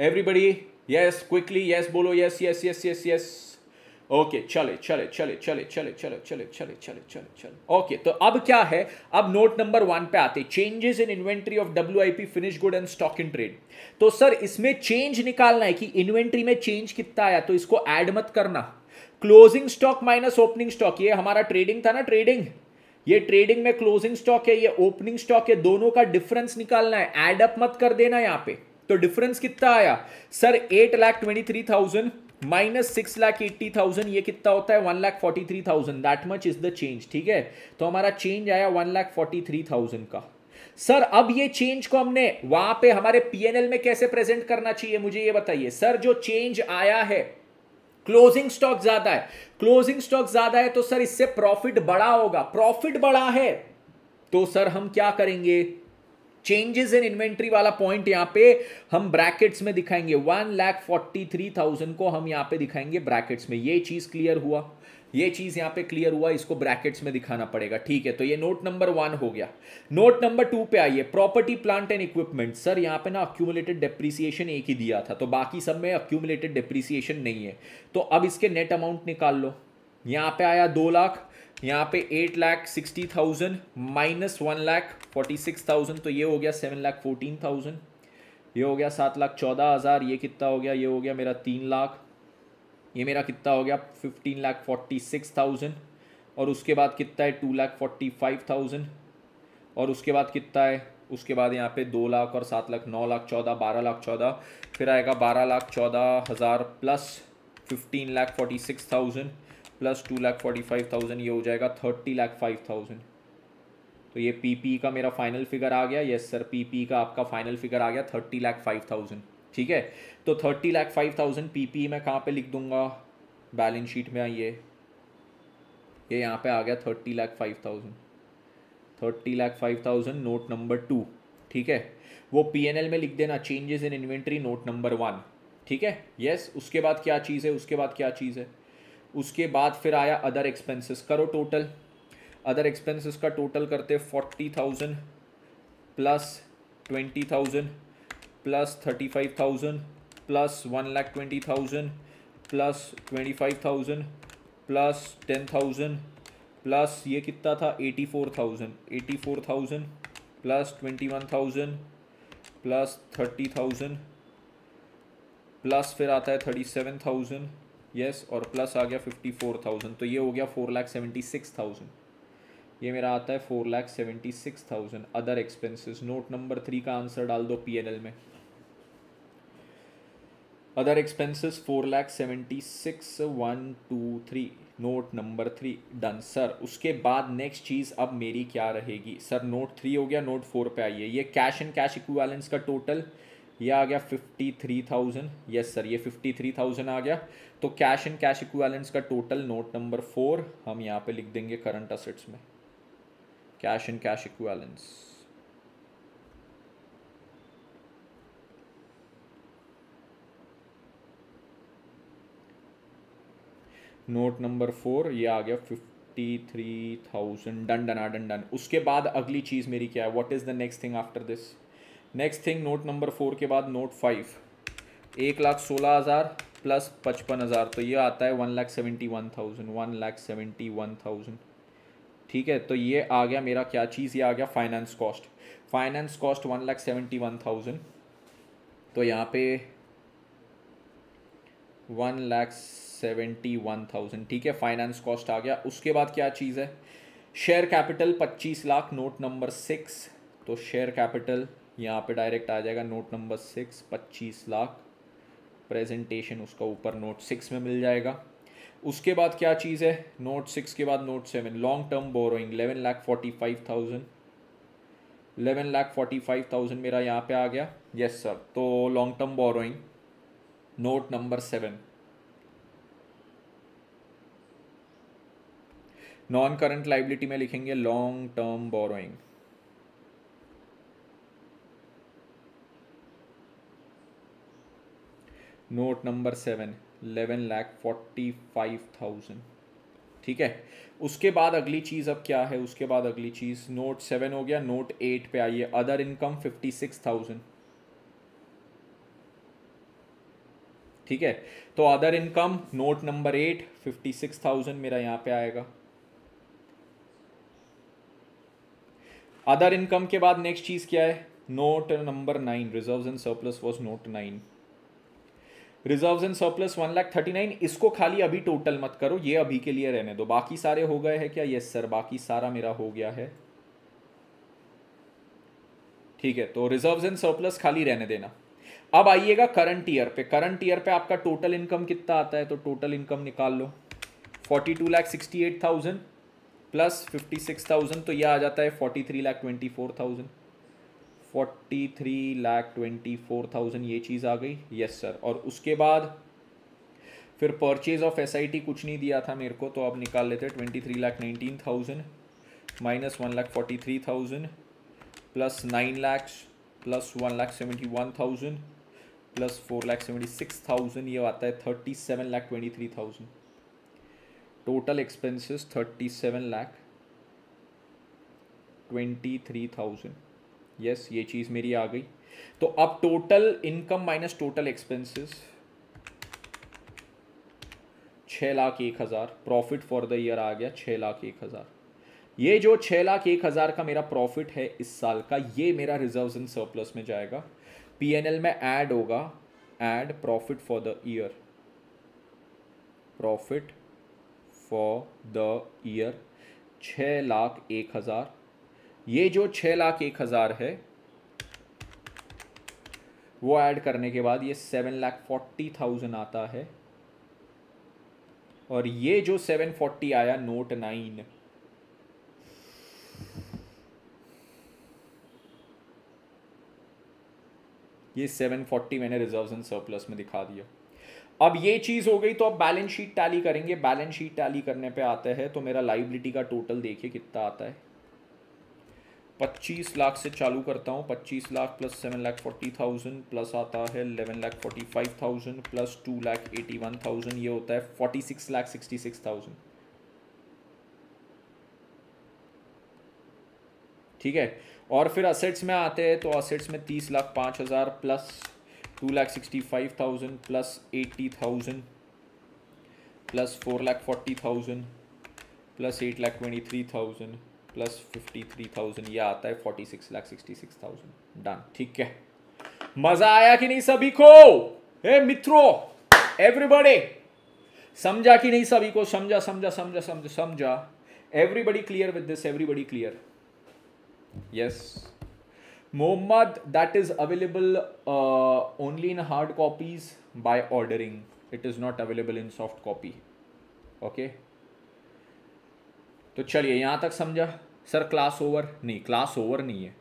एवरीबडी यस क्विकली यस बोलो yes yes yes yes yes okay चले चले चले चले चले चले चले चले चले चले चले ओके तो अब क्या है अब नोट नंबर वन पे आते changes in inventory of W I P finish good and stock in trade तो सर इसमें चेंज निकालना है कि इन्वेंट्री में चेंज कितना आया तो इसको एड मत करना closing stock minus opening stock ये हमारा ट्रेडिंग था ना ट्रेडिंग ये ट्रेडिंग में क्लोजिंग स्टॉक है ये ओपनिंग स्टॉक है दोनों का डिफरेंस निकालना है एड अप मत कर देना यहाँ पे तो डिफरेंस कितना आया sir eight lakh twenty three thousand minus six lakh eighty thousand ये कितना होता है one lakh forty three thousand that much is the change ठीक है तो हमारा चेंज आया one lakh forty three thousand का सर अब ये चेंज को हमने वहां पे हमारे पीएनएल में कैसे प्रेजेंट करना चाहिए मुझे ये बताइए सर जो चेंज आया है क्लोजिंग स्टॉक ज्यादा है क्लोजिंग स्टॉक ज्यादा है तो सर इससे प्रॉफिट बड़ा होगा प्रॉफिट बड़ा है तो सर हम क्या करेंगे चेंजेस इन इन्वेंट्री वाला पॉइंट यहां पे हम ब्रैकेट्स में दिखाएंगे one lakh forty three thousand को हम यहां पे दिखाएंगे ब्रैकेट्स में ये चीज क्लियर हुआ ये चीज यहां पे क्लियर हुआ इसको ब्रैकेट्स में दिखाना पड़ेगा ठीक है तो ये नोट नंबर वन हो गया नोट नंबर टू पे आइए property plant and equipment sir यहां पे ना अक्यूमुलेटेड डेप्रिसिएशन एक ही दिया था तो बाकी सब में अक्यूमुलेटेड डेप्रिसिएशन नहीं है तो अब इसके नेट अमाउंट निकाल लो यहां पे आया दो लाख यहाँ पे eight lakh sixty thousand minus one lakh forty six thousand तो ये हो गया सेवन लाख फोर्टीन थाउजेंड ये हो गया सात लाख चौदह हज़ार ये कितना हो गया ये हो गया मेरा तीन लाख ये मेरा कितना हो गया fifteen lakh forty six thousand और उसके बाद कितना है two lakh forty five thousand और उसके बाद कितना है उसके बाद यहाँ पे दो लाख और सात लाख नौ लाख चौदह बारह लाख चौदह फिर आएगा बारह लाख चौदह हज़ार plus fifteen lakh forty six thousand plus two lakh forty five thousand ये हो जाएगा थर्टी लाख फाइव थाउजेंड तो ये पीपी का मेरा फाइनल फिगर आ गया यस सर पीपी का आपका फाइनल फिगर आ गया थर्टी लाख फाइव थाउजेंड ठीक है तो thirty lakh five thousand PP मैं कहाँ पे लिख दूंगा बैलेंस शीट में आइए ये यहाँ पे आ गया thirty lakh five thousand thirty lakh five thousand note number two ठीक है वो एल में लिख देना changes in inventory note number one ठीक है यस उसके बाद क्या चीज़ है उसके बाद क्या चीज़ है उसके बाद फिर आया अदर एक्सपेंसेस करो टोटल अदर एक्सपेंसेस का टोटल करते forty thousand plus twenty thousand plus thirty five thousand plus one lakh twenty thousand plus twenty five thousand plus ten thousand plus ये कितना था eighty four thousand eighty four thousand plus twenty one thousand plus thirty thousand plus फिर आता है thirty seven thousand yes और plus आ गया fifty four thousand तो ये हो गया four lakh seventy six thousand ये मेरा आता है four lakh seventy six thousand other expenses note number three का आंसर डाल दो पी एन एल में other expenses four lakh seventy six one two three note number three done sir उसके बाद नेक्स्ट चीज़ अब मेरी क्या रहेगी सर नोट थ्री हो गया नोट फोर पे आइए ये कैश एंड कैश इक्विवेलेंस का टोटल ये आ गया fifty three thousand yes sir ये फिफ्टी थ्री थाउजेंड आ गया तो कैश एंड कैश इक्वालेंट्स का टोटल नोट नंबर फोर हम यहाँ पे लिख देंगे करंट असेट्स में cash and cash equivalents note number four ये आ गया fifty three thousand done done done done उसके बाद अगली चीज़ मेरी क्या है what is the next thing after this next thing note number four के बाद नोट फाइव एक लाख सोलह हज़ार प्लस पचपन हज़ार तो ये आता है one lakh seventy one thousand one lakh seventy one thousand ठीक है तो ये आ गया मेरा क्या चीज़ ये आ गया finance cost finance cost one lakh seventy one thousand तो यहाँ पे one lakh seventy one thousand ठीक है फाइनेंस कॉस्ट आ गया उसके बाद क्या चीज़ है शेयर कैपिटल पच्चीस लाख नोट नंबर सिक्स तो शेयर कैपिटल यहाँ पे डायरेक्ट आ जाएगा नोट नंबर सिक्स पच्चीस लाख प्रेजेंटेशन उसका ऊपर नोट सिक्स में मिल जाएगा उसके बाद क्या चीज़ है नोट सिक्स के बाद note seven long term borrowing eleven lakh forty five thousand eleven lakh forty five thousand मेरा यहाँ पे आ गया यस सर तो long term borrowing note number seven non current liability में लिखेंगे long term borrowing note number seven eleven lakh forty five thousand ठीक है उसके बाद अगली चीज़ अब क्या है उसके बाद अगली चीज़ नोट सेवन हो गया नोट एट पे आइए other income fifty six thousand ठीक है तो other income note number eight fifty six thousand मेरा यहाँ पे आएगा अदर इनकम के बाद नेक्स्ट चीज़ क्या है note number nine reserve and surplus was note nine reserve in surplus one lakh thirty nine इसको खाली अभी टोटल मत करो ये अभी के लिए रहने दो बाकी सारे हो गए हैं क्या यस सर बाकी सारा मेरा हो गया है ठीक है तो रिजर्व इन सरप्लस खाली रहने देना अब आइएगा करंट ईयर पे करंट ईयर पे आपका टोटल इनकम कितना आता है तो टोटल इनकम निकाल लो forty two lakh sixty eight thousand plus fifty six thousand तो यह आ जाता है forty three lakh twenty four thousand forty three lakh twenty four thousand ये चीज़ आ गई यस सर और उसके बाद फिर purchase of S I T कुछ नहीं दिया था मेरे को तो अब निकाल लेते twenty three lakh nineteen thousand minus one lakh forty three thousand plus nine lakhs plus one lakh seventy one thousand plus four lakh seventy six thousand ये आता है thirty seven lakh twenty three thousand total expenses thirty seven lakh twenty three thousand yes ये चीज़ मेरी आ गई तो अब total income minus total expenses छ लाख एक हज़ार प्रॉफिट फॉर द ईयर आ गया छह लाख एक हज़ार ये जो छह लाख एक हज़ार का मेरा प्रॉफिट है इस साल का ये मेरा रिजर्व इन सरप्लस में जाएगा पीएनएल में ऐड होगा add profit for the year profit for the year छ लाख एक हज़ार ये जो छः लाख एक हज़ार है वो ऐड करने के बाद ये सेवन लाख फोर्टी थाउजेंड आता है और ये जो सेवन फोर्टी आया नोट नाइन ये सेवन फोर्टी मैंने रिजर्व एंड सरप्लस में दिखा दिया अब ये चीज़ हो गई तो अब बैलेंस शीट टैली करेंगे बैलेंस शीट टैली करने पे आता है तो मेरा लाइबिलिटी का टोटल देखिए कितना आता है पच्चीस लाख से चालू करता हूँ पच्चीस lakh plus seven lakh forty thousand plus आता है eleven lakh forty five thousand plus two lakh eighty one thousand ये होता है forty six lakh sixty six thousand ठीक है और फिर असेट्स में आते हैं तो असेट्स में तीस लाख पाँच हज़ार plus two lakh sixty five thousand plus eighty thousand plus four lakh forty thousand plus eight lakh twenty three thousand plus fifty three thousand यह आता है forty six lakh sixty six thousand done ठीक है मजा आया कि नहीं सभी को हे मित्रों एवरीबॉडी समझा कि नहीं सभी को समझा समझा समझा समझा समझा everybody clear with this everybody clear yes Mohammed that is available only in hard copies by ordering it is not available in soft copy okay तो चलिए यहां तक समझा सर क्लास ओवर नहीं क्लास ओवर नहीं है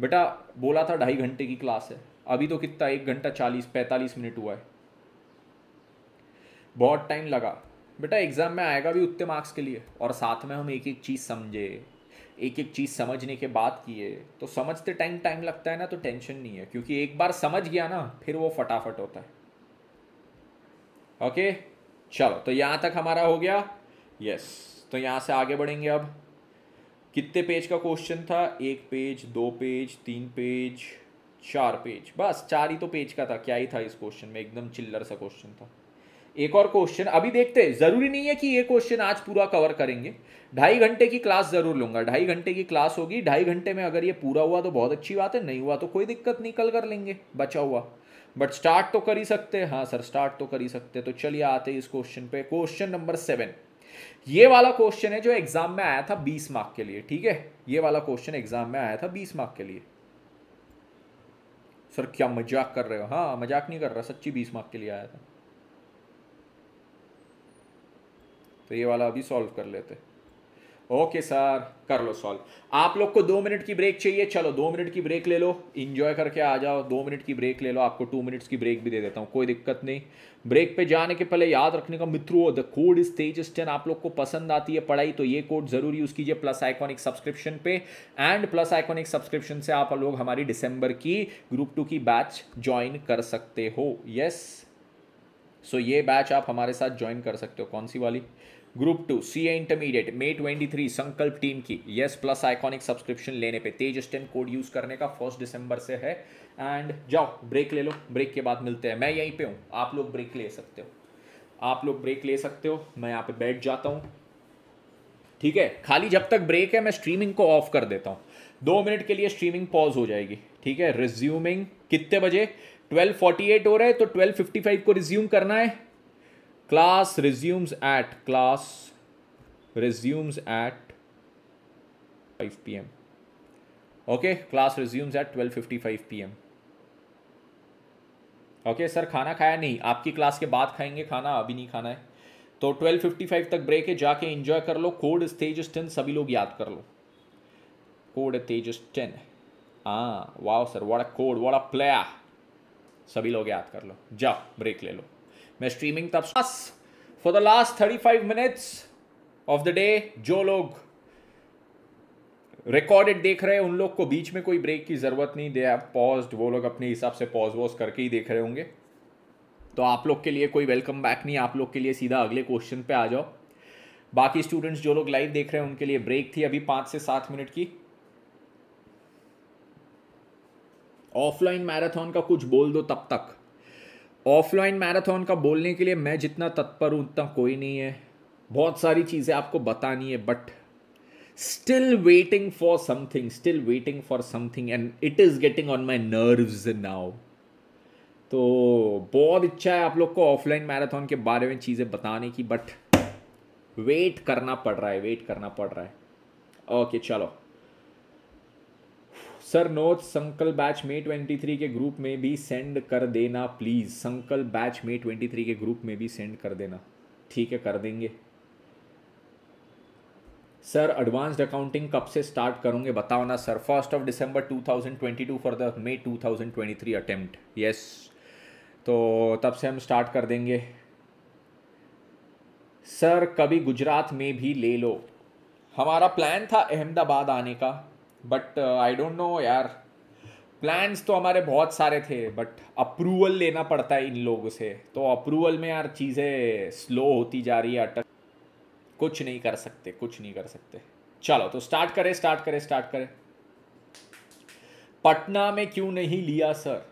बेटा बोला था ढाई घंटे की क्लास है अभी तो कितना एक घंटा चालीस पैंतालीस मिनट हुआ है बहुत टाइम लगा बेटा एग्ज़ाम में आएगा भी उतने मार्क्स के लिए और साथ में हम एक एक चीज़ समझे एक एक चीज़ समझने के बाद किए तो समझते टाइम टाइम लगता है ना तो टेंशन नहीं है क्योंकि एक बार समझ गया ना फिर वो फटाफट होता है ओके चलो तो यहाँ तक हमारा हो गया यस तो यहाँ से आगे बढ़ेंगे अब कितने पेज का क्वेश्चन था एक पेज दो पेज तीन पेज चार पेज बस चार ही तो पेज का था क्या ही था इस क्वेश्चन में एकदम चिल्लर सा क्वेश्चन था एक और क्वेश्चन अभी देखते हैं जरूरी नहीं है कि ये क्वेश्चन आज पूरा कवर करेंगे ढाई घंटे की क्लास जरूर लूंगा ढाई घंटे की क्लास होगी ढाई घंटे में अगर ये पूरा हुआ तो बहुत अच्छी बात है नहीं हुआ तो कोई दिक्कत नहीं कल कर लेंगे बचा हुआ बट स्टार्ट तो कर ही सकते हैं हाँ सर स्टार्ट तो कर ही सकते तो चलिए आते इस क्वेश्चन पे क्वेश्चन नंबर सेवन ये वाला क्वेश्चन है जो एग्जाम में आया था बीस मार्क के लिए ठीक है ये वाला क्वेश्चन एग्जाम में आया था बीस मार्क के लिए सर क्या मजाक कर रहे हो हाँ मजाक नहीं कर रहा सच्ची बीस मार्क के लिए आया था तो ये वाला अभी सॉल्व कर लेते हैं ओके सर कर लो सॉल्व आप लोग को दो मिनट की ब्रेक चाहिए चलो दो मिनट की ब्रेक ले लो इन्जॉय करके आ जाओ दो मिनट की ब्रेक ले लो आपको टू मिनट्स की ब्रेक भी दे देता हूँ कोई दिक्कत नहीं ब्रेक पे जाने के पहले याद रखने का मित्रों the code is Tej ten आप लोग को पसंद आती है पढ़ाई तो ये कोड जरूर यूज़ कीजिए प्लस आइकॉनिक सब्सक्रिप्शन पे एंड प्लस आइकॉनिक सब्सक्रिप्शन से आप लोग हमारी डिसम्बर की ग्रुप टू की बैच ज्वाइन कर सकते हो यस yes. सो so, ये बैच आप हमारे साथ ज्वाइन कर सकते हो कौन सी वाली group two C A intermediate May twenty three Sankalp team की यस प्लस आइकॉनिक सब्सक्रिप्शन लेने पे तेज स्टेन कोड यूज़ करने का फर्स्ट दिसंबर से है एंड जाओ ब्रेक ले लो ब्रेक के बाद मिलते हैं मैं यहीं पे हूँ आप लोग ब्रेक ले सकते हो आप लोग ब्रेक ले सकते हो मैं यहाँ पे बैठ जाता हूँ ठीक है खाली जब तक ब्रेक है मैं स्ट्रीमिंग को ऑफ कर देता हूँ दो मिनट के लिए स्ट्रीमिंग पॉज हो जाएगी ठीक है रिज्यूमिंग कितने बजे 12:48 हो रहा है तो 12:55 को रिज्यूम करना है class at five P M okay 5 pm at twelve fifty five 12:55 M okay sir खाना खाया नहीं आपकी क्लास के बाद खाएंगे खाना अभी नहीं खाना है तो 12:55 तक ब्रेक है जाके एंजॉय कर लो कोड तेजस टेन सभी लोग याद कर लो कोड तेजस टेन हाँ वाह सर वाड़ा कोड वाड़ा प्लेया सभी लोग याद कर लो जाओ ब्रेक ले लो मैं स्ट्रीमिंग तब for the last thirty five minutes of the day जो लोग रिकॉर्डेड देख रहे हैं उन लोग को बीच में कोई ब्रेक की ज़रूरत नहीं दे आप पॉज वो लोग अपने हिसाब से पॉज वॉज करके ही देख रहे होंगे तो आप लोग के लिए कोई वेलकम बैक नहीं आप लोग के लिए सीधा अगले क्वेश्चन पे आ जाओ बाकी स्टूडेंट्स जो लोग लाइव देख रहे हैं उनके लिए ब्रेक थी अभी पांच से सात मिनट की ऑफलाइन मैराथन का कुछ बोल दो तब तक ऑफलाइन मैराथन का बोलने के लिए मैं जितना तत्पर हूँ उतना कोई नहीं है बहुत सारी चीज़ें आपको बतानी है but still waiting for something still waiting for something and it is getting on my nerve now तो बहुत इच्छा है आप लोग को ऑफलाइन मैराथन के बारे में चीज़ें बताने की बट वेट करना पड़ रहा है वेट करना पड़ रहा है ओके चलो सर नोट संकल बैच मे ट्वेंटी थ्री के ग्रुप में भी सेंड कर देना प्लीज़ संकल बैच मे ट्वेंटी थ्री के ग्रुप में भी सेंड कर देना ठीक है कर देंगे सर एडवांस्ड अकाउंटिंग कब से स्टार्ट करूंगे बताओ ना sir first of December 2022 for the May 2023 attempt yes तो तब से हम स्टार्ट कर देंगे सर कभी गुजरात में भी ले लो हमारा प्लान था अहमदाबाद आने का बट आई डोंट नो यार प्लान्स तो हमारे बहुत सारे थे बट अप्रूवल लेना पड़ता है इन लोगों से तो अप्रूवल में यार चीज़ें स्लो होती जा रही है अटक कुछ नहीं कर सकते कुछ नहीं कर सकते चलो तो स्टार्ट करें स्टार्ट करें स्टार्ट करें पटना में क्यों नहीं लिया सर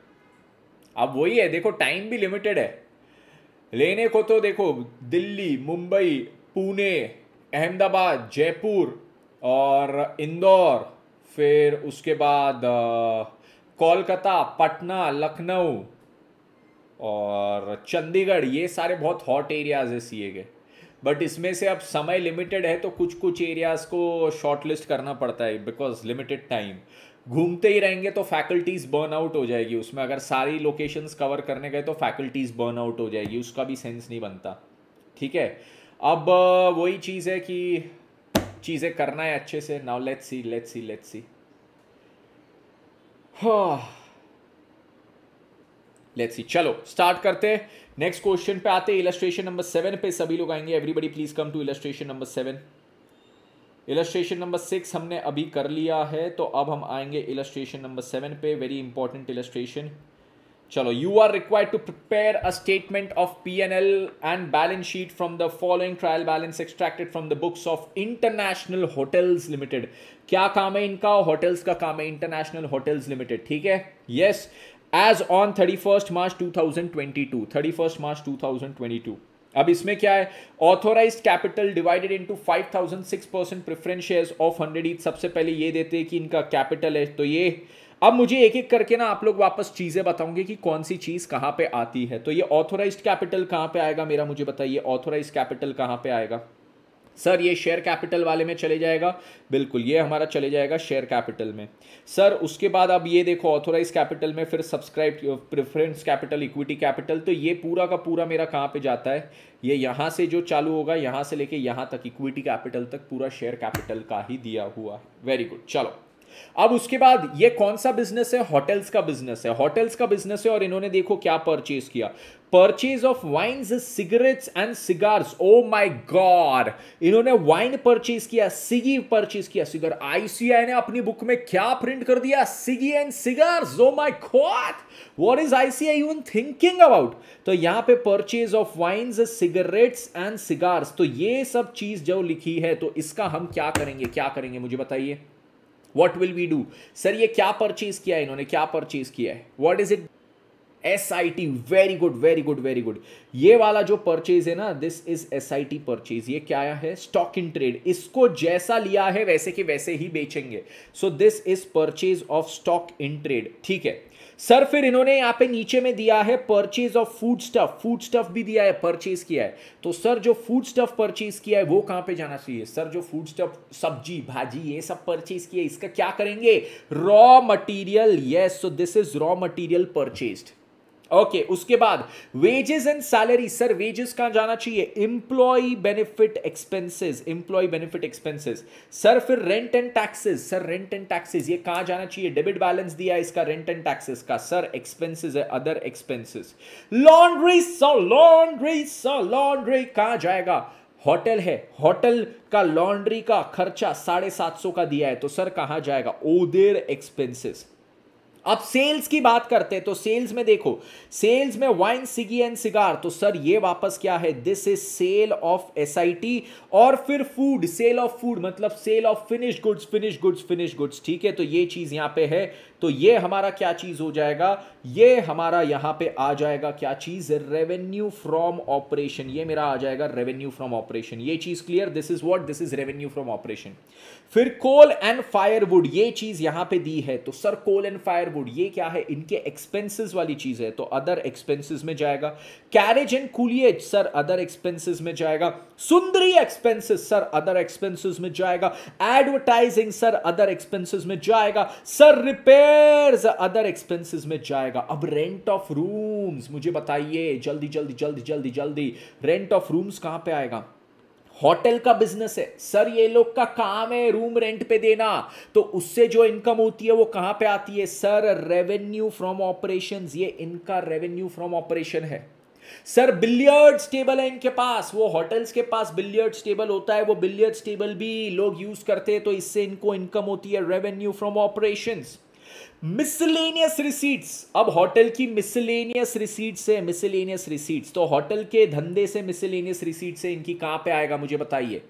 अब वही है देखो टाइम भी लिमिटेड है लेने को तो देखो दिल्ली मुंबई पुणे अहमदाबाद जयपुर और इंदौर फिर उसके बाद कोलकाता पटना लखनऊ और चंडीगढ़ ये सारे बहुत हॉट एरियाज़ है सीए के बट इसमें से अब समय लिमिटेड है तो कुछ कुछ एरियाज़ को शॉर्ट लिस्ट करना पड़ता है बिकॉज लिमिटेड टाइम घूमते ही रहेंगे तो फैकल्टीज़ बर्न आउट हो जाएगी उसमें अगर सारी लोकेशंस कवर करने गए तो फैकल्टीज़ बर्न आउट हो जाएगी उसका भी सेंस नहीं बनता ठीक है अब वही चीज़ है कि चीज़ें करना है अच्छे से now let's see let's see let's see let's see चलो स्टार्ट करते हैं नेक्स्ट क्वेश्चन पे आते हैं इलस्ट्रेशन नंबर सेवन पे सभी लोग आएंगे everybody please come to illustration number seven illustration number six हमने अभी कर लिया है तो अब हम आएंगे इलस्ट्रेशन नंबर सेवन पे वेरी इंपॉर्टेंट इलस्ट्रेशन चलो you are required to prepare a statement of P N L and balance sheet from the following trial balance extracted from the books of international hotels limited क्या काम है इनका hotels का काम है international hotels limited ठीक है yes as on thirty first March two thousand twenty two thirty first March two thousand twenty two अब इसमें क्या है authorise capital divided into five thousand six percent preference share of hundred eight सबसे पहले ये देते हैं कि इनका कैपिटल है तो ये अब मुझे एक एक करके ना आप लोग वापस चीज़ें बताऊंगे कि कौन सी चीज़ कहाँ पे आती है तो ये ऑथोराइज कैपिटल कहाँ पे आएगा मेरा मुझे बताइए ऑथोराइज कैपिटल कहाँ पे आएगा सर ये शेयर कैपिटल वाले में चले जाएगा बिल्कुल ये हमारा चले जाएगा शेयर कैपिटल में सर उसके बाद अब ये देखो ऑथोराइज कैपिटल में फिर subscribe preference capital equity capital तो ये पूरा का पूरा मेरा कहाँ पे जाता है ये यहाँ से जो चालू होगा यहाँ से लेके यहाँ तक इक्विटी कैपिटल तक पूरा शेयर कैपिटल का ही दिया हुआ है वेरी गुड चलो अब उसके बाद ये कौन सा बिजनेस है होटल्स का बिजनेस है होटल्स का बिजनेस है और इन्होंने देखो क्या परचेज किया purchase of wines cigarettes and cigars oh my god इन्होंने वाइन परचेज किया सिगी परचेज किया सिगर आईसीआई ने अपनी बुक में क्या प्रिंट कर दिया सिगी and cigars oh my god what is ICI even thinking about तो यहां पे purchase of wines cigarettes and cigars तो ये सब चीज जो लिखी है तो इसका हम क्या करेंगे क्या करेंगे मुझे बताइए what will we do sir ये क्या परचेज किया है इन्होंने क्या परचेज किया है what is it S I T very good very good very good ये वाला जो परचेज है ना this is S I T purchase ये क्या है स्टॉक इन ट्रेड इसको जैसा लिया है वैसे के वैसे ही बेचेंगे so this is purchase of stock in trade ठीक है सर फिर इन्होंने यहाँ पे नीचे में दिया है purchase of food stuff food stuff भी दिया है परचेज किया है तो सर जो फूड स्टफ परचेज किया है वो कहां पे जाना चाहिए सर जो फूड स्टफ सब्जी भाजी ये सब परचेज किया है इसका क्या करेंगे raw material yes so this is raw material purchased okay okay, उसके बाद wages and salary sir wages कहां जाना चाहिए employee benefit expenses employee benefit expenses sir फिर rent and taxes sir rent and taxes ये कहां जाना चाहिए डेबिट बैलेंस दिया है इसका रेंट एंड टैक्सेस का सर एक्सपेंसेस है other expenses laundry so laundry so laundry कहां जाएगा होटल है होटल का लॉन्ड्री का खर्चा साढ़े सात सौ का दिया है तो सर कहां जाएगा ओदेर एक्सपेंसेस अब सेल्स की बात करते हैं तो सेल्स में देखो सेल्स में वाइन सिगी एंड सिगार तो सर ये वापस क्या है this is sale of S और फिर फूड सेल ऑफ फूड मतलब sale of finish goods finish goods finish goods ठीक है तो ये चीज यहां पे है तो ये हमारा क्या चीज हो जाएगा ये हमारा यहां पे आ जाएगा क्या चीज रेवेन्यू फ्रॉम ऑपरेशन ये मेरा आ जाएगा रेवेन्यू फ्रॉम ऑपरेशन ये चीज clear this is what this is revenue from operation फिर कोल एंड फायरवुड ये चीज यहां पे दी है तो सर कोल एंड फायरवुड ये क्या है इनके एक्सपेंसेस वाली चीज है तो अदर एक्सपेंसेस में जाएगा carriage and coolies sir other expenses में जाएगा सुंदरी एक्सपेंसेस सर अदर एक्सपेंसेस में जाएगा एडवर्टाइजिंग सर अदर एक्सपेंसेस में जाएगा सर रिपेयर फेयर्स अदर एक्सपेंसेस में जाएगा अब रेंट ऑफ रूम्स मुझे बताइए जल्दी जल्दी जल्दी जल्दी जल्दी रेंट ऑफ रूम्स कहां पे आएगा होटल का बिजनेस है सर ये लोग का काम है रूम रेंट पे देना तो उससे जो इनकम होती है वो कहां पे आती है सर रेवेन्यू फ्रॉम ऑपरेशन ये इनका रेवेन्यू फ्रॉम ऑपरेशन है सर बिलियर्ड्स टेबल है इनके पास वो होटल्स के पास बिलियर्ड्स टेबल होता है वो बिलियर्ड्स टेबल भी लोग यूज करते हैं तो इससे इनको इनकम होती है revenue from operations miscellaneous receipts अब होटल की मिसलेनियस रिसीट्स है मिसलेनियस रिसीट्स तो होटल के धंधे से मिसलेनियस रिसीट से इनकी कहां पे आएगा मुझे बताइए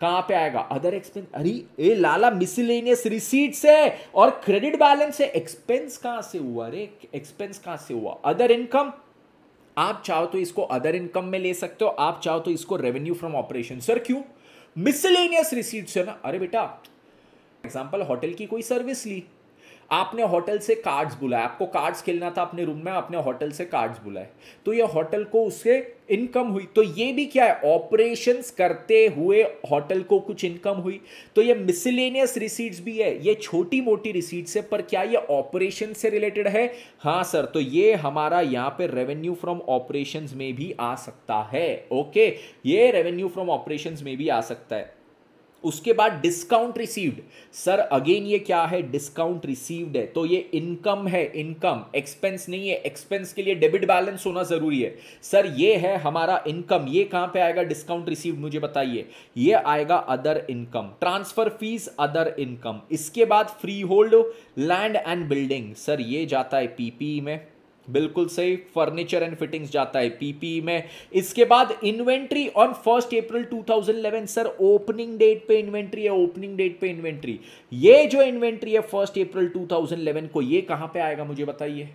कहां पे आएगा अदर एक्सपेंस अरे ए लाला मिसलेनियस रिसीट से और क्रेडिट बैलेंस है एक्सपेंस कहां से हुआ अरे एक्सपेंस कहां से हुआ अदर इनकम आप चाहो तो इसको अदर इनकम में ले सकते हो आप चाहो तो इसको रेवेन्यू फ्रॉम ऑपरेशन सर क्यों मिसलेनियस रिसीट्स है ना अरे बेटा एग्जाम्पल होटल की कोई सर्विस ली आपने होटल से कार्ड्स बुलाए आपको कार्ड्स खेलना था अपने रूम में आपने होटल से कार्ड्स बुलाए तो ये होटल को उससे इनकम हुई तो ये भी क्या है ऑपरेशंस करते हुए होटल को कुछ इनकम हुई तो ये मिसलेनियस रिसीट्स भी है ये छोटी मोटी रिसीट्स है पर क्या ये ऑपरेशन से रिलेटेड है हाँ सर तो ये हमारा यहाँ पे रेवेन्यू फ्रॉम ऑपरेशंस में भी आ सकता है ओके ये रेवेन्यू फ्रॉम ऑपरेशंस में भी आ सकता है उसके बाद डिस्काउंट रिसीव्ड सर अगेन ये क्या है डिस्काउंट रिसीव्ड है तो ये इनकम है इनकम एक्सपेंस नहीं है एक्सपेंस के लिए डेबिट बैलेंस होना जरूरी है सर ये है हमारा इनकम ये कहां पे आएगा डिस्काउंट रिसीव्ड मुझे बताइए ये आएगा other income transfer fees other income इसके बाद freehold land and building sir ये जाता है पीपी e में बिल्कुल सही फर्नीचर एंड फिटिंग्स जाता है पीपी में इसके बाद inventory on first April 2011 sir opening date पे इन्वेंट्री है ओपनिंग डेट पे इन्वेंट्री ये जो इन्वेंट्री है फर्स्ट अप्रैल 2011 को ये कहां पे आएगा मुझे बताइए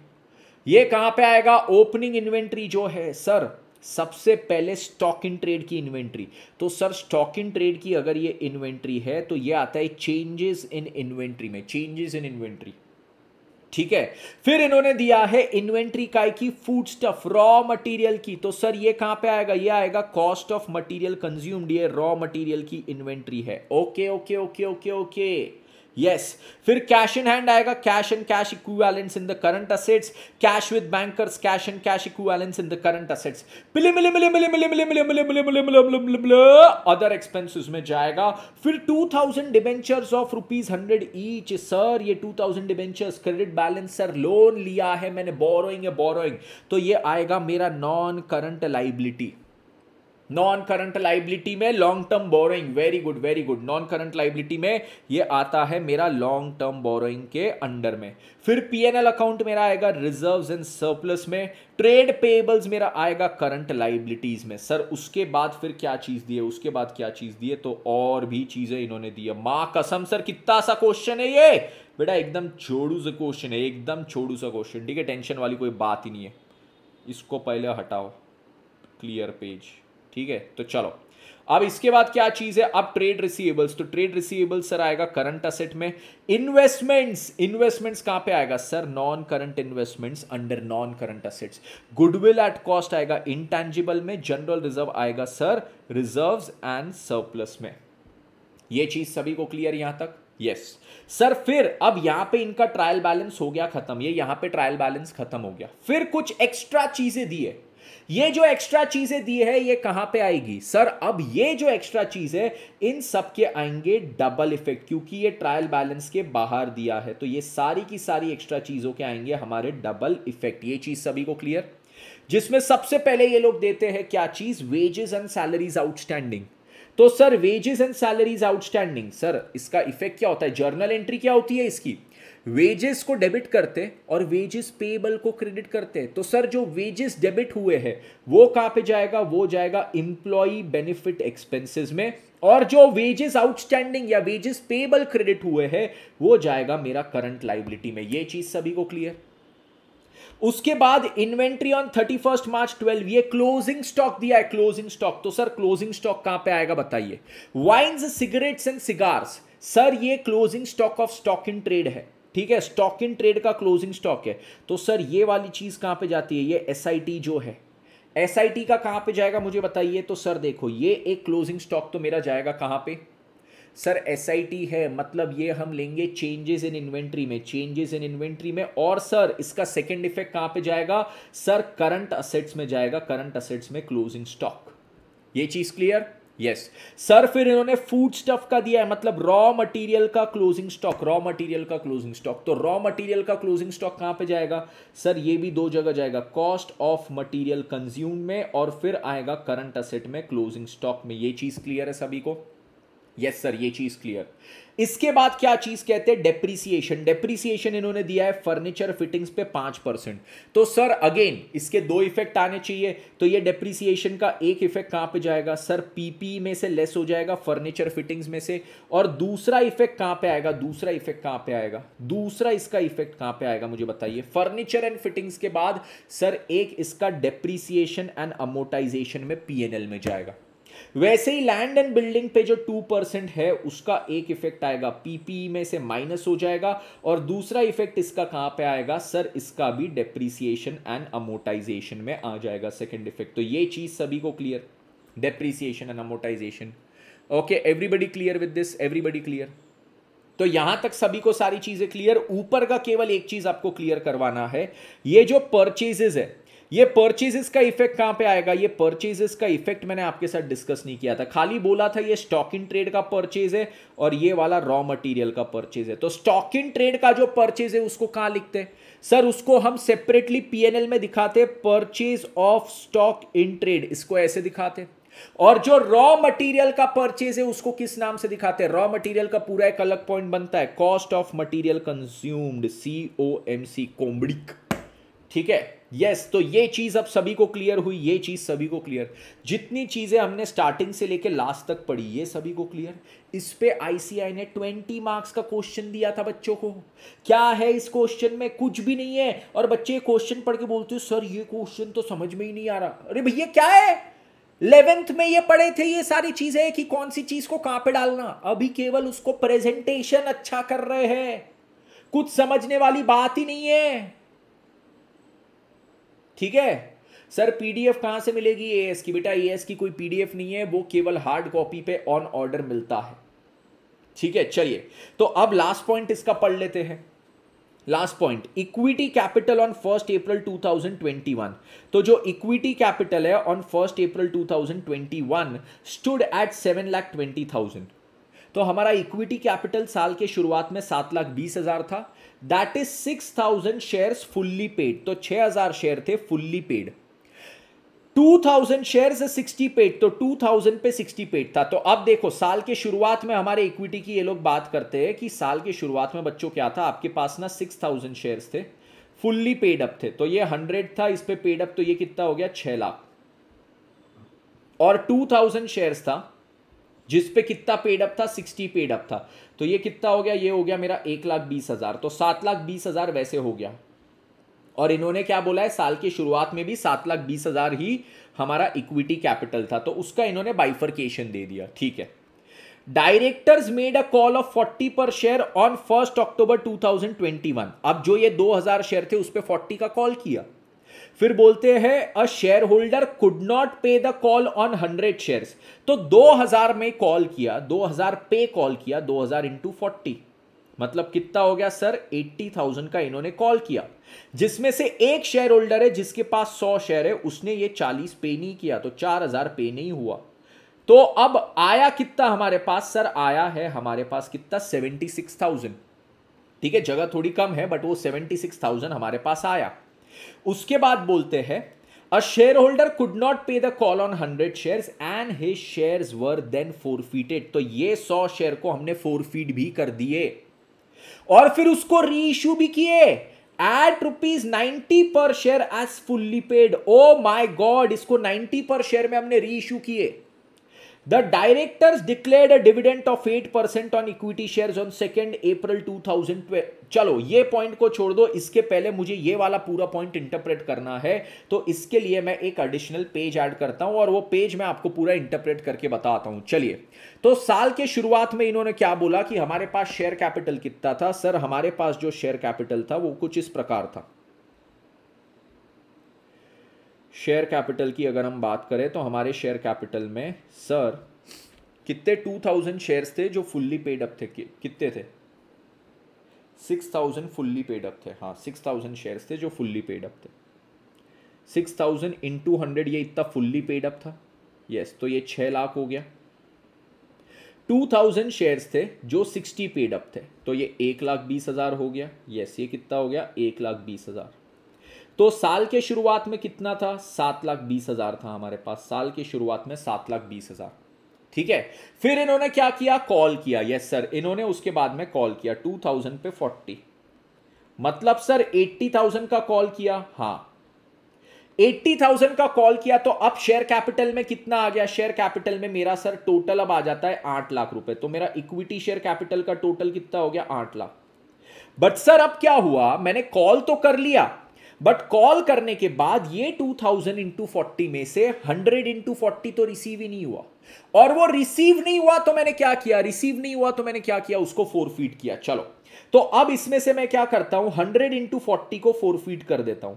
ये कहां पे आएगा ओपनिंग इन्वेंट्री जो है सर सबसे पहले स्टॉक इन ट्रेड की इन्वेंट्री तो सर स्टॉक इन ट्रेड की अगर ये इन्वेंट्री है तो ये आता है चेंजेस इन इन्वेंट्री में चेंजेस इन इन्वेंट्री ठीक है फिर इन्होंने दिया है इन्वेंट्री का फूड स्टफ रॉ मटेरियल की तो सर ये कहां पे आएगा ये आएगा कॉस्ट ऑफ मटेरियल कंज्यूम्ड ये रॉ मटेरियल की इन्वेंट्री है okay okay okay okay okay yes yes. फिर कैश इन हैंड आएगा cash and cash equivalents in the current assets cash with bankers cash and cash equivalents in the current assets मिले मिले मिले मिले मिले मिले मिले मिले मिले मिले मिले मिले मिले अदर एक्सपेंसेस में जाएगा फिर 2000 debentures of rupees hundred each sir ये 2000 debentures credit balance sir loan लिया है मैंने बोरोइंग है बोरोइंग तो ये आएगा मेरा non current liability non current liability में long term borrowing very good very good non current liability में ये आता है मेरा लॉन्ग टर्म बोरोइंग के अंडर में फिर पीएनएल अकाउंट मेरा आएगा रिजर्व्स एंड सरप्लस में ट्रेड पेबल्स मेरा आएगा करंट लाइबिलिटीज में सर उसके बाद फिर क्या चीज दिए उसके बाद क्या चीज दिए तो और भी चीजें इन्होंने दी है कसम सर कितना सा क्वेश्चन है ये बेटा एकदम छोड़ू सा क्वेश्चन है एकदम छोड़ू सा क्वेश्चन ठीक है टेंशन वाली कोई बात ही नहीं है इसको पहले हटाओ क्लियर पेज ठीक है तो चलो अब इसके बाद क्या चीज है अब ट्रेड रिसीवेबल्स तो ट्रेड रिसीवेबल्स सर आएगा करंट असेट में इन्वेस्टमेंट्स इन्वेस्टमेंट्स कहां पे आएगा sir non current investments under non current assets goodwill at cost आएगा इनटैंजिबल में जनरल रिजर्व आएगा सर रिजर्व्स एंड सरप्लस में यह चीज सभी को क्लियर यहां तक यस yes. सर फिर अब यहां पे इनका ट्रायल बैलेंस हो गया खत्म ये यहां पे ट्रायल बैलेंस खत्म हो गया फिर कुछ एक्स्ट्रा चीजें दी है ये जो एक्स्ट्रा चीजें दी है ये कहां पे आएगी सर अब ये जो एक्स्ट्रा चीज है इन सब के आएंगे डबल इफेक्ट क्योंकि ये ट्रायल बैलेंस के बाहर दिया है तो ये सारी की सारी एक्स्ट्रा चीजों के आएंगे हमारे डबल इफेक्ट ये चीज सभी को क्लियर जिसमें सबसे पहले ये लोग देते हैं क्या चीज वेजेस एंड सैलरीज आउटस्टैंडिंग तो sir wages and salaries outstanding sir इसका इफेक्ट क्या होता है जर्नल एंट्री क्या होती है इसकी वेजेस को डेबिट करते और वेजेस पेबल को क्रेडिट करते तो सर जो वेजेस डेबिट हुए हैं वो कहाँ पे जाएगा वो जाएगा इंप्लॉई बेनिफिट एक्सपेंसेस में और जो वेजेस आउटस्टैंडिंग या वेजेस पेबल क्रेडिट हुए हैं वो जाएगा मेरा करंट लाइबिलिटी में ये चीज सभी को क्लियर उसके बाद inventory on thirty first March twelve ये क्लोजिंग स्टॉक दिया है क्लोजिंग स्टॉक तो सर क्लोजिंग स्टॉक कहां पे आएगा बताइए wines cigarettes and cigars sir ये closing stock of stock in trade है ठीक है स्टॉक इन ट्रेड का क्लोजिंग स्टॉक है तो सर ये वाली चीज़ कहां पे जाती है ये एस जो है एस का कहां पे जाएगा मुझे बताइए तो सर देखो ये एक क्लोजिंग स्टॉक तो मेरा जाएगा कहां पे सर एस है मतलब ये हम लेंगे चेंजेस इन इन्वेंट्री में चेंजेस इन इन्वेंट्री में और सर इसका सेकेंड इफेक्ट कहां पे जाएगा सर करंट असेट्स में जाएगा करंट असेट्स में क्लोजिंग स्टॉक ये चीज़ क्लियर यस सर फिर इन्होंने फूड स्टफ का दिया है मतलब रॉ मटेरियल का क्लोजिंग स्टॉक रॉ मटेरियल का क्लोजिंग स्टॉक तो रॉ मटेरियल का क्लोजिंग स्टॉक कहां पे जाएगा सर ये भी दो जगह जाएगा कॉस्ट ऑफ मटेरियल कंज्यूम में और फिर आएगा करंट असेट में क्लोजिंग स्टॉक में ये चीज क्लियर है सभी को यस yes, सर ये चीज क्लियर इसके बाद क्या चीज कहते हैं डेप्रिसिएशन डेप्रिसिएशन इन्होंने दिया है फर्नीचर फिटिंग्स पे पांच परसेंट तो सर अगेन इसके दो इफेक्ट आने चाहिए तो ये डेप्रिसिएशन का एक इफेक्ट कहां पे जाएगा सर पीपी में से लेस हो जाएगा फर्नीचर फिटिंग्स में से और दूसरा इफेक्ट कहां पे आएगा दूसरा इफेक्ट कहां पे आएगा दूसरा इसका इफेक्ट कहां पे आएगा मुझे बताइए फर्नीचर एंड फिटिंग्स के बाद सर एक इसका डेप्रिसिएशन एंड अमोटाइजेशन में पीएनएल में जाएगा वैसे ही लैंड एंड बिल्डिंग पे जो टू परसेंट है उसका एक इफेक्ट आएगा पीपीई e में से माइनस हो जाएगा और दूसरा इफेक्ट इसका कहां पे आएगा सर इसका भी डेप्रीसिएशन एंड अमोटाइजेशन में आ जाएगा सेकेंड इफेक्ट तो ये चीज़ सभी को clear depreciation and amortisation okay everybody clear with this everybody clear तो यहां तक सभी को सारी चीजें क्लियर ऊपर का केवल एक चीज आपको क्लियर करवाना है ये जो परचेजेस है ये परचेजेस का इफेक्ट कहां पे आएगा ये परचेजेस का इफेक्ट मैंने आपके साथ डिस्कस नहीं किया था खाली बोला था ये स्टॉक इन ट्रेड का परचेज है और ये वाला रॉ मटेरियल का परचेज है तो स्टॉक इन ट्रेड का जो परचेज है उसको कहां लिखते हैं सर उसको हम सेपरेटली पीएनएल में दिखाते purchase of stock in trade इसको ऐसे दिखाते और जो रॉ मटेरियल का परचेज है उसको किस नाम से दिखाते हैं रॉ मटेरियल का पूरा एक अलग पॉइंट बनता है cost of material consumed C O M C कोम्बड़िक ठीक है यस yes, तो ये चीज़ अब सभी को क्लियर हुई ये चीज़ सभी को क्लियर जितनी चीज़ें हमने स्टार्टिंग से लेके लास्ट तक पढ़ी ये सभी को क्लियर इस पे आईसीआई ने ट्वेंटी मार्क्स का क्वेश्चन दिया था बच्चों को क्या है इस क्वेश्चन में कुछ भी नहीं है और बच्चे क्वेश्चन पढ़ के बोलते हो सर ये क्वेश्चन तो समझ में ही नहीं आ रहा अरे भैया क्या है इलेवेंथ में ये पढ़े थे ये सारी चीज़ें कि कौन सी चीज़ को कहां पर डालना अभी केवल उसको प्रेजेंटेशन अच्छा कर रहे हैं कुछ समझने वाली बात ही नहीं है ठीक है सर पीडीएफ कहाँ से मिलेगी एएस की बेटा एएस की कोई पीडीएफ नहीं है वो केवल हार्ड कॉपी पे ऑन ऑर्डर मिलता है ठीक है चलिए तो अब लास्ट पॉइंट इसका पढ़ लेते हैं last point equity capital on first April 2021 तो जो इक्विटी कैपिटल है on first April 2021 stood at seven lakh twenty thousand तो हमारा इक्विटी कैपिटल साल के शुरुआत में सात लाख बीस हज़ार था that is six thousand share fully paid तो छह हज़ार शेयर थे fully paid two thousand share sixty paid तो टू थाउजेंड पे सिक्सटी पेड था तो अब देखो साल के शुरुआत में हमारे इक्विटी की ये लोग बात करते हैं कि साल के शुरुआत में बच्चों क्या था आपके पास ना सिक्स थाउजेंड शेयर थे फुल्ली पेड अप थे तो ये हंड्रेड था इस पर पेड अप तो ये कितना हो गया छह लाख और टू थाउजेंड शेयर था जिस पे कितना पेड अप था सिक्सटी पेड अप था तो ये कितना हो गया ये हो गया मेरा एक लाख बीस हज़ार तो सात लाख बीस हज़ार वैसे हो गया और इन्होंने क्या बोला है साल की शुरुआत में भी सात लाख बीस हज़ार ही हमारा इक्विटी कैपिटल था तो उसका इन्होंने बाइफरकेशन दे दिया ठीक है directors made a call of 40 per share on first October 2021 अब जो ये 2000 शेयर थे उस पर 40 का कॉल किया फिर बोलते हैं a shareholder could not pay the call on hundred share तो 2000 में कॉल किया 2000 पे कॉल किया 2000 हजार इंटू फोर्टी मतलब कितना हो गया सर 80,000 का इन्होंने कॉल किया जिसमें से एक शेयर होल्डर है जिसके पास 100 शेयर है उसने ये 40 पे नहीं किया तो 4000 पे नहीं हुआ तो अब आया कितना हमारे पास सर आया है हमारे पास कितना 76,000 ठीक है जगह थोड़ी कम है बट वो 76,000 हमारे पास आया उसके बाद बोलते हैं a shareholder could not pay the call on hundred share and his share were then forfeited तो ये सौ शेयर को हमने फोरफीट भी कर दिए और फिर उसको री इश्यू भी किए at rupees ninety per share as fully paid oh my god इसको नाइनटी पर शेयर में हमने री इश्यू किए The directors declared a dividend of 8% on equity shares on 2nd April 2012. चलो ये पॉइंट को छोड़ दो इसके पहले मुझे ये वाला पूरा पॉइंट इंटरप्रेट करना है तो इसके लिए मैं एक एडिशनल पेज ऐड करता हूं और वो पेज मैं आपको पूरा इंटरप्रेट करके बताता हूं चलिए तो साल के शुरुआत में इन्होंने क्या बोला कि हमारे पास शेयर कैपिटल कितना था सर हमारे पास जो शेयर कैपिटल था वो कुछ इस प्रकार था शेयर कैपिटल की अगर हम बात करें तो हमारे शेयर कैपिटल में सर कितने टू थाउजेंड शेयर्स थे जो फुल्ली पेड अप थे कितने थे six thousand fully paid up थे हाँ सिक्स थाउजेंड शेयर्स थे जो फुल्ली पेड अप थे six thousand in two hundred ये इतना फुल्ली पेड अप था यस yes, तो ये छः लाख हो गया टू थाउजेंड शेयर्स थे जो सिक्सटी पेड अप थे तो ये एक लाख बीस हज़ार हो गया यस yes, ये कितना हो गया एक लाख बीस हज़ार तो साल के शुरुआत में कितना था सात लाख बीस हजार था हमारे पास साल के शुरुआत में सात लाख बीस हजार ठीक है फिर इन्होंने क्या किया कॉल किया यस सर इन्होंने उसके बाद में कॉल किया टू थाउजेंड पे फोर्टी मतलब सर एट्टी थाउजेंड का कॉल किया हाँ एट्टी थाउजेंड का कॉल किया तो अब शेयर कैपिटल में कितना आ गया शेयर कैपिटल में मेरा सर टोटल अब आ जाता है आठ लाख रुपए तो मेरा इक्विटी शेयर कैपिटल का टोटल कितना हो गया आठ लाख बट सर अब क्या हुआ मैंने कॉल तो कर लिया बट कॉल करने के बाद ये 2000 थाउजेंड इंटू फोर्टी में से 100 इंटू फोर्टी तो रिसीव ही नहीं हुआ और वो रिसीव नहीं हुआ तो मैंने क्या किया रिसीव नहीं हुआ तो मैंने क्या किया उसको फोर फीट किया चलो तो अब इसमें से मैं क्या करता हूं 100 इंटू फोर्टी को फीट कर देता हूं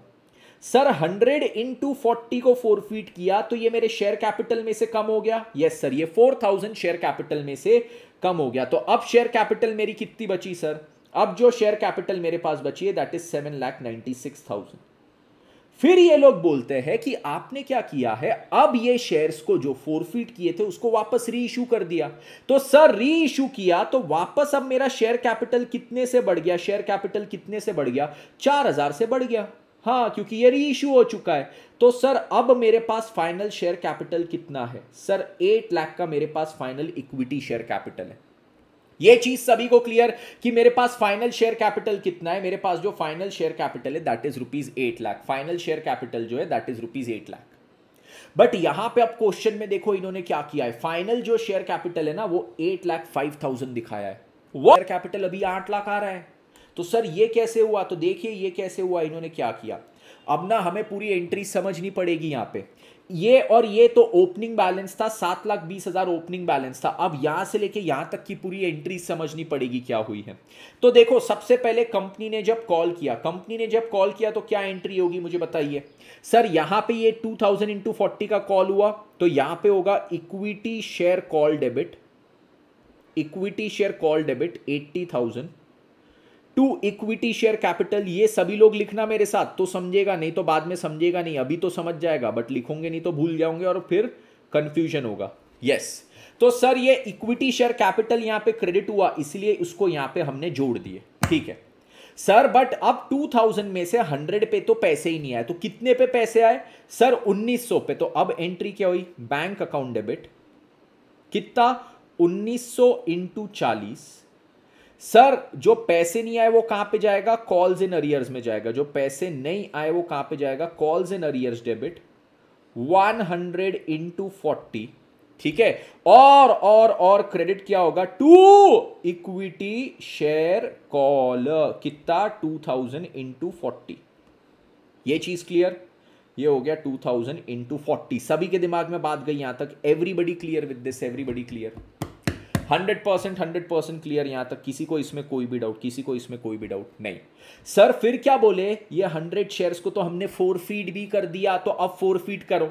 सर 100 इंटू फोर्टी को फोर फीट किया तो ये मेरे शेयर कैपिटल में से कम हो गया यस सर ये 4000 शेयर कैपिटल में से कम हो गया तो अब शेयर कैपिटल मेरी कितनी बची सर अब जो शेयर कैपिटल मेरे पास बची है that is seven lakh ninety six thousand फिर ये लोग बोलते हैं कि आपने क्या किया है अब ये शेयर्स को जो फोरफीट किए थे उसको वापस री इशू कर दिया तो सर री इशू किया तो वापस अब मेरा शेयर कैपिटल कितने से बढ़ गया शेयर कैपिटल कितने से बढ़ गया चार हजार से बढ़ गया हाँ क्योंकि ये री इशू हो चुका है तो सर अब मेरे पास फाइनल शेयर कैपिटल कितना है सर एट लाख का मेरे पास फाइनल इक्विटी शेयर कैपिटल है ये चीज सभी को क्लियर कि मेरे पास फाइनल शेयर कैपिटल कितना है मेरे पास जो फाइनल शेयर कैपिटल है that is rupees eight lakh final share capital जो है that is rupees eight lakh but यहां पे अब क्वेश्चन में देखो इन्होंने क्या किया है फाइनल जो शेयर कैपिटल है ना वो एट लाख फाइव थाउजेंड दिखाया है वो शेयर कैपिटल अभी आठ लाख आ रहा है तो सर ये कैसे हुआ तो देखिए ये कैसे हुआ इन्होंने क्या किया अब ना हमें पूरी एंट्री समझनी पड़ेगी यहां पर ये और ये तो ओपनिंग बैलेंस था सात लाख बीस हजार ओपनिंग बैलेंस था अब यहां से लेके यहां तक की पूरी एंट्री समझनी पड़ेगी क्या हुई है तो देखो सबसे पहले कंपनी ने जब कॉल किया कंपनी ने जब कॉल किया तो क्या एंट्री होगी मुझे बताइए सर यहां पे ये टू थाउजेंड इंटू फोर्टी का कॉल हुआ तो यहां पे होगा equity share call debit equity share call debit eighty thousand to equity share capital ये सभी लोग लिखना मेरे साथ तो समझेगा नहीं तो बाद में समझेगा नहीं अभी तो समझ जाएगा बट लिखोगे नहीं तो भूल जाओगे और फिर कंफ्यूजन होगा यस yes. तो सर ये इक्विटी शेयर कैपिटल यहां पे क्रेडिट हुआ इसलिए उसको यहां पे हमने जोड़ दिए ठीक है सर बट अब 2000 में से 100 पे तो पैसे ही नहीं आए तो कितने पे पैसे आए सर 1900 पे तो अब एंट्री क्या हुई बैंक अकाउंट डेबिट कितना 1900 सौ इंटू चालीस सर जो पैसे नहीं आए वो कहां पे जाएगा कॉल्स इन अरियर्स में जाएगा जो पैसे नहीं आए वो कहां पे जाएगा calls in arrears debit 100 hundred into forty ठीक है और और और क्रेडिट क्या होगा टू इक्विटी शेयर कॉल कितना टू थाउजेंड इंटू फोर्टी ये चीज क्लियर ये हो गया टू थाउजेंड इंटू फोर्टी सभी के दिमाग में बात गई यहां तक everybody clear with this everybody clear hundred percent hundred percent clear यहां तक किसी को इसमें कोई भी डाउट किसी को इसमें कोई भी डाउट नहीं सर फिर क्या बोले ये हंड्रेड शेयर्स को तो हमने फोर फीट भी कर दिया तो अब फोर फीट करो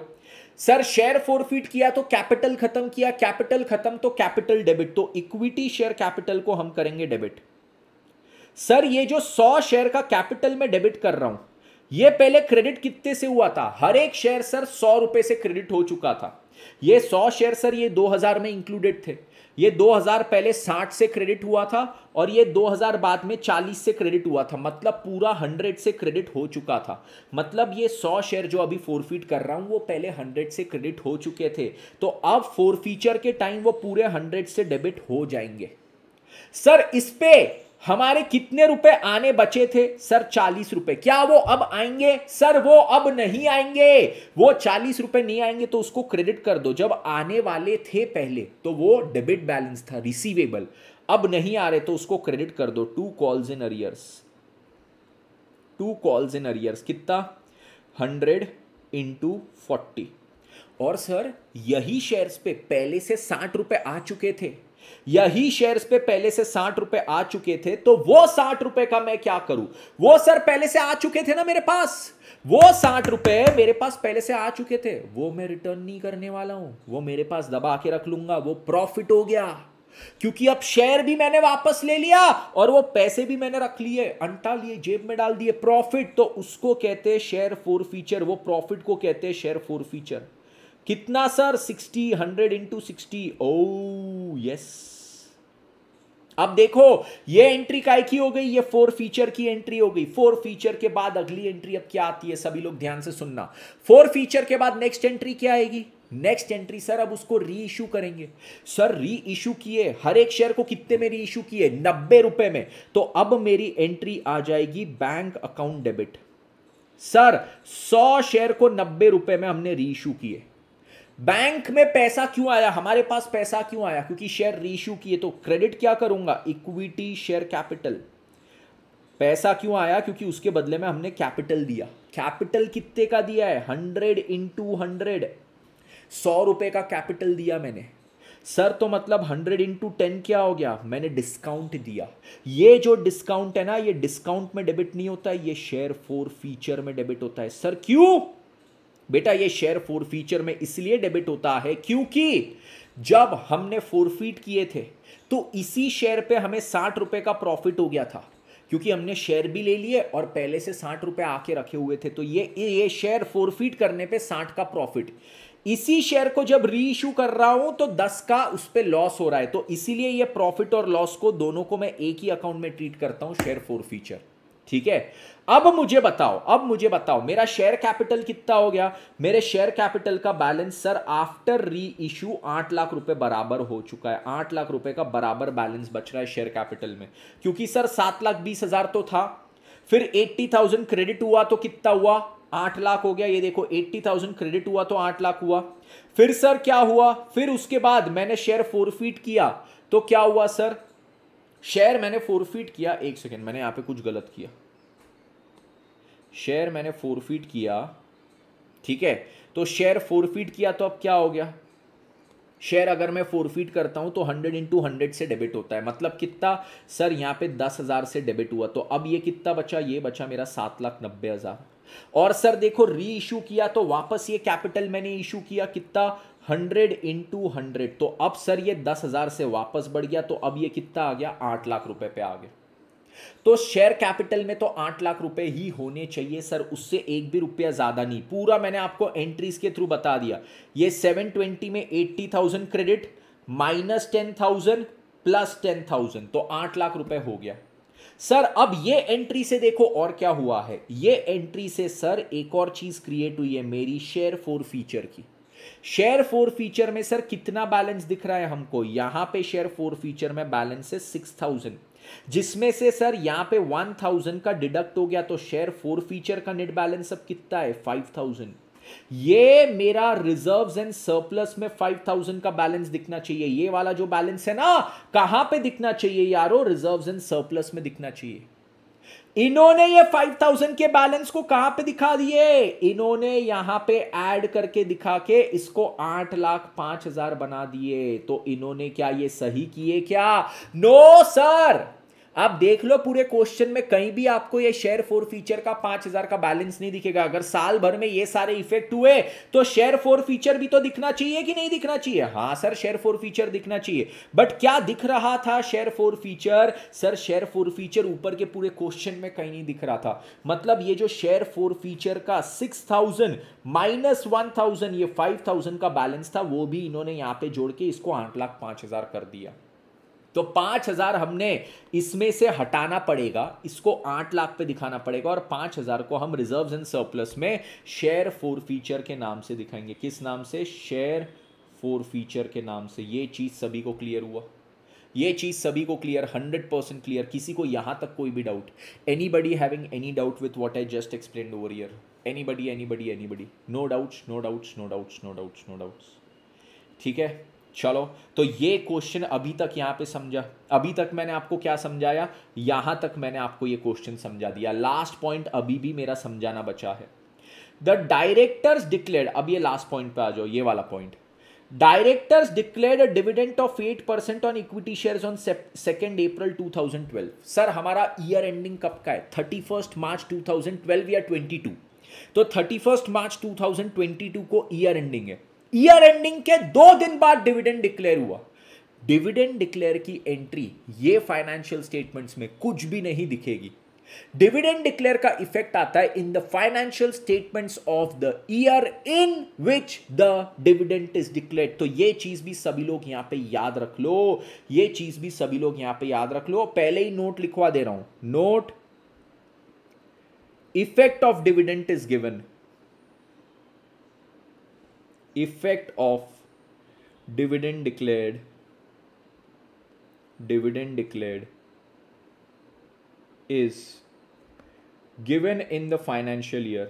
सर शेयर फोर फीट किया तो कैपिटल खत्म किया कैपिटल खत्म तो कैपिटल डेबिट तो इक्विटी शेयर कैपिटल को हम करेंगे डेबिट सर ये जो सौ शेयर का कैपिटल में डेबिट कर रहा हूं ये पहले क्रेडिट कितने से हुआ था हर एक शेयर सर सौ रुपए से क्रेडिट हो चुका था ये सौ शेयर सर ये दो हजार में इंक्लूडेड थे ये 2000 पहले 60 से क्रेडिट हुआ था और ये 2000 बाद में 40 से क्रेडिट हुआ था मतलब पूरा 100 से क्रेडिट हो चुका था मतलब ये 100 शेयर जो अभी फोरफीट कर रहा हूँ वो पहले 100 से क्रेडिट हो चुके थे तो अब फोरफीचर के टाइम वो पूरे 100 से डेबिट हो जाएंगे सर इस पर हमारे कितने रुपए आने बचे थे सर चालीस रुपए क्या वो अब आएंगे सर वो अब नहीं आएंगे वो चालीस रुपए नहीं आएंगे तो उसको क्रेडिट कर दो जब आने वाले थे पहले तो वो डेबिट बैलेंस था रिसीवेबल अब नहीं आ रहे तो उसको क्रेडिट कर दो to calls in arrears to calls in arrears कितना हंड्रेड इंटू फोर्टी और सर यही शेयर्स पे पहले से साठ रुपए आ चुके थे यही शेयर्स पे पहले से साठ रुपए आ चुके थे तो वो साठ रुपए का मैं क्या करूं वो सर पहले से आ चुके थे ना मेरे पास वो साठ रुपए मेरे पास पहले से आ चुके थे वो मैं रिटर्न नहीं करने वाला हूं वो मेरे पास दबा के रख लूंगा वो प्रॉफिट हो गया क्योंकि अब शेयर भी मैंने वापस ले लिया और वो पैसे भी मैंने रख लिए अंटा लिए जेब में डाल दिए प्रॉफिट तो उसको कहते हैं शेयर फोर फीचर वो प्रॉफिट को कहते हैं शेयर फोर फीचर कितना sir sixty hundred into sixty oh oh, yes अब देखो ये एंट्री काय की हो गई ये फोर फीचर की एंट्री हो गई फोर फीचर के बाद अगली एंट्री अब क्या आती है सभी लोग ध्यान से सुनना फोर फीचर के बाद नेक्स्ट एंट्री क्या आएगी नेक्स्ट एंट्री सर अब उसको री इशू करेंगे सर री इशू किए हर एक शेयर को कितने में री इशू किए नब्बे रुपए में तो अब मेरी एंट्री आ जाएगी बैंक अकाउंट डेबिट सर सौ शेयर को नब्बे रुपए में हमने री इशू किए बैंक में पैसा क्यों आया हमारे पास पैसा क्यों आया क्योंकि शेयर रीइश्यू किए तो क्रेडिट क्या करूंगा इक्विटी शेयर कैपिटल पैसा क्यों आया क्योंकि उसके बदले में हमने कैपिटल दिया कैपिटल कितने का दिया है हंड्रेड इंटू हंड्रेड सौ रुपए का कैपिटल दिया मैंने सर तो मतलब हंड्रेड इंटू टेन क्या हो गया मैंने डिस्काउंट दिया ये जो डिस्काउंट है ना ये डिस्काउंट में डेबिट नहीं होता है ये शेयर फोर फीचर में डेबिट होता है सर क्यों बेटा ये शेयर फोर फीचर में इसलिए डेबिट होता है क्योंकि जब हमने फोरफीट किए थे तो इसी शेयर पे हमें साठ रुपए का प्रॉफिट हो गया था क्योंकि हमने शेयर भी ले लिए और पहले से साठ रुपए आके रखे हुए थे तो ये ये शेयर फोरफीट करने पे साठ का प्रॉफिट इसी शेयर को जब री इश्यू कर रहा हूं तो दस का उस पर लॉस हो रहा है तो इसीलिए ये प्रॉफिट और लॉस को दोनों को मैं एक ही अकाउंट में ट्रीट करता हूं शेयर फोर फीचर ठीक है अब मुझे बताओ अब मुझे बताओ मेरा शेयर कैपिटल कितना हो गया मेरे शेयर कैपिटल का balance sir after reissue आठ लाख रुपए बराबर हो चुका है आठ लाख रुपए का बराबर बैलेंस बच रहा है शेयर कैपिटल में क्योंकि सर सात लाख बीस हजार तो था फिर एट्टी थाउजेंड क्रेडिट हुआ तो कितना हुआ आठ लाख हो गया ये देखो एट्टी थाउजेंड क्रेडिट हुआ तो आठ लाख हुआ फिर सर क्या हुआ फिर उसके बाद मैंने शेयर फोरफीट किया तो क्या हुआ सर शेयर मैंने फोरफीट किया एक सेकेंड मैंने यहाँ पे कुछ गलत किया शेयर मैंने फोरफीट किया ठीक है तो शेयर फोरफीट किया तो अब क्या हो गया शेयर अगर मैं फोरफीट करता हूं तो हंड्रेड इंटू हंड्रेड से डेबिट होता है मतलब कितना सर यहाँ पे दस हज़ार से डेबिट हुआ तो अब ये कितना बचा ये बचा मेरा सात लाख नब्बे हज़ार और सर देखो री इशू किया तो वापस ये कैपिटल मैंने इशू किया कितना हंड्रेड इन टू हंड्रेड तो अब सर ये दस हज़ार से वापस बढ़ गया तो अब ये कितना आ गया आठ लाख रुपए पे आ गया तो शेयर कैपिटल में तो आठ लाख रुपए ही होने चाहिए सर उससे एक भी रुपया ज़्यादा नहीं पूरा मैंने आपको एंट्रीज के थ्रू बता दिया ये सेवन ट्वेंटी में eighty thousand credit minus ten thousand plus ten thousand तो आठ लाख रुपए हो गया सर अब ये एंट्री से देखो और क्या हुआ है ये एंट्री से सर एक और चीज़ क्रिएट हुई है मेरी शेयर फोर फीचर की शेयर फोर फीचर में सर कितना बैलेंस दिख रहा है हमको यहां पे शेयर फोर फीचर में बैलेंस है सिक्स थाउजेंड जिसमें से सर यहां पे वन थाउजेंड का डिडक्ट हो गया तो शेयर फोर फीचर का नेट बैलेंस अब कितना है फाइव थाउजेंड ये मेरा रिजर्व्स एंड सरप्लस में 5000 का बैलेंस दिखना चाहिए ये वाला जो बैलेंस है ना कहां पे दिखना चाहिए यारो रिजर्व्स एंड सरप्लस में दिखना चाहिए इन्होंने ये 5000 के बैलेंस को कहां पे दिखा दिए इन्होंने यहां पे ऐड करके दिखा के इसको आठ लाख पांच हजार बना दिए तो इन्होंने क्या ये सही किए क्या नो सर आप देख लो पूरे क्वेश्चन में कहीं भी आपको ये शेयर फोर फीचर का पांच हजार का बैलेंस नहीं दिखेगा अगर साल भर में ये सारे इफेक्ट हुए तो शेयर फोर फीचर भी तो दिखना चाहिए कि नहीं दिखना चाहिए हाँ सर शेयर फोर फीचर दिखना चाहिए बट क्या दिख रहा था share forfeiture sir share forfeiture ऊपर के पूरे क्वेश्चन में कहीं नहीं दिख रहा था मतलब ये जो शेयर फोर फीचर का six thousand minus one thousand ये फाइव थाउजेंड का बैलेंस था वो भी इन्होंने यहाँ पे जोड़ के इसको आठ लाख पांच हजार कर दिया तो पाँच हज़ार हमने इसमें से हटाना पड़ेगा इसको आठ लाख पे दिखाना पड़ेगा और पाँच हज़ार को हम रिजर्व्स एंड सरप्लस में शेयर फोर फीचर के नाम से दिखाएंगे किस नाम से शेयर फोर फीचर के नाम से ये चीज़ सभी को क्लियर हुआ ये चीज़ सभी को क्लियर हंड्रेड परसेंट क्लियर किसी को यहाँ तक कोई भी doubt anybody having any doubt with what I just explain over here anybody anybody anybody no doubts no doubts no doubts no doubts no doubts no doubts ठीक है चलो तो ये question अभी तक यहाँ पे समझा अभी तक मैंने आपको क्या समझाया यहाँ तक मैंने आपको ये क्वेश्चन समझा दिया लास्ट पॉइंट अभी भी मेरा समझाना बचा है द डायरेक्टर्स डिक्लेयर अब ये लास्ट पॉइंट पे आ जाओ ये वाला point directors declare dividend of eight percent on equity share on second April twelve sir हमारा ईयर एंडिंग कब का है थर्टी फर्स्ट मार्च ट्वेल्व या टू तो थर्टी फर्स्ट मार्च 2022 को ईयर एंडिंग है ईयर एंडिंग के दो दिन बाद डिविडेंड डिक्लेयर हुआ डिविडेंड डिक्लेयर की एंट्री ये फाइनेंशियल स्टेटमेंट्स में कुछ भी नहीं दिखेगी डिविडेंड डिक्लेयर का इफेक्ट आता है in the financial statements of the year in which the dividend is declare तो ये चीज भी सभी लोग यहां पे याद रख लो ये चीज भी सभी लोग यहां पे याद रख लो पहले ही नोट लिखवा दे रहा हूं note effect of dividend is given effect of dividend declared dividend declared is given in the financial year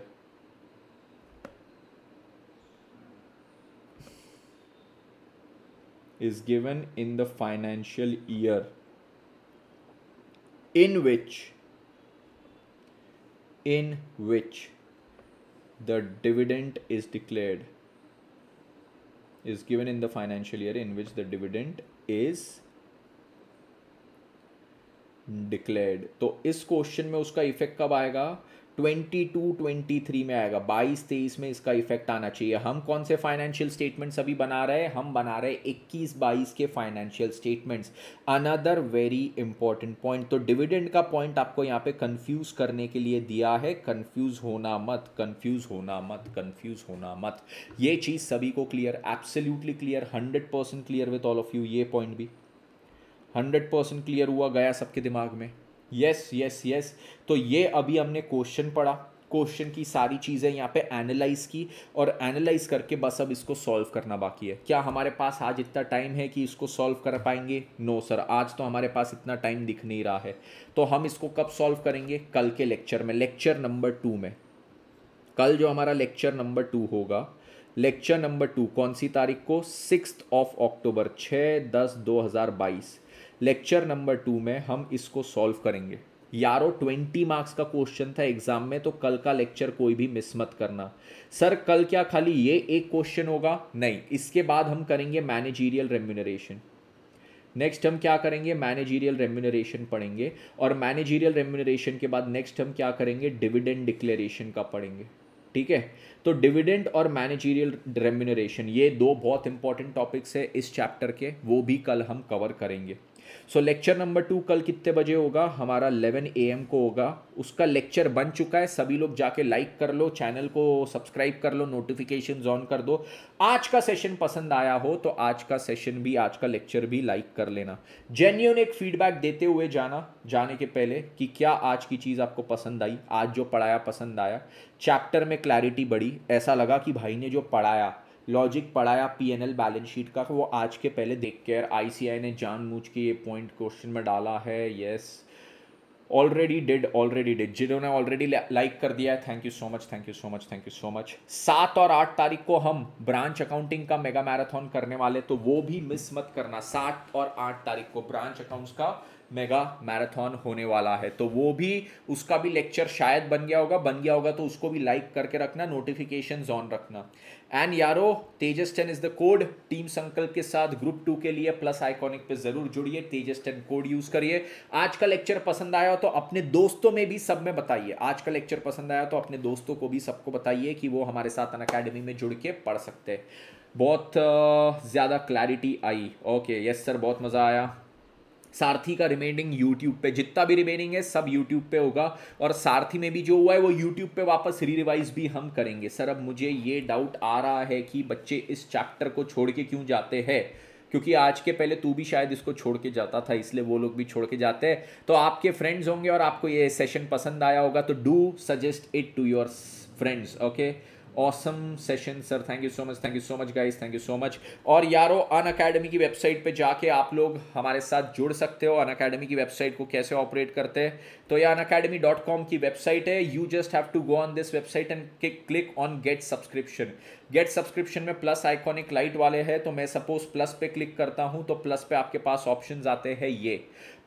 is given in the financial year in which in which the dividend is declared is given in the financial year in which the dividend is declared. तो इस question में उसका effect कब आएगा twenty two twenty three में आएगा बाईस तेईस में इसका इफेक्ट आना चाहिए हम कौन से फाइनेंशियल स्टेटमेंट्स अभी बना रहे हैं हम बना रहे हैं इक्कीस बाईस के financial statements another very important point तो डिविडेंड का पॉइंट आपको यहाँ पे कंफ्यूज करने के लिए दिया है कंफ्यूज होना मत कंफ्यूज होना मत कंफ्यूज होना मत ये चीज़ सभी को clear absolutely clear hundred percent clear with all of you ये पॉइंट भी हंड्रेड परसेंट क्लियर हुआ गया सबके दिमाग में यस यस यस तो ये अभी हमने क्वेश्चन पढ़ा क्वेश्चन की सारी चीज़ें यहाँ पे एनालाइज की और एनालाइज करके बस अब इसको सॉल्व करना बाकी है क्या हमारे पास आज इतना टाइम है कि इसको सॉल्व कर पाएंगे नो सर आज तो हमारे पास इतना टाइम दिख नहीं रहा है तो हम इसको कब सॉल्व करेंगे कल के लेक्चर में लेक्चर नंबर टू में कल जो हमारा लेक्चर नंबर टू होगा लेक्चर नंबर टू कौन सी तारीख को सिक्स ऑफ अक्टूबर छः दस दो हज़ार बाईस लेक्चर नंबर टू में हम इसको सॉल्व करेंगे यारो ट्वेंटी मार्क्स का क्वेश्चन था एग्जाम में तो कल का लेक्चर कोई भी मिस मत करना सर कल क्या खाली ये एक क्वेश्चन होगा नहीं इसके बाद हम करेंगे मैनेजीरियल रेम्यूनरेशन नेक्स्ट हम क्या करेंगे मैनेजीरियल रेम्यूनरेशन पढ़ेंगे और मैनेजीरियल रेम्यूनरेशन के बाद नेक्स्ट हम क्या करेंगे डिविडेंड डिक्लेरेशन का पढ़ेंगे ठीक है तो डिविडेंड और मैनेजीरियल रेम्यूनरेशन ये दो बहुत इंपॉर्टेंट टॉपिक्स है इस चैप्टर के वो भी कल हम कवर करेंगे सो लेक्चर नंबर टू कल कितने बजे होगा हमारा 11 एम को होगा उसका लेक्चर बन चुका है सभी लोग जाके लाइक कर लो चैनल को सब्सक्राइब कर लो नोटिफिकेशन ऑन कर दो आज का सेशन पसंद आया हो तो आज का सेशन भी आज का लेक्चर भी लाइक कर लेना जेन्यून एक फीडबैक देते हुए जाना जाने के पहले कि क्या आज की चीज़ आपको पसंद आई आज जो पढ़ाया पसंद आया चैप्टर में क्लैरिटी बढ़ी ऐसा लगा कि भाई ने जो पढ़ाया लॉजिक पढ़ाया P N L balance sheet का वो आज के पहले देख सी आईसीआई ने जान मूझ के ये पॉइंट क्वेश्चन में डाला है yes already did already did जिन्होंने ऑलरेडी लाइक कर दिया है thank you so much thank you so much thank you so much सात और आठ तारीख को हम ब्रांच अकाउंटिंग का मेगा मैराथन करने वाले तो वो भी मिस मत करना सात और आठ तारीख को ब्रांच अकाउंट्स का मेगा मैराथन होने वाला है तो वो भी उसका भी लेक्चर शायद बन गया होगा बन गया होगा तो उसको भी लाइक करके रखना नोटिफिकेशन ऑन रखना एंड यारो Tejas ten is the code team Sankalp के साथ ग्रुप टू के लिए प्लस आइकॉनिक पे जरूर जुड़िए तेजस टेन कोड यूज करिए आज का लेक्चर पसंद आया तो अपने दोस्तों में भी सब में बताइए आज का लेक्चर पसंद आया तो अपने दोस्तों को भी सबको बताइए कि वो हमारे साथ अन अकेडमी में जुड़ के पढ़ सकते हैं बहुत ज़्यादा क्लैरिटी आई ओके यस सर बहुत मज़ा आया सारथी का रिमेनिंग यूट्यूब पे जितना भी रिमेनिंग है सब यूट्यूब पे होगा और सारथी में भी जो हुआ है वो यूट्यूब पे वापस री रिवाइज भी हम करेंगे सर अब मुझे ये डाउट आ रहा है कि बच्चे इस चैप्टर को छोड़ के क्यों जाते हैं क्योंकि आज के पहले तू भी शायद इसको छोड़ के जाता था इसलिए वो लोग भी छोड़ के जाते हैं तो आपके फ्रेंड्स होंगे और आपको ये सेशन पसंद आया होगा तो do suggest it to your friends okay awesome session sir thank you so much thank you so much guys thank you so much और यारो अन अकेडमी की वेबसाइट पे जाके आप लोग हमारे साथ जुड़ सकते हो अन अकेडमी की वेबसाइट को कैसे ऑपरेट करते हैं तो यह अन अकेडमी डॉट कॉम की वेबसाइट है you just have to go on this website and click on get subscription get subscription में प्लस आइकॉनिक लाइट वाले हैं तो मैं सपोज प्लस पे क्लिक करता हूँ तो प्लस पे आपके पास ऑप्शन आते हैं ये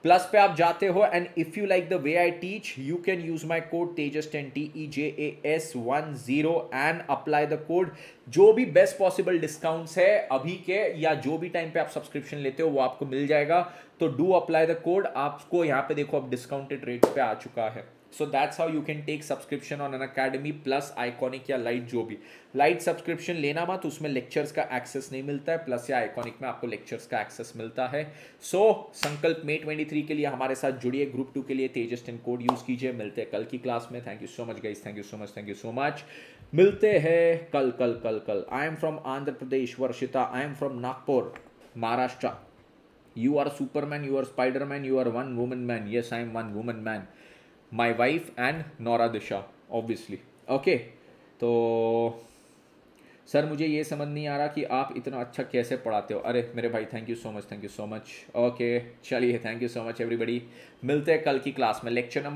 प्लस पे आप जाते हो and if you like the way I teach you can use my code Tejas ten T E J A S one zero and apply the code जो भी बेस्ट पॉसिबल डिस्काउंट्स है अभी के या जो भी टाइम पे आप सब्सक्रिप्शन लेते हो वो आपको मिल जाएगा तो डू अप्लाई द कोड आपको यहाँ पे देखो अब डिस्काउंटेड रेट पे आ चुका है so that's how you can take subscription on Unacademy plus iconic या लाइट जो भी लाइट सब्सक्रिप्शन लेना मत उसमें लेक्चर्स का एक्सेस नहीं मिलता है प्लस या आइकॉनिक में आपको लेक्चर्स का एक्सेस मिलता है सो so, संकल्प मे ट्वेंटी थ्री के लिए हमारे साथ जुड़िए ग्रुप टू के लिए तेजस टेन कोड यूज़ कीजिए मिलते हैं कल की क्लास में thank you so much guys thank you so much thank you so much मिलते हैं कल कल कल कल I am from Andhra Pradesh Varshita I am from Nagpur Maharashtra you are Superman you are Spiderman you are one woman man yes I am one woman man my wife and नौरा Disha obviously okay तो sir मुझे ये समझ नहीं आ रहा कि आप इतना अच्छा कैसे पढ़ाते हो अरे मेरे भाई thank you so much thank you so much okay चलिए thank you so much everybody मिलते हैं कल की क्लास में लेक्चर नंबर